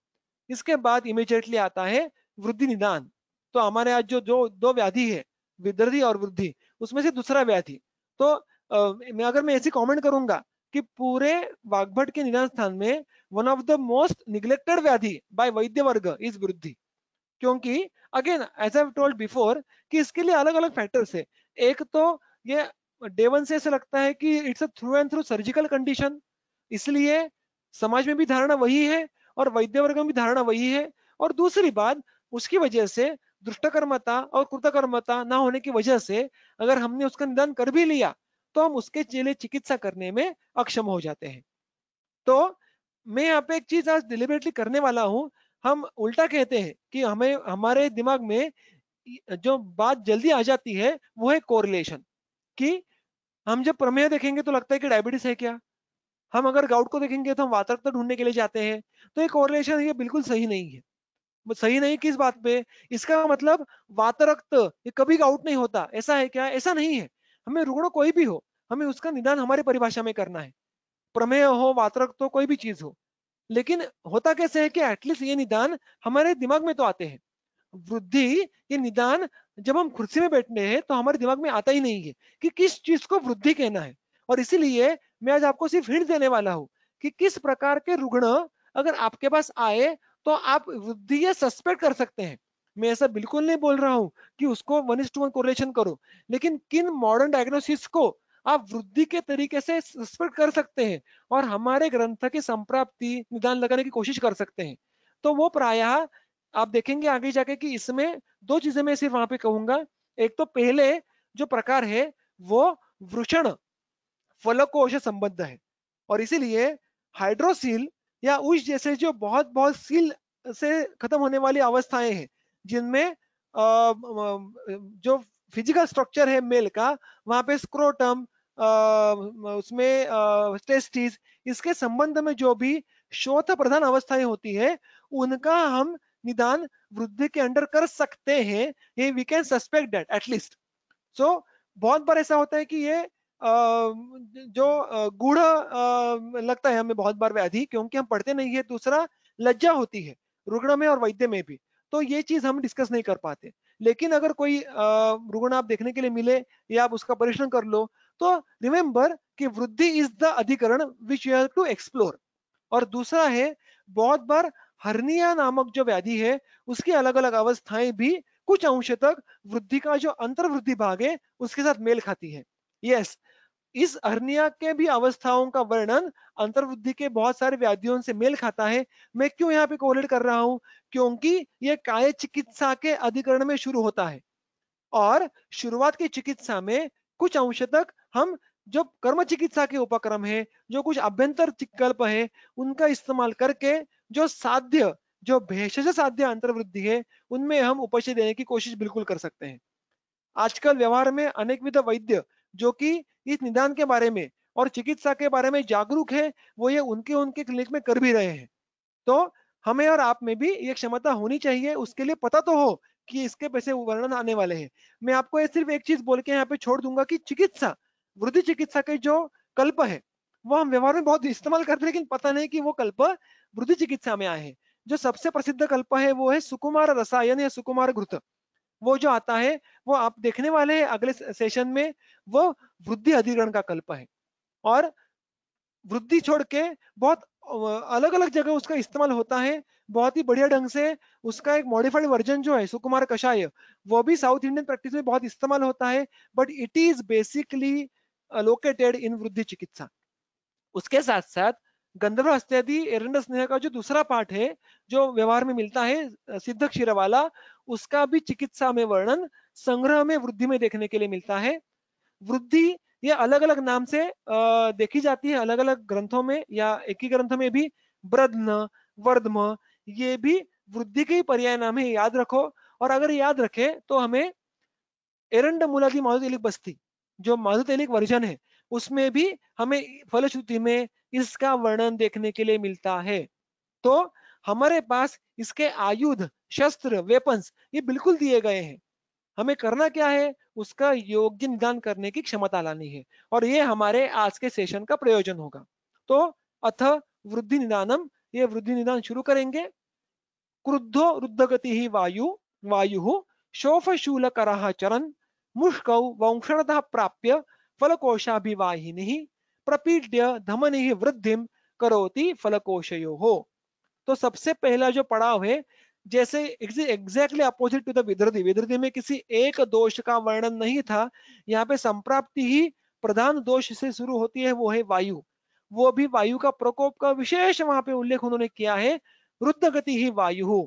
इसके बाद इमीजिएटली आता है वृद्धि निदान तो हमारे आज जो जो दो व्याधि है विद्रधि और वृद्धि उसमें से दूसरा व्याधि तो आ, मैं अगर मैं ऐसी कॉमेंट करूंगा कि पूरे वाघभट के निदान स्थान में one of the most neglected व्याधि बाय वैद्य वर्ग इज वृद्धि क्योंकि again as I told before कि इसके लिए अलग अलग फैक्टर्स है एक तो ये डेवन से ऐसा लगता है कि it's a through and through surgical condition इसलिए समाज में भी धारणा वही है और वैद्य वर्ग में भी धारणा वही है और दूसरी बात उसकी वजह से दुष्टकर्मता और कृतकर्मता ना होने की वजह से अगर हमने उसका निदान कर भी लिया तो हम उसके लिए चिकित्सा करने में अक्षम हो जाते हैं तो मैं यहाँ पे एक चीज आज डिलीबरेटली करने वाला हूँ हम उल्टा कहते हैं कि हमें हमारे दिमाग में जो बात जल्दी आ जाती है वो है कोरिलेशन कि हम जब प्रमेय देखेंगे तो लगता है कि डायबिटीज है क्या हम अगर गाउट को देखेंगे तो हम वातरक्त तो ढूंढने के लिए जाते हैं तो ये कोरिलेशन ये बिल्कुल सही नहीं है सही नहीं किस बात पे इसका मतलब वातरक्त ये कभी गाउट नहीं होता ऐसा है क्या ऐसा नहीं है हमें रुग्ण कोई भी हो हमें उसका निदान हमारी परिभाषा में करना है प्रमेय हो वातरक तो कोई भी चीज हो लेकिन होता कैसे है कि एटलीस्ट ये निदान हमारे दिमाग में तो आते हैं वृद्धि ये निदान जब हम कुर्सी में बैठने हैं तो हमारे दिमाग में आता ही नहीं है कि किस चीज को वृद्धि कहना है और इसीलिए मैं आज आपको सिर्फ हिंट देने वाला हूँ कि किस प्रकार के रुग्ण अगर आपके पास आए तो आप वृद्धि सस्पेक्ट कर सकते हैं मैं ऐसा बिल्कुल नहीं बोल रहा हूँ कि उसको one is to one correlation करो लेकिन किन मॉडर्न डायग्नोसिस को आप वृद्धि के तरीके से स्पष्ट कर सकते हैं और हमारे ग्रंथ की संप्राप्ति निदान लगाने की कोशिश कर सकते हैं तो वो प्रायः आप देखेंगे आगे जाके कि इसमें दो चीजें मैं सिर्फ वहां पे कहूंगा एक तो पहले जो प्रकार है वो वृषण फलकोश संबद्ध है और इसीलिए हाइड्रोसील या उस जैसे जो बहुत बहुत सील से खत्म होने वाली अवस्थाएं हैं जिनमें जो फिजिकल स्ट्रक्चर है मेल का वहां पे स्क्रोटम उसमें टेस्टिस इसके संबंध में जो भी शोथ प्रधान अवस्थाएं होती है उनका हम निदान वृद्धि के अंडर कर सकते हैं ये we can suspect that at least so बहुत बार ऐसा होता है कि ये जो गुड़ लगता है हमें बहुत बार व्याधि क्योंकि हम पढ़ते नहीं है दूसरा लज्जा होती है रुग्ण में और वैद्य में भी तो ये चीज हम डिस्कस नहीं कर पाते लेकिन अगर कोई रुगण आप देखने के लिए मिले या आप उसका परीक्षण कर लो तो रिमेम्बर कि वृद्धि इज द अधिकरण which you have to explore और दूसरा है बहुत बार हरनिया नामक जो व्याधि है उसकी अलग अलग अवस्थाएं भी कुछ अंश तक वृद्धि का जो अंतर्वृद्धि भाग है उसके साथ मेल खाती है यस yes, इस हर्निया के भी अवस्थाओं का वर्णन अंतर्वृद्धि के बहुत सारे व्याधियों से मेल खाता है मैं क्यों यहाँ पे कोलेट कर रहा हूं क्योंकि ये काय चिकित्सा के अधिकरण में शुरू होता है और शुरुआत की चिकित्सा में कुछ अंश तक हम जो कर्म चिकित्सा के उपक्रम है जो कुछ अभ्यंतर विकल्प है उनका इस्तेमाल करके जो साध्य जो भेषज साध्य अंतर्वृद्धि है उनमें हम उपचय देने की कोशिश बिल्कुल कर सकते हैं आजकल व्यवहार में अनेकविध वैद्य जो कि इस निदान के बारे में और चिकित्सा के बारे में जागरूक है वो ये उनके उनके क्लिनिक में कर भी रहे हैं तो हमें और आप में भी ये क्षमता होनी चाहिए उसके लिए पता तो हो कि इसके पैसे वर्णन आने वाले हैं मैं आपको ये सिर्फ एक चीज बोल के यहाँ पे छोड़ दूंगा कि चिकित्सा वृद्धि चिकित्सा के जो कल्प है वो हम व्यवहार में बहुत इस्तेमाल करते हैं लेकिन पता नहीं कि वो कल्प वृद्धि चिकित्सा में आए हैं जो सबसे प्रसिद्ध कल्प है वो है सुकुमार रसायन या सुकुमार घृत वो जो आता है वो आप देखने वाले हैं अगले सेशन में वो वृद्धि अधिग्रहण का कल्प है और वृद्धि छोड़ के बहुत अलग अलग जगह उसका इस्तेमाल होता है बहुत ही बढ़िया ढंग से उसका एक मॉडिफाइड वर्जन जो है सुकुमार कषाय वो भी साउथ इंडियन प्रैक्टिस में बहुत इस्तेमाल होता है but it is basically located in वृद्धि चिकित्सा उसके साथ साथ गंधर्व हस्त्यादि एरंड स्नेह का जो दूसरा पाठ है जो व्यवहार में मिलता है सिद्ध वाला उसका भी चिकित्सा में वर्णन संग्रह में वृद्धि में देखने के लिए मिलता है वृद्धि ये अलग अलग नाम से देखी जाती है अलग अलग ग्रंथों में या एक ही ग्रंथ में भी ब्रद्न वर्धम ये भी वृद्धि के पर्याय नाम है याद रखो और अगर याद रखे तो हमें एरंड मूलादि माधुतेलिक बस्ती जो माधुतेलिक वर्जन है उसमें भी हमें फलश्रुति में इसका वर्णन देखने के लिए मिलता है तो हमारे पास इसके आयुध शस्त्र वेपन्स ये बिल्कुल दिए गए हैं हमें करना क्या है उसका योग्य निदान करने की क्षमता लानी है और ये हमारे आज के सेशन का प्रयोजन होगा तो अथ वृद्धि निदानम ये वृद्धि निदान शुरू करेंगे क्रुद्धो रुद्धगति ही वायु वायु शोफ शूल कराह चरण मुष्क वंशरतः प्राप्य फलकोशाभिवाहिनी प्रपीड्य धमनि वृद्धि करोति फलकोशयो हो तो सबसे पहला जो पड़ाव है जैसे एग्जैक्टली अपोजिट टू द विधृति विधृति में किसी एक दोष का वर्णन नहीं था यहाँ पे संप्राप्ति ही प्रधान दोष से शुरू होती है वो है वायु वो भी वायु का प्रकोप का विशेष वहां पे उल्लेख उन्होंने किया है रुद्ध गति ही वायु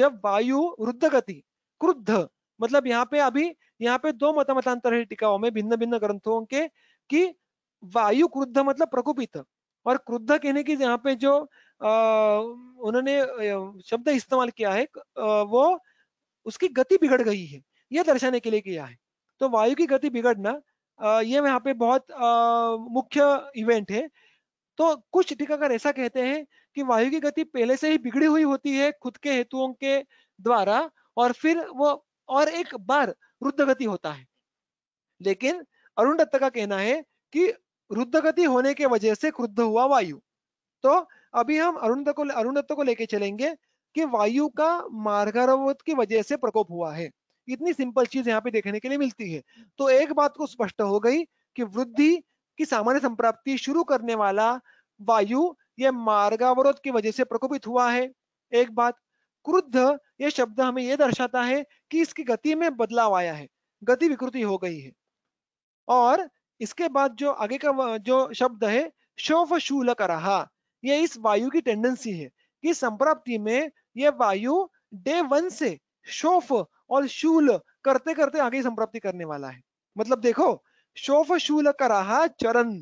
जब वायु रुद्ध गति क्रुद्ध मतलब यहाँ पे अभी यहाँ पे दो मत मतांतर है टीकाओं में भिन्न भिन्न ग्रंथों के कि वायु क्रुद्ध मतलब प्रकोपित और क्रुद्ध कहने की यहाँ पे जो उन्होंने शब्द इस्तेमाल किया है वो उसकी गति बिगड़ गई है यह दर्शाने के लिए किया है तो वायु की गति बिगड़ना ये यहाँ पे बहुत मुख्य इवेंट है तो कुछ टीकाकार ऐसा कहते हैं कि वायु की गति पहले से ही बिगड़ी हुई होती है खुद के हेतुओं के द्वारा और फिर वो और एक बार रुद्धगति होता है लेकिन अरुण दत्त का कहना है कि रुद्धगति होने के वजह से क्रुद्ध हुआ वायु तो अभी हम अरुण दत्त को अरुण दत्त को लेके चलेंगे कि वायु का मार्गारोध की वजह से प्रकोप हुआ है इतनी सिंपल चीज यहाँ पे देखने के लिए मिलती है तो एक बात को स्पष्ट हो गई कि वृद्धि की सामान्य संप्राप्ति शुरू करने वाला वायु यह मार्गावरोध की वजह से प्रकोपित हुआ है एक बात क्रुद्ध यह शब्द हमें यह दर्शाता है कि इसकी गति में बदलाव आया है गति विकृति हो गई है और इसके बाद जो आगे का जो शब्द है शोफ शूल रहा यह इस वायु की टेंडेंसी है कि संप्राप्ति में यह वायु डे वन से शोफ और शूल करते करते आगे संप्राप्ति करने वाला है मतलब देखो शोफ शूल रहा चरण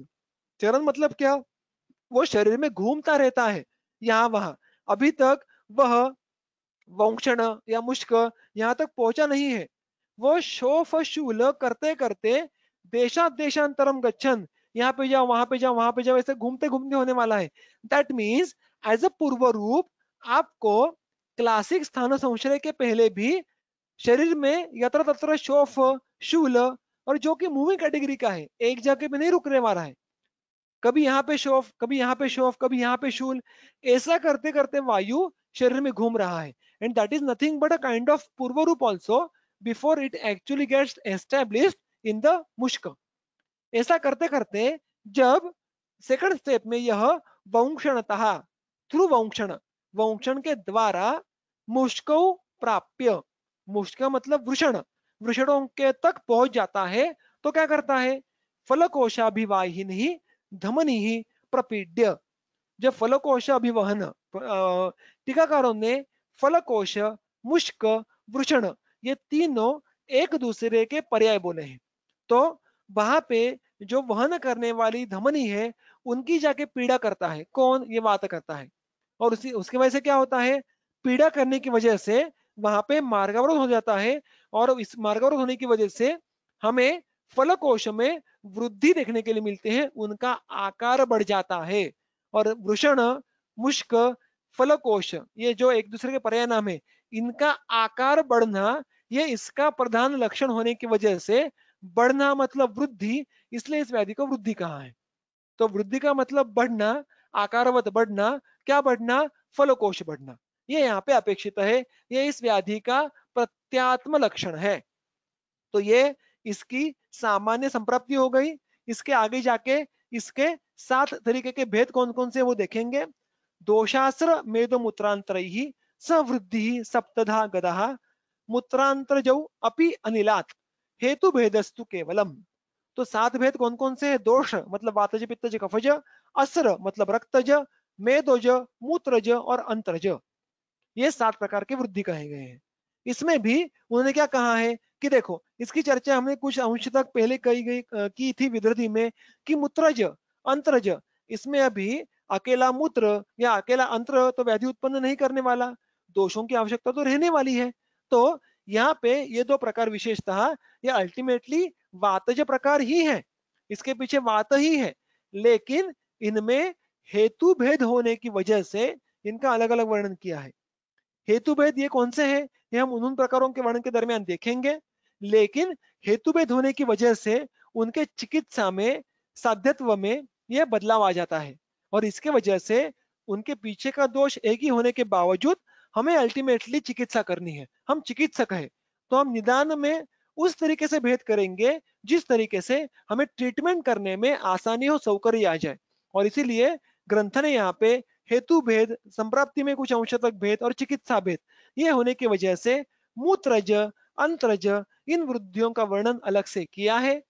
चरण मतलब क्या वो शरीर में घूमता रहता है यहां वहां अभी तक वह वोक्षण या मुश्क यहाँ तक पहुंचा नहीं है वो शोफ शूल करते करते देशा देशांतरम गच्छन यहाँ पे जाओ वहां पे जाओ वहां पे जाओ ऐसे घूमते घूमते होने वाला है दैट मीन्स एज अ पूर्व रूप आपको क्लासिक स्थान संशय के पहले भी शरीर में यत्र तत्र शोफ शूल और जो कि मूविंग कैटेगरी का है एक जगह पे नहीं रुकने वाला है कभी यहाँ पे शोफ कभी यहाँ पे शोफ कभी यहाँ पे शूल ऐसा करते करते वायु शरीर में घूम रहा है and that is nothing but a kind of purva roop also before it actually gets established in the mushk ऐसा करते करते जब सेकंड स्टेप में यह वंक्षणतः थ्रू वंक्षण वंक्षण के द्वारा मुश्को प्राप्य मुश्क मतलब वृषण वृषणों के तक पहुंच जाता है तो क्या करता है फलकोशाभिवाहिन ही धमनी ही प्रपीड्य जब फलकोश अभिवहन टीकाकारों ने फलकोश मुश्क वृषण ये तीनों एक दूसरे के पर्याय बोले हैं तो वहां पे जो वहन करने वाली धमनी है उनकी जाके पीड़ा करता है कौन ये बात करता है और उसी उसके वजह से क्या होता है पीड़ा करने की वजह से वहां पे मार्गावरोध हो जाता है और इस मार्गवरोध होने की वजह से हमें फलकोश में वृद्धि देखने के लिए मिलते हैं उनका आकार बढ़ जाता है और वृषण मुश्क फलकोश ये जो एक दूसरे के पर्याय नाम है इनका आकार बढ़ना ये इसका प्रधान लक्षण होने की वजह से बढ़ना मतलब वृद्धि इसलिए इस व्याधि को वृद्धि कहा है तो वृद्धि का मतलब बढ़ना आकारवत बढ़ना क्या बढ़ना फलकोश बढ़ना ये यहाँ पे अपेक्षित है ये इस व्याधि का प्रत्यात्म लक्षण है तो ये इसकी सामान्य संप्राप्ति हो गई इसके आगे जाके इसके सात तरीके के भेद कौन कौन से वो देखेंगे दोषास्त्र मेद मूत्रांतर ही सवृद्धि सप्तधा गदः मूत्रांतरजौ अपि अनिलात हेतु भेदस्तु केवलम तो सात भेद कौन कौन से है दोष मतलब वातज पित्तज कफज अस्र मतलब रक्तज मेदोज मूत्रज और अंतरज ये सात प्रकार के वृद्धि कहे गए हैं इसमें भी उन्होंने क्या कहा है कि देखो इसकी चर्चा हमने कुछ अंश तक पहले कही गई की थी विद्रधि में कि मूत्रज अंतरज इसमें अभी अकेला मूत्र या अकेला अंतर तो व्याधि उत्पन्न नहीं करने वाला दोषों की आवश्यकता तो रहने वाली है तो यहाँ पे ये दो प्रकार विशेषतः ये अल्टीमेटली वातज प्रकार ही है इसके पीछे वात ही है लेकिन इनमें हेतु भेद होने की वजह से इनका अलग अलग वर्णन किया है हेतु भेद ये कौन से है ये हम उन प्रकारों के वर्णन के दरमियान देखेंगे लेकिन हेतु भेद होने की वजह से उनके चिकित्सा में साध्यत्व में यह बदलाव आ जाता है और इसके वजह से उनके पीछे का दोष एक ही होने के बावजूद हमें अल्टीमेटली चिकित्सा करनी है हम चिकित्सक है तो हम निदान में उस तरीके से भेद करेंगे जिस तरीके से हमें ट्रीटमेंट करने में आसानी हो सौकर्य आ जाए और इसीलिए ग्रंथ ने यहाँ पे हेतु भेद संप्राप्ति में कुछ अंश तक भेद और चिकित्सा भेद ये होने की वजह से मूत्रज अंतरज इन वृद्धियों का वर्णन अलग से किया है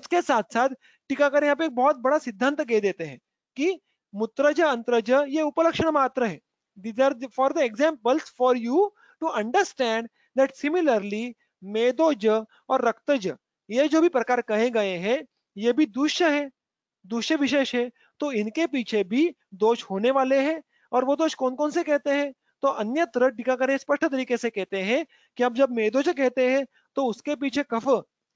उसके साथ साथ टीकाकर यहाँ पे एक बहुत बड़ा सिद्धांत कह देते हैं कि मूत्रज अंतरज ये उपलक्षण मात्र है these are for the examples for you to understand that similarly मेदोज और रक्तज ये जो भी प्रकार कहे गए हैं ये भी दूष्य है दूष्य विशेष है तो इनके पीछे भी दोष होने वाले हैं और वो दोष कौन कौन से कहते हैं तो अन्यत्र टीकाकरण स्पष्ट तरीके से कहते हैं कि अब जब मेदोज कहते हैं तो उसके पीछे कफ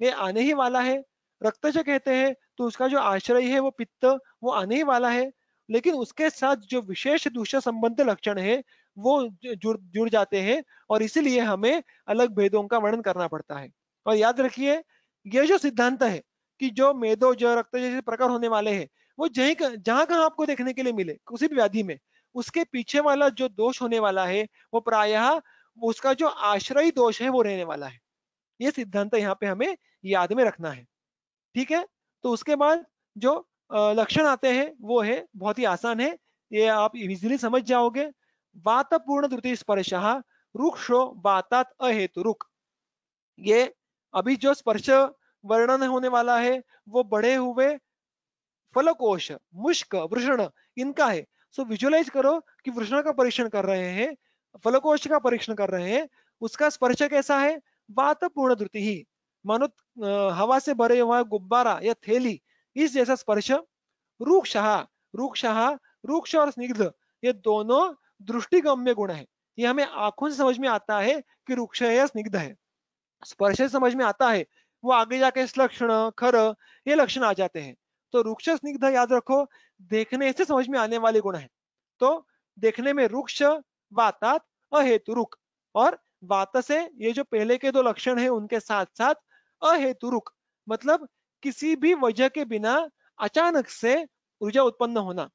ये आने ही वाला है रक्तज कहते हैं तो उसका जो आश्रय है वो पित्त वो आने ही वाला है लेकिन उसके साथ जो विशेष दूषण संबंध लक्षण है वो जुड़ जुड़ जाते हैं और इसीलिए हमें अलग भेदों का वर्णन करना पड़ता है और याद रखिए यह जो सिद्धांत है कि जो मेदो जो रक्त जैसे प्रकार होने वाले हैं वो जही जहां कहाँ आपको देखने के लिए मिले उसी व्याधि में उसके पीछे वाला जो दोष होने वाला है वो प्रायः उसका जो आश्रय दोष है वो रहने वाला है ये सिद्धांत यहाँ पे हमें याद में रखना है ठीक है तो उसके बाद जो लक्षण आते हैं वो है बहुत ही आसान है ये आप इजिली समझ जाओगे वात पूर्ण द्रुति स्पर्श रुक्षो वातात अहेतु रुक ये अभी जो स्पर्श वर्णन होने वाला है वो बड़े हुए फलकोश मुश्क वृषण इनका है सो विजुअलाइज करो कि वृषण का परीक्षण कर रहे हैं फलकोश का परीक्षण कर रहे हैं उसका स्पर्श कैसा है वात पूर्ण द्रुति ही मानो हवा से भरे हुआ गुब्बारा या थैली इस जैसा स्पर्श रुक्ष रुक्ष रूक्ष और स्निग्ध ये दोनों दृष्टिगम्य गुण है ये हमें आंखों से समझ में आता है कि रूक्ष है या स्निग्ध है स्पर्श से समझ में आता है वो आगे जाके लक्षण खर ये लक्षण आ जाते हैं तो रूक्ष स्निग्ध याद रखो देखने से समझ में आने वाले गुण है तो देखने में रूक्ष वातात अहेतुरुक और वात से ये जो पहले के दो लक्षण है उनके साथ साथ अहेतुरुक मतलब किसी भी वजह के बिना अचानक से ऊर्जा उत्पन्न होना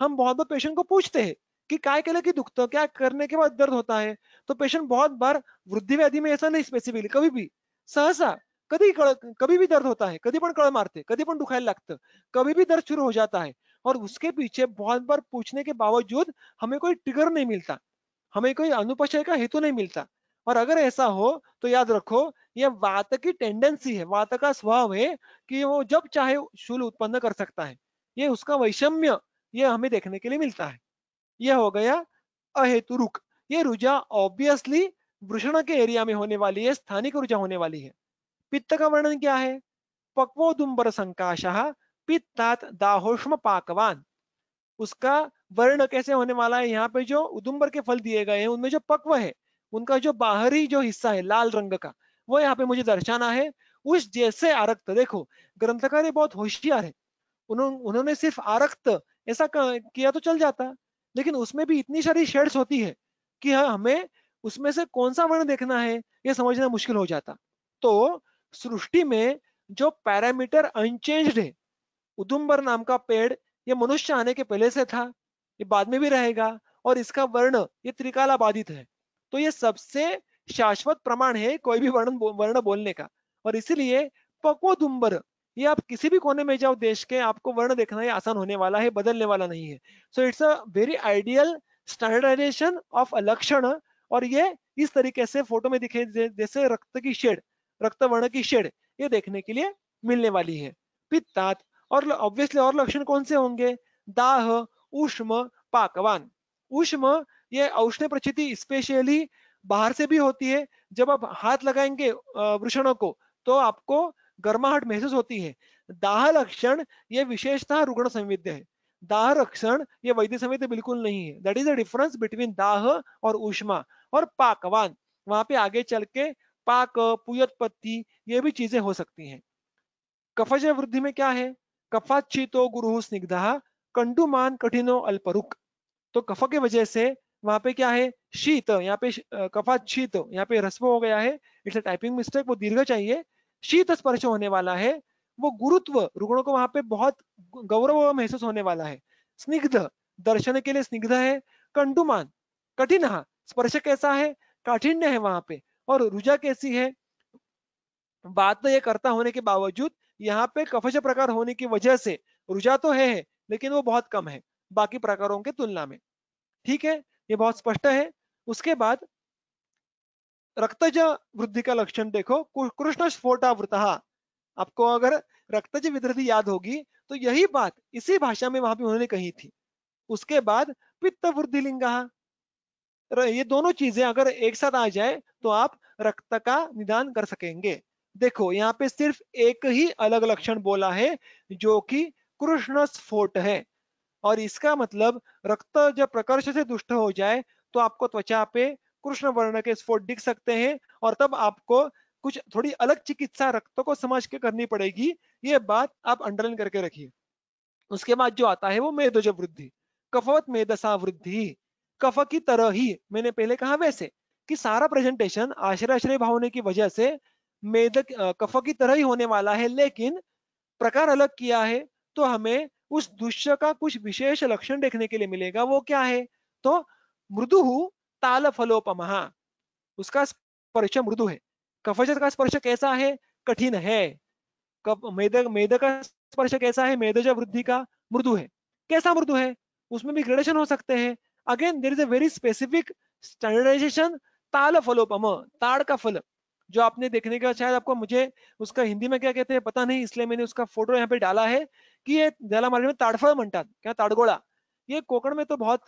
हम बहुत बार पेशेंट को पूछते हैं कि काय के लिए दुखता है क्या करने के बाद दर्द होता है तो पेशेंट बहुत बार वृद्धि व्याधि में ऐसा नहीं स्पेसिफिकली कभी भी सहसा कभी कभी भी दर्द होता है कभी कड़ मारते कभी दुखाई लगते कभी भी दर्द शुरू हो जाता है और उसके पीछे बहुत बार पूछने के बावजूद हमें कोई ट्रिगर नहीं मिलता हमें कोई अनुपचय का हेतु नहीं मिलता और अगर ऐसा हो तो याद रखो यह वात की टेंडेंसी है वात का स्वभाव है कि वो जब चाहे शूल उत्पन्न कर सकता है ये उसका वैषम्य ये हमें देखने के लिए मिलता है यह हो गया अहेतु रुक ये रुझा ऑब्वियसली वृषण के एरिया में होने वाली है स्थानिक ऊर्जा होने वाली है पित्त का वर्णन क्या है दुम्बर संकाशाह पित्तात दाहोष्म पाकवान उसका वर्ण कैसे होने वाला है यहाँ पे जो उदुम्बर के फल दिए गए हैं उनमें जो पक्व है उनका जो बाहरी जो हिस्सा है लाल रंग का वो यहाँ पे मुझे दर्शाना है उस जैसे आरक्त देखो ग्रंथकार ये बहुत होशियार है उन्हों, उन्होंने सिर्फ आरक्त ऐसा किया तो चल जाता लेकिन उसमें भी इतनी सारी शेड्स होती है कि हमें उसमें से कौन सा वर्ण देखना है ये समझना मुश्किल हो जाता तो सृष्टि में जो पैरामीटर अनचेंज्ड है उदुम्बर नाम का पेड़ ये मनुष्य आने के पहले से था ये बाद में भी रहेगा और इसका वर्ण ये त्रिकाला बाधित है तो ये सबसे शाश्वत प्रमाण है कोई भी वर्ण वर्ण बोलने का और इसीलिए पको दुम्बर ये आप किसी भी कोने में जाओ देश के आपको वर्ण देखना ये आसान होने वाला है बदलने वाला नहीं है so it's a very ideal standardization of a लक्षण और ये इस तरीके से फोटो में दिखे जैसे रक्त की शेड रक्त वर्ण की शेड ये देखने के लिए मिलने वाली है पित्तात और ऑब्वियसली और लक्षण कौन से होंगे दाह उष्म पाकवान उष्म ये औष्ण प्रचिति स्पेशली बाहर से भी होती है जब आप हाथ लगाएंगे वृषणों को तो आपको गर्माहट महसूस होती है दाह लक्षण ये विशेषता रुग्ण संविद्य है दाह लक्षण ये वैद्य संविद्य बिल्कुल नहीं है that is the difference between दाह और उष्मा और पाकवान वहां पे आगे चल के पाक पुयोत्पत्ति ये भी चीजें हो सकती हैं कफज वृद्धि में क्या है कफाचितो गुरु स्निग्धा कंडुमान कठिनो अल्परुक तो कफ के वजह से वहां पे क्या है शीत यहाँ पे कफा शीत यहाँ पे रस्व हो गया है इट्स अ टाइपिंग मिस्टेक वो दीर्घ चाहिए शीत स्पर्श होने वाला है वो गुरुत्व रुग्णों को वहां पे बहुत गौरव महसूस होने वाला है स्निग्ध दर्शन के लिए स्निग्ध है कंटुमान कठिन हाँ, स्पर्श कैसा है काठिन्य है वहां पे और रुजा कैसी है बात तो ये करता होने के बावजूद यहाँ पे कफज प्रकार होने की वजह से रुझा तो है लेकिन वो बहुत कम है बाकी प्रकारों के तुलना में ठीक है ये बहुत स्पष्ट है उसके बाद रक्तज वृद्धि का लक्षण देखो कृष्ण स्फोटावृत आपको अगर रक्तज विद्रति याद होगी तो यही बात इसी भाषा में वहां पर उन्होंने कही थी उसके बाद पित्त वृद्धि लिंग ये दोनों चीजें अगर एक साथ आ जाए तो आप रक्त का निदान कर सकेंगे देखो यहाँ पे सिर्फ एक ही अलग लक्षण बोला है जो कि कृष्ण स्फोट है और इसका मतलब रक्त जब प्रकर्ष से दुष्ट हो जाए तो आपको त्वचा पे कृष्ण वर्ण के स्फोट दिख सकते हैं और तब आपको कुछ थोड़ी अलग चिकित्सा रक्त को समझ के करनी पड़ेगी ये बात आप अंडरलाइन करके रखिए उसके बाद जो आता है वो मेदोज वृद्धि कफवत मेदसा वृद्धि कफ की तरह ही मैंने पहले कहा वैसे कि सारा प्रेजेंटेशन आश्रय भाव होने की वजह से मेद कफ की तरह ही होने वाला है लेकिन प्रकार अलग किया है तो हमें उस दुष्य का कुछ विशेष लक्षण देखने के लिए मिलेगा वो क्या है तो मृदु ताल फलोपमहा उसका स्पर्श मृदु है कफजत का स्पर्श कैसा है कठिन है कब मेद मेद का स्पर्श कैसा है मेदज वृद्धि का मृदु है कैसा मृदु है उसमें भी ग्रेडेशन हो सकते हैं again there is a very specific standardization ताल फलोपम ताड़ का फल जो आपने देखने का शायद आपको मुझे उसका हिंदी में क्या कहते हैं पता नहीं इसलिए मैंने उसका फोटो यहाँ पे डाला है की ये ज्याला मराठी में ताड़फा मनता क्या ताड़गोड़ा ये कोकण में तो बहुत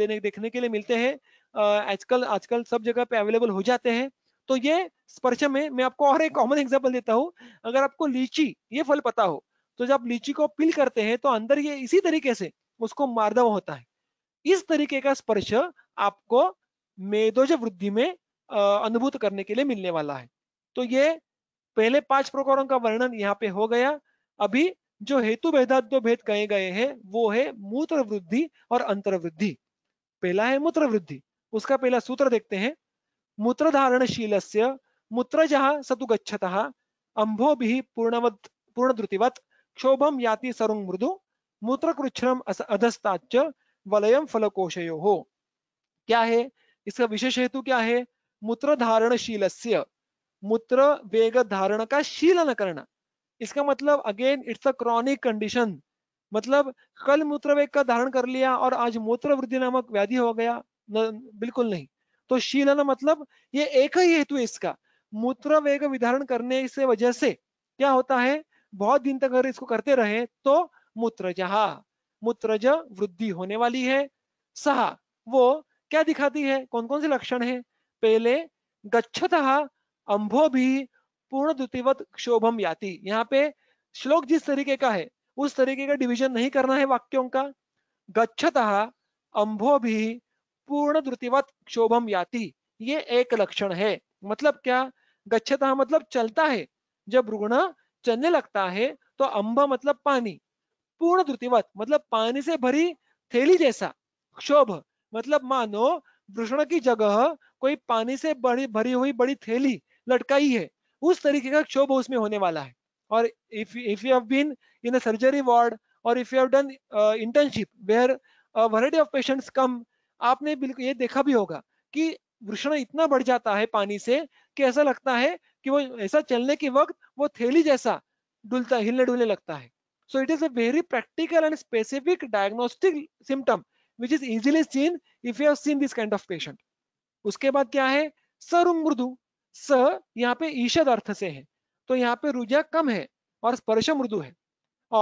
देने देखने के लिए मिलते हैं आजकल आजकल सब जगह पे अवेलेबल हो जाते हैं तो ये स्पर्श में मैं आपको और एक कॉमन एग्जाम्पल देता हूँ अगर आपको लीची ये फल पता हो तो जब लीची को पिल करते हैं तो अंदर ये इसी तरीके से उसको मारदा होता है इस तरीके का स्पर्श आपको मेदोज वृद्धि में अनुभूत करने के लिए मिलने वाला है तो ये पहले पांच प्रकारों का वर्णन यहाँ पे हो गया अभी जो हेतु दो भेद कहे गए हैं वो है मूत्र वृद्धि और अंतर वृद्धि पहला है मूत्र वृद्धि उसका पहला सूत्र देखते हैं मूत्र धारणशील से मूत्रज सतु अंभो भी पूर्णवत पूर्णद्रुतिवत क्षोभम याति सरुंग मृदु मूत्रकृच्छ्रम अधस्ताच वलयम फलकोशयो हो क्या है इसका विशेष हेतु क्या है मूत्र धारणशील मूत्र वेग धारण का शीलन करना इसका मतलब again it's a chronic condition मतलब कल मूत्र का धारण कर लिया और आज मूत्र वृद्धि नामक व्याधि हो गया न, बिल्कुल नहीं तो शीलन मतलब ये एक ही हेतु इसका मूत्र वेग विधारण करने से वजह से क्या होता है बहुत दिन तक अगर इसको करते रहे तो मूत्रजहा मूत्रज वृद्धि होने वाली है सहा वो क्या दिखाती है कौन कौन से लक्षण है पहले गच्छतः अंभो भी पूर्ण द्वितीवत क्षोभम याति यहाँ पे श्लोक जिस तरीके का है उस तरीके का डिवीजन नहीं करना है वाक्यों का गच्छतः अंभो भी पूर्ण द्रुतिवत क्षोभम याति ये एक लक्षण है मतलब क्या गच्छतः मतलब चलता है जब रुग्ण चलने लगता है तो अंब मतलब पानी पूर्ण द्रुतिवत मतलब पानी से भरी थैली जैसा क्षोभ मतलब मानो वृषण की जगह कोई पानी से बड़ी भरी हुई बड़ी थैली लटकाई है उस तरीके का क्षोभ उसमें होने वाला है और if if you have been in a surgery ward और if you have done internship where variety of patients come आपने बिल्कुल ये देखा भी होगा कि वृषण इतना बढ़ जाता है पानी से कि ऐसा लगता है कि वो ऐसा चलने के वक्त वो थैली जैसा डुलता हिलने डुलने लगता है so it is a very practical and specific diagnostic symptom which is easily seen if you have seen this kind of patient उसके बाद क्या है सरुंग मृदु स यहाँ पे ईषद अर्थ से है तो यहाँ पे रुजा कम है और स्पर्श मृदु है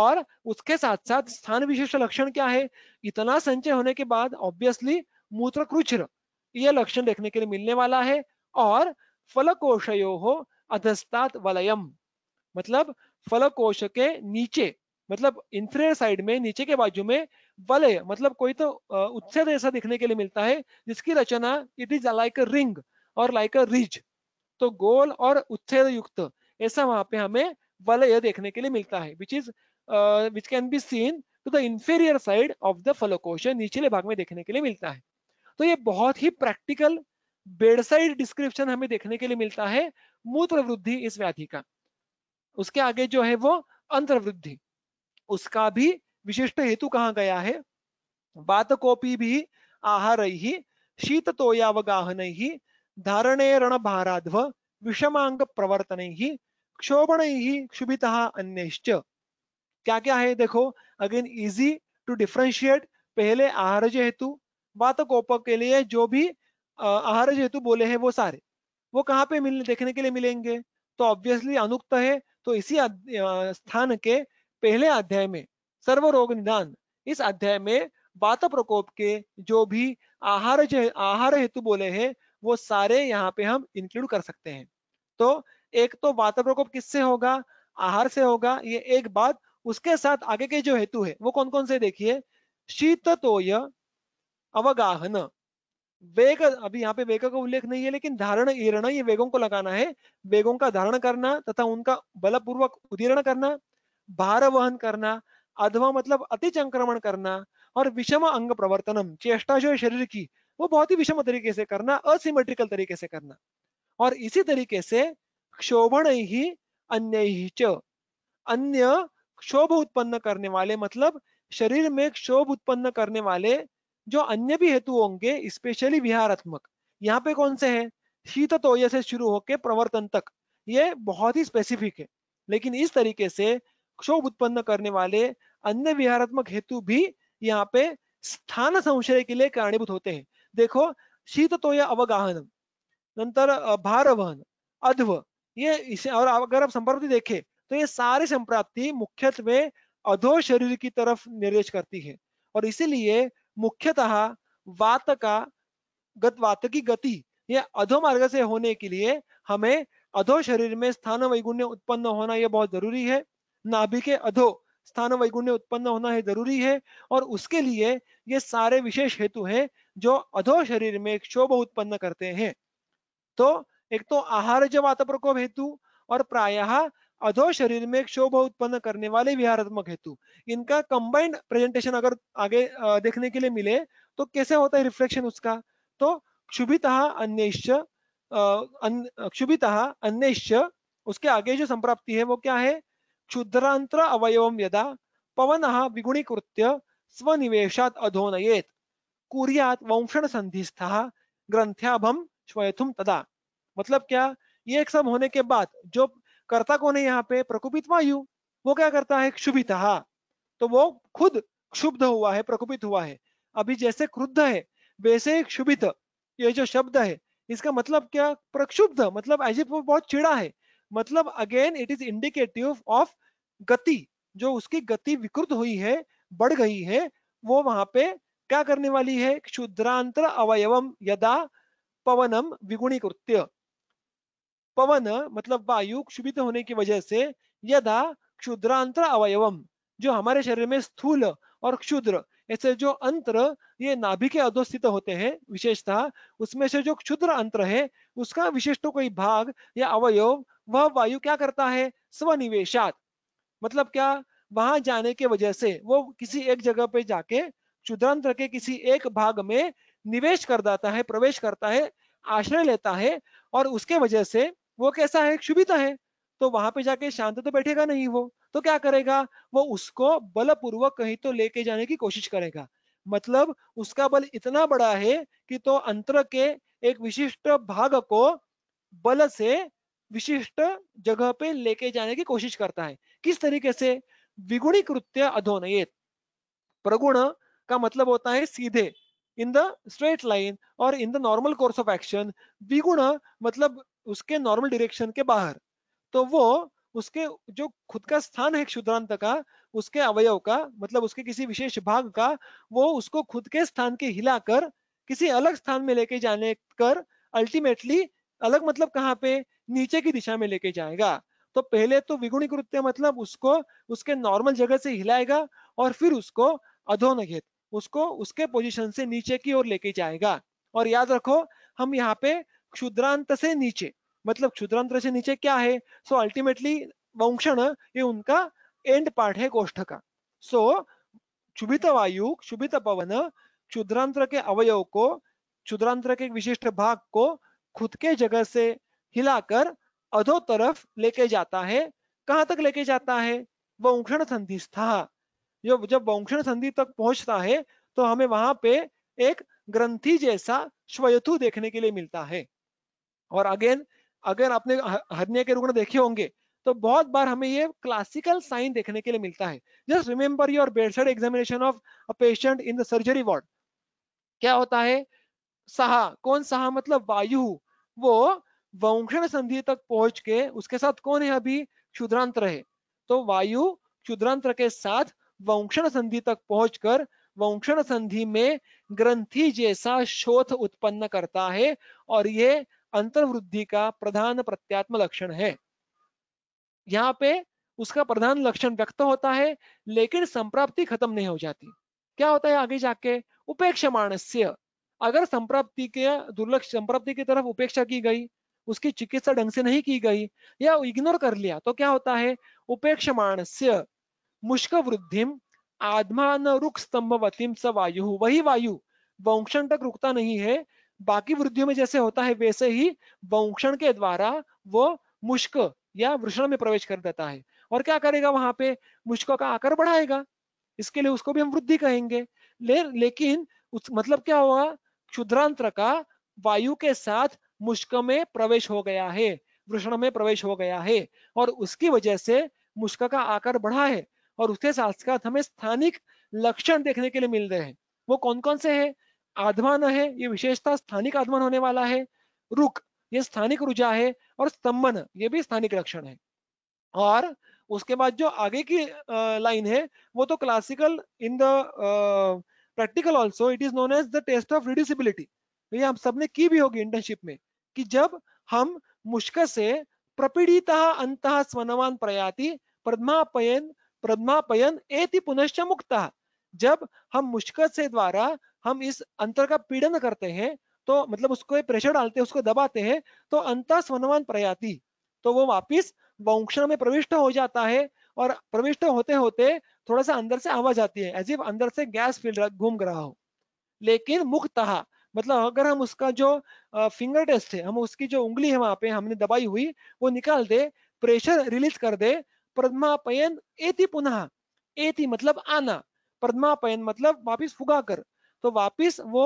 और उसके साथ साथ स्थान विशेष लक्षण क्या है इतना संचय होने के बाद ऑब्वियसली मूत्र क्रुचर यह लक्षण देखने के लिए मिलने वाला है और फलकोशयो हो अधस्तात वलयम मतलब फलकोश के नीचे मतलब इंफ्रियर साइड में नीचे के बाजू में वलय मतलब कोई तो उत्सद ऐसा देखने के लिए मिलता है जिसकी रचना it is like a ring और लाइक अ रिज तो गोल और उत्थेद युक्त ऐसा वहां पे हमें वलय देखने के लिए मिलता है which is which can be seen to the inferior side of the फलोकोश निचले भाग में देखने के लिए मिलता है तो ये बहुत ही प्रैक्टिकल बेडसाइड डिस्क्रिप्शन हमें देखने के लिए मिलता है मूत्र वृद्धि इस व्याधि का उसके आगे जो है वो अंतर वृद्धि उसका भी विशिष्ट हेतु कहा गया है बात कोपी भी आहार ही शीत तो तोयावगाहन ही धारणे रणभाराध्व विषमांग प्रवर्तन ही क्षोभण ही क्षुभित अन्य क्या क्या है देखो अगेन इजी टू डिफ्रेंशिएट पहले आहारज हेतु बात कोपक के लिए जो भी आहारज हेतु बोले हैं वो सारे वो कहाँ पे मिलने देखने के लिए मिलेंगे तो ऑब्वियसली अनुक्त है तो इसी स्थान के पहले अध्याय में सर्व रोग निदान इस अध्याय में बात प्रकोप के जो भी आहार आहार हेतु बोले हैं वो सारे यहाँ पे हम इंक्लूड कर सकते हैं तो एक तो वातावरण प्रकोप किससे होगा आहार से होगा ये एक बात उसके साथ आगे के जो हेतु है वो कौन कौन से देखिए शीत तो अवगाहन वेग अभी यहाँ पे वेग का उल्लेख नहीं है लेकिन धारण ईरण ये वेगों को लगाना है वेगों का धारण करना तथा उनका बलपूर्वक उदीर्ण करना भार वहन करना अधवा मतलब अति संक्रमण करना और विषम अंग प्रवर्तनम चेष्टा जो है शरीर की वो बहुत ही विषम तरीके से करना असिमेट्रिकल तरीके से करना और इसी तरीके से क्षोभण ही अन्य ही च अन्य क्षोभ उत्पन्न करने वाले मतलब शरीर में क्षोभ उत्पन्न करने वाले जो अन्य भी हेतु होंगे स्पेशली विहारात्मक यहाँ पे कौन से है शीत तोय से शुरू होकर प्रवर्तन तक ये बहुत ही स्पेसिफिक है लेकिन इस तरीके से क्षोभ उत्पन्न करने वाले अन्य विहारात्मक हेतु भी यहाँ पे स्थान संशय के लिए कारणीभूत होते हैं देखो शीत तो यह अवगाहन नंतर भार वहन अध्व ये इसे और अगर आप संप्राप्ति देखें तो ये सारे संप्राप्ति मुख्यत्व अधो शरीर की तरफ निर्देश करती है और इसीलिए मुख्यतः वात का गत वात की गति ये अधो मार्ग से होने के लिए हमें अधो शरीर में स्थान वैगुण्य उत्पन्न होना यह बहुत जरूरी है नाभि के अधो स्थान वैगुण्य उत्पन्न होना है जरूरी है और उसके लिए ये सारे विशेष हेतु हैं जो अधो शरीर में एक शोभ उत्पन्न करते हैं तो एक तो आहार जब प्रकोप हेतु और प्रायः अधो शरीर में एक शोभ उत्पन्न करने वाले विहारात्मक हेतु इनका कंबाइंड प्रेजेंटेशन अगर आगे देखने के लिए मिले तो कैसे होता है रिफ्लेक्शन उसका तो क्षुभित अन्य क्षुभित अन्य उसके आगे जो संप्राप्ति है वो क्या है क्षुद्रांतर अवयव यदा पवन विगुणीकृत्य स्वनिवेशात अधोनयेत कुरियात वंशण संधिस्था ग्रंथ्याभम श्वेतुम तदा मतलब क्या ये एक सब होने के बाद जो कर्ता को है यहाँ पे प्रकुपित वायु वो क्या करता है क्षुभित तो वो खुद क्षुब्ध हुआ है प्रकुपित हुआ है अभी जैसे क्रुद्ध है वैसे ही क्षुभित ये जो शब्द है इसका मतलब क्या प्रक्षुब्ध मतलब एज वो बहुत चिड़ा है मतलब again it is indicative of गति जो उसकी गति विकृत हुई है बढ़ गई है वो वहां पे क्या करने वाली है क्षुद्रांतर अवयवम यदा पवनम विगुणी कृत्य पवन मतलब वायु क्षुभित होने की वजह से यदा क्षुद्रांतर अवयवम जो हमारे शरीर में स्थूल और क्षुद्र ऐसे जो अंतर ये नाभि के अधोस्थित होते हैं विशेषतः उसमें से जो क्षुद्र अंतर है उसका विशिष्ट कोई भाग या अवयव वह वायु क्या करता है स्वनिवेशात मतलब क्या वहां जाने के वजह से वो किसी एक जगह पे जाके क्षुद्रांतर के किसी एक भाग में निवेश कर जाता है प्रवेश करता है आश्रय लेता है और उसके वजह से वो कैसा है क्षुभिता है तो वहां पे जाके शांत तो बैठेगा नहीं वो तो क्या करेगा वो उसको बलपूर्वक कहीं तो लेके जाने की कोशिश करेगा मतलब उसका बल इतना बड़ा है कि तो अंतर के एक विशिष्ट भाग को बल से विशिष्ट जगह पे लेके जाने की कोशिश करता है किस तरीके से विगुणी कृत्य अधोनयेत प्रगुण का मतलब होता है सीधे इन द स्ट्रेट लाइन और in the normal course of action द्विगुणा मतलब उसके नॉर्मल डिरेक्शन के बाहर तो वो उसके जो खुद का स्थान है क्षुद्रांत का उसके अवयव का मतलब उसके किसी विशेष भाग का वो उसको खुद के स्थान के हिलाकर किसी अलग स्थान में लेके जाने कर अल्टीमेटली अलग मतलब कहाँ पे नीचे की दिशा में लेके जाएगा तो पहले तो विगुणी कृत्य मतलब उसको उसके नॉर्मल जगह से हिलाएगा और फिर उसको अधोनघेत उसको उसके पोजीशन से नीचे की ओर लेके जाएगा और याद रखो हम यहाँ पे क्षुद्रांत से नीचे मतलब क्षुद्रांत से नीचे क्या है सो अल्टीमेटली वंक्षण ये उनका एंड पार्ट है गोष्ठ का सो क्षुभित वायु क्षुभित पवन क्षुद्रांत्र के अवयव को क्षुद्रांत्र के विशिष्ट भाग को खुद के जगह से हिलाकर अधो तरफ लेके जाता है कहाँ तक लेके जाता है वंक्षण संधिस्था जो जब वंक्षण संधि तक पहुंचता है तो हमें वहां पे एक ग्रंथि जैसा श्वयथु देखने के लिए मिलता है और अगेन अगर आपने हर्निया के रुग्ण देखे होंगे तो बहुत बार हमें ये क्लासिकल साइन देखने के लिए मिलता है just remember your bedside examination of a patient in the surgery ward क्या होता है सहा कौन सहा मतलब वायु वो वंक्षण संधि तक पहुंच के उसके साथ कौन है अभी क्षुद्रांत रहे तो वायु क्षुद्रांत के साथ वंक्षण संधि तक पहुंचकर वंक्षण संधि में ग्रंथि जैसा शोथ उत्पन्न करता है और यह अंतर्वृद्धि का प्रधान प्रत्यात्म लक्षण है यहाँ पे उसका प्रधान लक्षण व्यक्त होता है लेकिन संप्राप्ति खत्म नहीं हो जाती क्या होता है आगे जाके उपेक्षा मानस्य अगर संप्राप्ति के दुर्लक्ष संप्राप्ति की तरफ उपेक्षा की गई उसकी चिकित्सा ढंग से नहीं की गई या इग्नोर कर लिया तो क्या होता है मानस्य मुष्क वृद्धिम आधमा न स्तंभ स्तंभवतीम स वायु वही वायु वंक्षण तक रुकता नहीं है बाकी वृद्धियों में जैसे होता है वैसे ही वंक्षण के द्वारा वो मुष्क या वृषण में प्रवेश कर देता है और क्या करेगा वहां पे मुष्क का आकार बढ़ाएगा इसके लिए उसको भी हम वृद्धि कहेंगे ले, लेकिन उस मतलब क्या होगा क्षुद्रांत्र का वायु के साथ मुष्क में प्रवेश हो गया है वृषण में प्रवेश हो गया है और उसकी वजह से मुष्क का आकार बढ़ा है और उसके साथ साथ हमें स्थानिक लक्षण देखने के लिए मिल रहे हैं वो कौन कौन से है आधवान है ये विशेषता स्थानिक आधवान होने वाला है रुक ये स्थानिक रुझा है और स्तंभन ये भी स्थानिक लक्षण है और उसके बाद जो आगे की लाइन है वो तो classical in the practical also it is known as the test of reducibility ये हम सबने की भी होगी इंटर्नशिप में कि जब हम मुश्किल से प्रपीड़िता अंत स्वनवान प्रयाति पद्मापयन प्रदमापयन एति पुनश्च मुक्त जब हम मुश्किल से द्वारा हम इस अंतर का पीड़न करते हैं तो मतलब उसको प्रेशर डालते हैं उसको दबाते हैं तो अंत स्वनवान प्रयाति तो वो वापिस वंक्षण में प्रविष्ट हो जाता है और प्रविष्ट होते होते थोड़ा सा अंदर से आवाज आती है एज इफ अंदर से गैस फिल घूम रहा हो लेकिन मुक्त मतलब अगर हम उसका जो फिंगर टेस्ट है हम उसकी जो उंगली है वहां पे हमने दबाई हुई वो निकाल दे प्रेशर रिलीज कर दे प्रदमापयन एति पुनः एति मतलब आना प्रदमापयन मतलब वापिस फुगा कर तो वापिस वो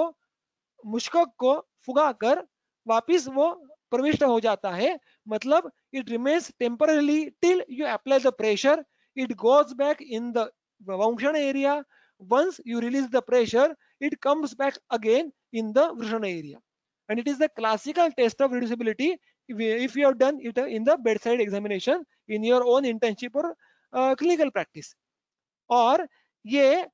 मुश्कक को फुगा कर वापिस वो प्रविष्ट हो जाता है मतलब it remains temporarily till you apply the pressure it goes back in the area once you release the pressure it comes back again in the वृषण area and it is the classical test of reducibility if you have done it in the bedside examination in your own internship or uh, clinical practice और ये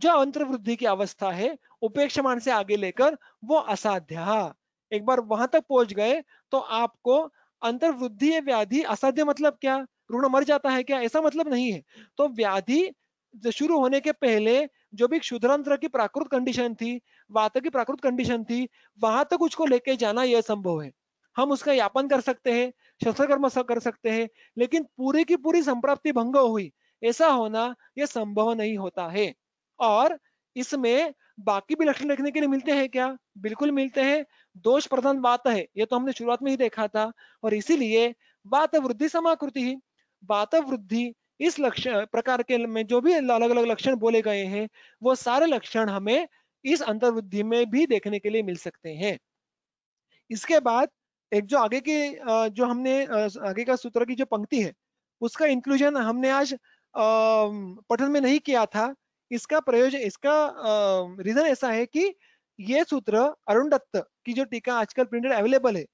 जो अंतर्वृद्धि की अवस्था है उपेक्षमान से आगे लेकर वो असाध्य हाँ, एक बार वहां तक पहुंच गए तो आपको अंतर्वृद्धि व्याधि असाध्य मतलब क्या ऋण मर जाता है क्या ऐसा मतलब नहीं है तो व्याधि शुरू होने के पहले जो भी क्षुद्रांतर की प्राकृत कंडीशन थी वात की प्राकृत कंडीशन थी वहां तक उसको लेके जाना यह संभव है हम उसका यापन कर सकते हैं शस्त्रकर्म कर सकते हैं लेकिन पूरी की पूरी संप्राप्ति भंग हुई ऐसा होना यह संभव नहीं होता है और इसमें बाकी भी लक्षण देखने के लिए मिलते हैं क्या बिल्कुल मिलते हैं दोष प्रधान बात है ये तो हमने शुरुआत में ही देखा था और इसीलिए बात वृद्धि समाकृति ही बात वृद्धि इस लक्षण प्रकार के में जो भी अलग अलग लक्षण बोले गए हैं वो सारे लक्षण हमें इस अंतर्वृद्धि में भी देखने के लिए मिल सकते हैं इसके बाद एक जो आगे के जो हमने आगे का सूत्र की जो पंक्ति है उसका इंक्लूजन हमने आज पठन में नहीं किया था इसका प्रयोजन इसका रीजन ऐसा है कि ये सूत्र अरुण दत्त की जो टीका आजकल प्रिंटेड अवेलेबल है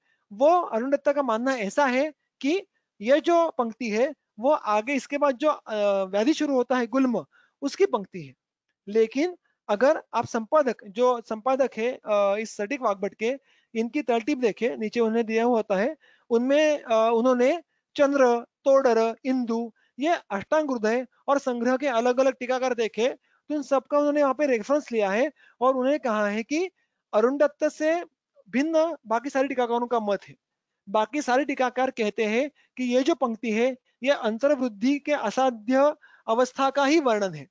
वो अरुण दत्ता का मानना ऐसा है कि ये जो पंक्ति है वो आगे इसके बाद जो व्याधि शुरू होता है गुलम उसकी पंक्ति है लेकिन अगर आप संपादक जो संपादक है इस सटीक वाग्भट के इनकी तरतीब देखे नीचे उन्हें दिया हुआ होता है उनमें उन्होंने चंद्र तोडर इंदु ये अष्टांग हृदय और संग्रह के अलग अलग टीकाकार देखे तो इन सबका उन्होंने वहां पे रेफरेंस लिया है और उन्हें कहा है कि अरुण दत्त से भिन्न बाकी सारे टीकाकारों का मत है बाकी सारे टीकाकार कहते हैं कि ये जो पंक्ति है ये अंतर्वृद्धि के असाध्य अवस्था का ही वर्णन है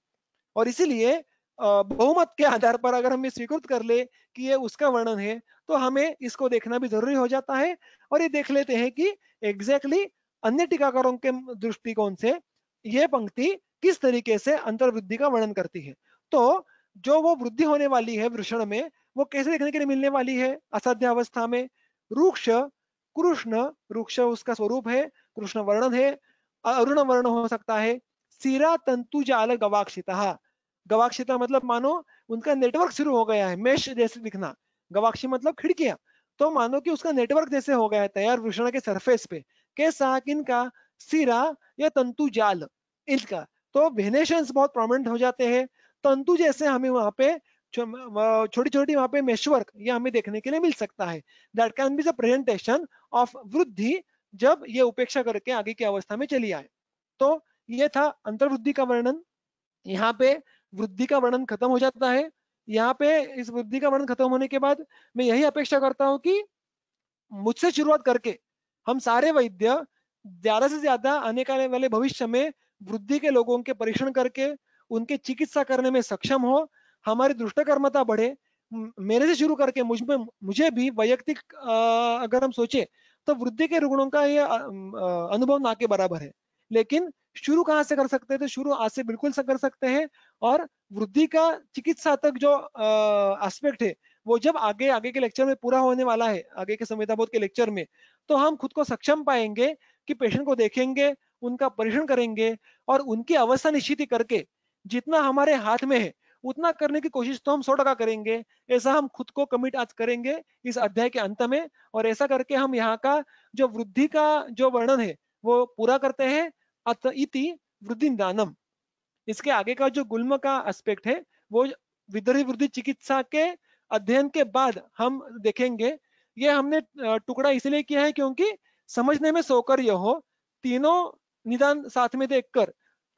और इसीलिए बहुमत के आधार पर अगर हम ये स्वीकृत कर ले कि ये उसका वर्णन है तो हमें इसको देखना भी जरूरी हो जाता है और ये देख लेते हैं कि एग्जैक्टली exactly अन्य टीकाकरों के दृष्टिकोण से ये पंक्ति किस तरीके से अंतर्वृद्धि का वर्णन करती है तो जो वो वृद्धि होने वाली है वृषण में वो कैसे देखने के लिए मिलने वाली है असाध्य अवस्था में रुक्ष कृष्ण रुक्ष उसका स्वरूप है कृष्ण वर्णन है अरुण वर्ण हो सकता है सिरा तंतु जाल गवाक्षिता क्षेत्र मतलब मानो उनका नेटवर्क शुरू हो गया है मेष जैसे दिखना गवाक्षी मतलब खिड़कियां तो मानो कि उसका नेटवर्क जैसे हो गया है तैयार वृषण के सरफेस पे कैसा किनका सिरा या तंतु जाल इनका तो वेनेशन बहुत प्रोमिनेंट हो जाते हैं तंतु जैसे हमें वहां पे छोटी छोटी वहां पे मेशवर्क ये हमें देखने के लिए मिल सकता है that can be the presentation of वृद्धि जब ये उपेक्षा करके आगे की अवस्था में चली आए तो ये था अंतर्वृद्धि का वर्णन यहाँ पे वृद्धि का वर्णन खत्म हो जाता है यहाँ पे इस वृद्धि का वर्णन खत्म होने के बाद मैं यही अपेक्षा करता हूँ कि मुझसे शुरुआत करके हम सारे वैद्य ज्यादा से ज्यादा आने का वाले भविष्य में वृद्धि के लोगों के परीक्षण करके उनके चिकित्सा करने में सक्षम हो हमारी दुष्टकर्मता बढ़े मेरे से शुरू करके मुझ में मुझे भी वैयक्तिक अगर हम सोचे तो वृद्धि के रुग्णों का ये अनुभव ना के बराबर है लेकिन शुरू कहाँ से कर सकते हैं तो शुरू आज से बिल्कुल से कर सकते हैं और वृद्धि का चिकित्सात्मक जो एस्पेक्ट है वो जब आगे आगे के लेक्चर में पूरा होने वाला है आगे के बोध के लेक्चर में तो हम खुद को सक्षम पाएंगे कि पेशेंट को देखेंगे उनका परीक्षण करेंगे और उनकी अवस्था निश्चित करके जितना हमारे हाथ में है उतना करने की कोशिश तो हम सौ टका करेंगे ऐसा हम खुद को कमिट आज करेंगे इस अध्याय के अंत में और ऐसा करके हम यहाँ का जो वृद्धि का जो वर्णन है वो पूरा करते हैं अत इति वृद्धि दानम इसके आगे का जो गुल्म का एस्पेक्ट है वो विदर्भ वृद्धि चिकित्सा के अध्ययन के बाद हम देखेंगे ये हमने टुकड़ा इसलिए किया है क्योंकि समझने में सोकर यह हो तीनों निदान साथ में देखकर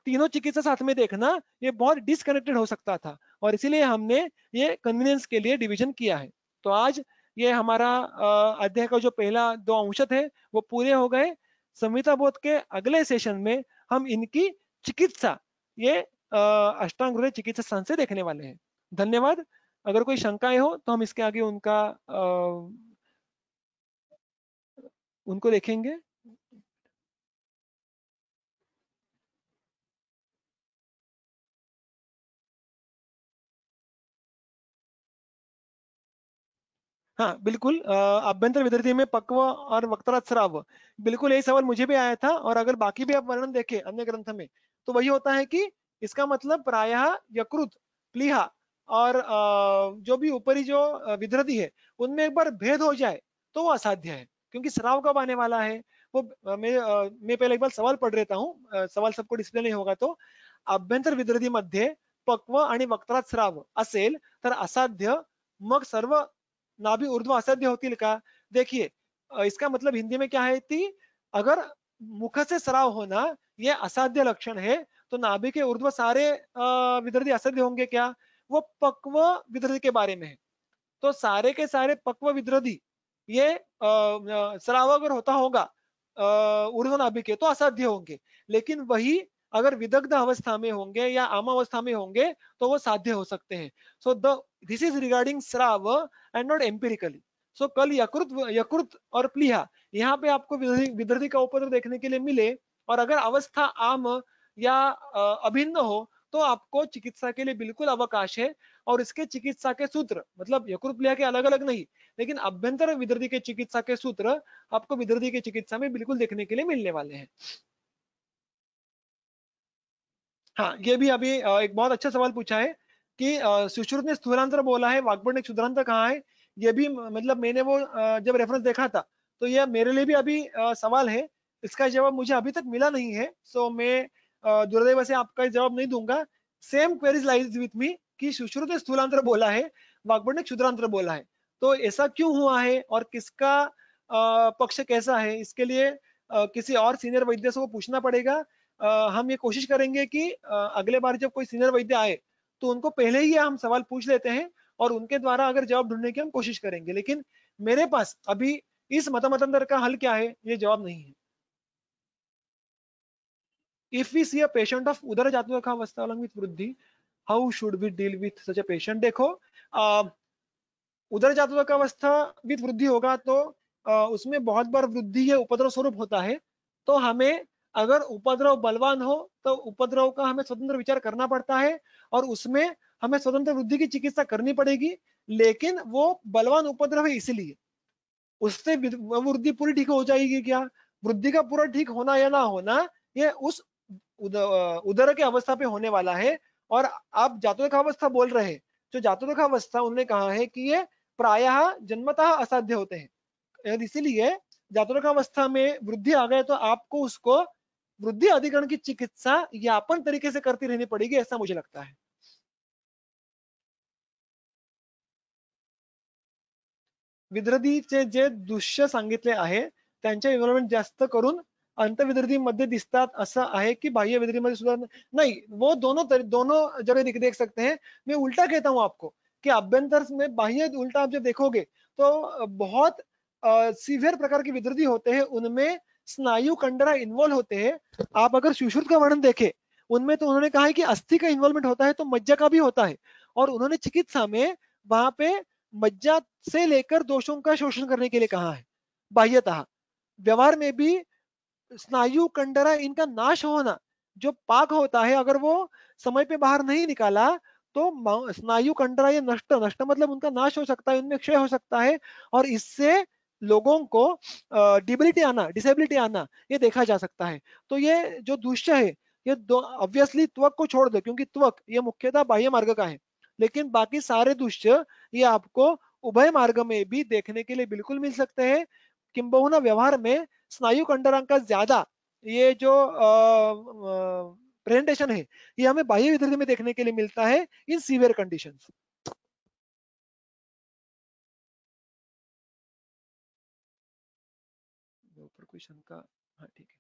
तीनों चिकित्सा साथ में देखना ये बहुत डिसकनेक्टेड हो सकता था और इसीलिए हमने ये कन्वीनियंस के लिए डिवीजन किया है तो आज ये हमारा अध्याय का जो पहला दो अंशत है वो पूरे हो गए संहिता बोध के अगले सेशन में हम इनकी चिकित्सा ये अष्टांग हृदय चिकित्सा संस्थान से देखने वाले हैं धन्यवाद अगर कोई शंकाएं हो तो हम इसके आगे उनका आ, उनको देखेंगे हाँ बिल्कुल अभ्यंतर विद्यार्थी में पक्व और वक्तरा श्राव बिल्कुल यही सवाल मुझे भी आया था और अगर बाकी भी आप वर्णन देखें अन्य ग्रंथ में तो वही होता है कि इसका मतलब प्रायः यकृत प्लीहा और जो भी ऊपरी जो विधृति है उनमें एक बार भेद हो जाए तो वो असाध्य है क्योंकि स्राव कब आने वाला है वो मैं मैं पहले एक बार सवाल पढ़ रहता हूँ सवाल सबको डिस्प्ले नहीं होगा तो अभ्यंतर मध्य पक्व आणि श्राव असेल तर असाध्य मग सर्व नाभि ऊर्ध्व असाध्य होती का देखिए इसका मतलब हिंदी में क्या है कि अगर मुख से श्राव होना ये असाध्य लक्षण है तो नाभि के उर्ध्व सारे विदर्धि असाध्य होंगे क्या वो पक्व विद्रधि के बारे में है तो सारे के सारे पक्व विद्रधि ये स्राव अगर होता होगा ऊर्ध्व नाभि के तो असाध्य होंगे लेकिन वही अगर विदग्ध अवस्था में होंगे या आम अवस्था में होंगे तो वो साध्य हो सकते हैं so the this is regarding श्राव एंड नॉट एम्पेरिकली सो कल यकृत यकृत और प्लीहा यहाँ पे आपको विदर्धी का उपद्रव देखने के लिए मिले और अगर अवस्था आम या अभिन्न हो तो आपको चिकित्सा के लिए बिल्कुल अवकाश है और इसके चिकित्सा के सूत्र मतलब यकृतलिया के अलग अलग नहीं लेकिन अभ्यंतर विदर्दी के चिकित्सा के सूत्र आपको विदर्दी के चिकित्सा में बिल्कुल देखने के लिए मिलने वाले हैं हाँ ये भी अभी एक बहुत अच्छा सवाल पूछा है कि सुश्रुत ने स्थूलांतर बोला है वाकबर ने क्षुद्रांतर कहा है ये भी मतलब मैंने वो जब रेफरेंस देखा था तो यह मेरे लिए भी अभी सवाल है इसका जवाब मुझे अभी तक मिला नहीं है सो so, मैं दुर्दैव से आपका जवाब नहीं दूंगा same queries lies with me कि सुश्रुत ने स्थूलांतर बोला है वाकबड़ ने क्षुद्रांतर बोला है तो ऐसा क्यों हुआ है और किसका पक्ष कैसा है इसके लिए किसी और सीनियर वैद्य से वो पूछना पड़ेगा हम ये कोशिश करेंगे कि अगले बार जब कोई सीनियर वैद्य आए तो उनको पहले ही हम सवाल पूछ लेते हैं और उनके द्वारा अगर जवाब ढूंढने की हम कोशिश करेंगे लेकिन मेरे पास अभी इस मतमतांतर का हल क्या है ये जवाब नहीं है if we see a patient of udara jatu avastha along with vruddhi how should we deal with such a patient देखो उधर जातक का अवस्था विद वृद्धि होगा तो आ, उसमें बहुत बार वृद्धि है उपद्रव स्वरूप होता है तो हमें अगर उपद्रव बलवान हो तो उपद्रव का हमें स्वतंत्र विचार करना पड़ता है और उसमें हमें स्वतंत्र वृद्धि की चिकित्सा करनी पड़ेगी लेकिन वो बलवान उपद्रव है इसलिए उससे वृद्धि पूरी ठीक हो जाएगी क्या वृद्धि का पूरा ठीक होना या ना होना ये उस उदर, के अवस्था पे होने वाला है और आप जातक अवस्था बोल रहे हैं जो जातक अवस्था उन्होंने कहा है कि ये प्रायः जन्मतः असाध्य होते हैं इसीलिए जातक अवस्था में वृद्धि आ गए तो आपको उसको वृद्धि अधिकरण की चिकित्सा यापन तरीके से करती रहनी पड़ेगी ऐसा मुझे लगता है विद्रधीचे जे दृश्य संगित है जास्त करून मध्य दिसतात असा है कि बाह्य मध्य सुधार नहीं वो दोनों तर, दोनों जगह देख, देख सकते हैं मैं उल्टा कहता हूँ आपको कि अभ्यंतर में बाह्य उल्टा आप जब देखोगे तो बहुत सीवियर प्रकार की विद्रुति होते हैं उनमें स्नायु कंडरा इन्वॉल्व होते हैं आप अगर सुश्रुत का वर्णन देखे उनमें तो उन्होंने कहा है कि अस्थि का इन्वॉल्वमेंट होता है तो मज्जा का भी होता है और उन्होंने चिकित्सा में वहां पे मज्जा से लेकर दोषों का शोषण करने के लिए कहा है बाह्यतः व्यवहार में भी स्नायु कंडरा इनका नाश होना जो पाक होता है अगर वो समय पे बाहर नहीं निकाला तो स्नायु कंडरा ये नष्ट नष्ट मतलब उनका नाश हो सकता है उनमें क्षय हो सकता है और इससे लोगों को डिबिलिटी आना डिसेबिलिटी आना ये देखा जा सकता है तो ये जो दुष्य है ये दो ऑब्वियसली त्वक को छोड़ दो क्योंकि त्वक ये मुख्यतः बाह्य मार्ग का है लेकिन बाकी सारे दुष्य ये आपको उभय मार्ग में भी देखने के लिए बिल्कुल मिल सकते हैं किंबहुना व्यवहार में स्नायु कंडरांग का ज्यादा ये जो प्रेजेंटेशन है ये हमें बाह्य विधि में देखने के लिए मिलता है इन सीवियर कंडीशन कोई शंका हाँ ठीक है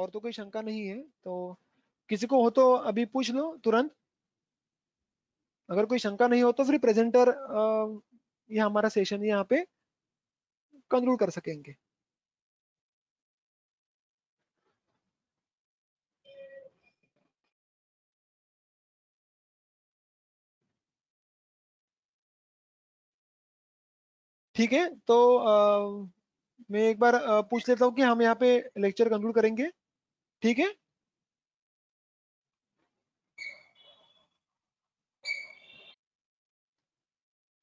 और तो कोई शंका नहीं है तो किसी को हो तो अभी पूछ लो तुरंत अगर कोई शंका नहीं हो तो फिर प्रेजेंटर आ, ये हमारा सेशन यहाँ पे कंक्लूड कर सकेंगे ठीक है तो आ, मैं एक बार पूछ लेता हूँ कि हम यहाँ पे लेक्चर कंक्लूड करेंगे ठीक है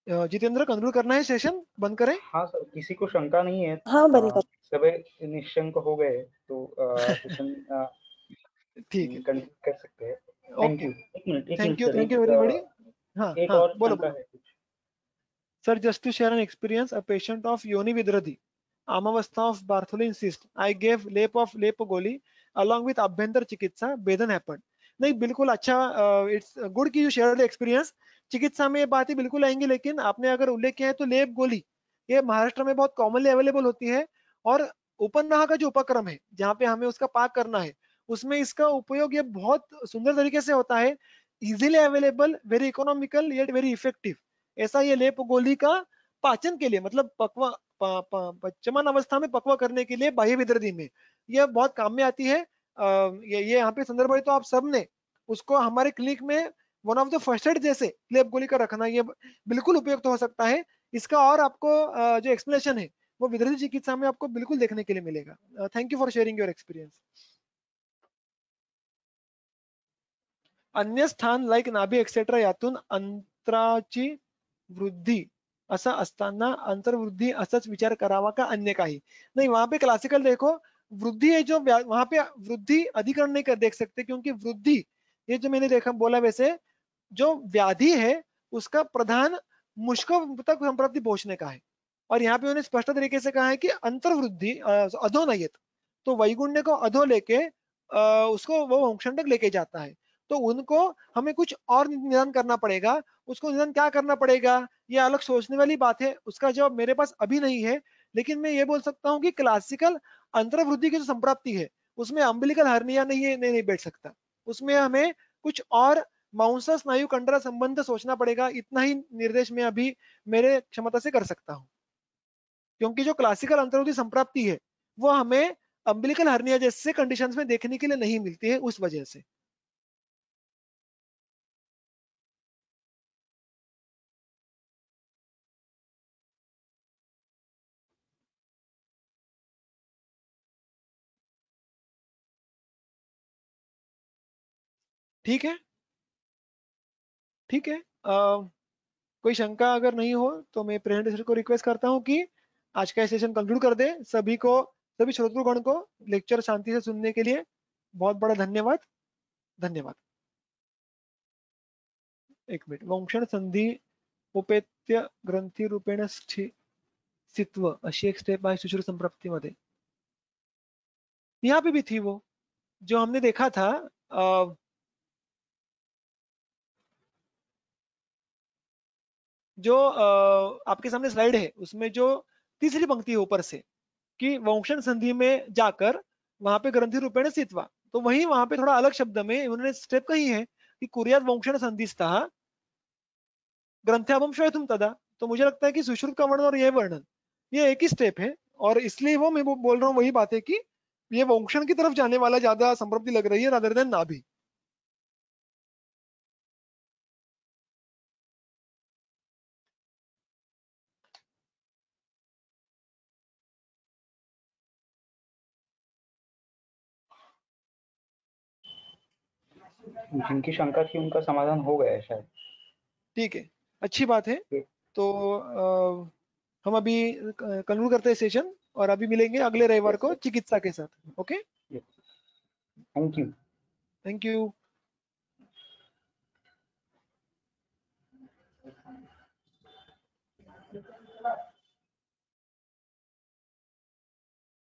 जितेंद्र कंक्लूड करना है सेशन बंद करें हाँ सर किसी को शंका नहीं है हाँ बंद कर सभी निशंक हो गए तो सेशन ठीक है कंक्लूड कर सकते हैं thank you thank you thank you very बड़ी हाँ एक हाँ, और बोलो बोलो sir just to share an experience a patient of योनि विद्रधि अमावस्था of Bartholin cyst I gave लेप ऑफ लेप गोली अलोंग with अभ्यंतर चिकित्सा बेदन हैपेंड नहीं बिल्कुल अच्छा इट्स गुड की यू शेयर एक्सपीरियंस चिकित्सा में ये बातें बिल्कुल आएंगी लेकिन आपने अगर उल्लेख किया है तो लेप गोली ये महाराष्ट्र में बहुत कॉमनली अवेलेबल होती है और उपन्नाह का जो उपक्रम है जहाँ पे हमें उसका पाक करना है उसमें इसका उपयोग ये बहुत सुंदर तरीके से होता है easily available very economical yet very effective ऐसा ये लेप गोली का पाचन के लिए मतलब पकवा पचमन अवस्था में पकवा करने के लिए बाह्य विद्रदी में यह बहुत काम में आती है ये ये यहाँ पे संदर्भ है तो आप सबने उसको हमारे क्लिनिक में one of the first aid जैसे क्लेप गोली का रखना ये बिल्कुल उपयुक्त तो हो सकता है इसका और आपको जो एक्सप्लेनेशन है वो विद्रोही चिकित्सा में आपको बिल्कुल देखने के लिए मिलेगा thank you for sharing your experience अन्य स्थान लाइक नाभी एक्सेट्रा यातून अंतराची वृद्धि असा अंतर्वृद्धि असच विचार करावा का अन्य काही नहीं वहां पे क्लासिकल देखो वृद्धि है जो वहां पे वृद्धि अधिकरण नहीं कर देख सकते क्योंकि वृद्धि ये जो मैंने देखा बोला वैसे जो व्याधि है उसका प्रधान मुश्को तक संप्राप्ति पहुंचने का है और यहाँ पे उन्होंने स्पष्ट तरीके से कहा है कि अंतर्वृद्धि अधो नयत तो वैगुण्य को अधो लेके उसको वो वंक्षण तक लेके जाता है तो उनको हमें कुछ और निदान करना पड़ेगा उसको निदान क्या करना पड़ेगा ये अलग सोचने वाली बात है उसका जवाब मेरे पास अभी नहीं है लेकिन मैं ये बोल सकता हूँ कि क्लासिकल अंतर्वृद्धि की जो संप्राप्ति है उसमें अम्बिलिकल हर्निया नहीं है नहीं, नहीं बैठ सकता उसमें हमें कुछ और माउंसा स्नायु कंडरा संबंध सोचना पड़ेगा इतना ही निर्देश मैं अभी मेरे क्षमता से कर सकता हूँ क्योंकि जो क्लासिकल अंतर्वृद्धि संप्राप्ति है वो हमें अम्बिलिकल हर्निया जैसे कंडीशंस में देखने के लिए नहीं मिलती है उस वजह से ठीक है ठीक है आ, कोई शंका अगर नहीं हो तो मैं प्रेजेंटेशन को रिक्वेस्ट करता हूं कि आज का सेशन कंक्लूड कर दे सभी को सभी श्रोतगण को लेक्चर शांति से सुनने के लिए बहुत बड़ा धन्यवाद धन्यवाद एक मिनट वंशन संधि उपेत्य ग्रंथि रूपेण स्थित्व अशी एक स्टेप बाय सुश्रुत संप्राप्ति मध्ये यहाँ पे भी थी वो जो हमने देखा था आ, जो आपके सामने स्लाइड है उसमें जो तीसरी पंक्ति है ऊपर से कि वंशन संधि में जाकर वहां पे ग्रंथि रूपेण स्थितवा तो वही वहां पे थोड़ा अलग शब्द में उन्होंने स्टेप कही है कि कुरियात वंशन संधि ग्रंथ्याभम श्वेतुम तदा तो मुझे लगता है कि सुश्रुत का वर्णन और यह वर्णन ये एक ही स्टेप है और इसलिए वो मैं बोल रहा हूँ वही बात है कि ये वंशन की तरफ जाने वाला ज्यादा संप्रप्ति लग रही है राधर देन नाभी जिनकी शंका थी उनका समाधान हो गया है शायद ठीक है अच्छी बात है तो आ, हम अभी कंक्लूड करते हैं सेशन और अभी मिलेंगे अगले रविवार को चिकित्सा के साथ okay thank you thank you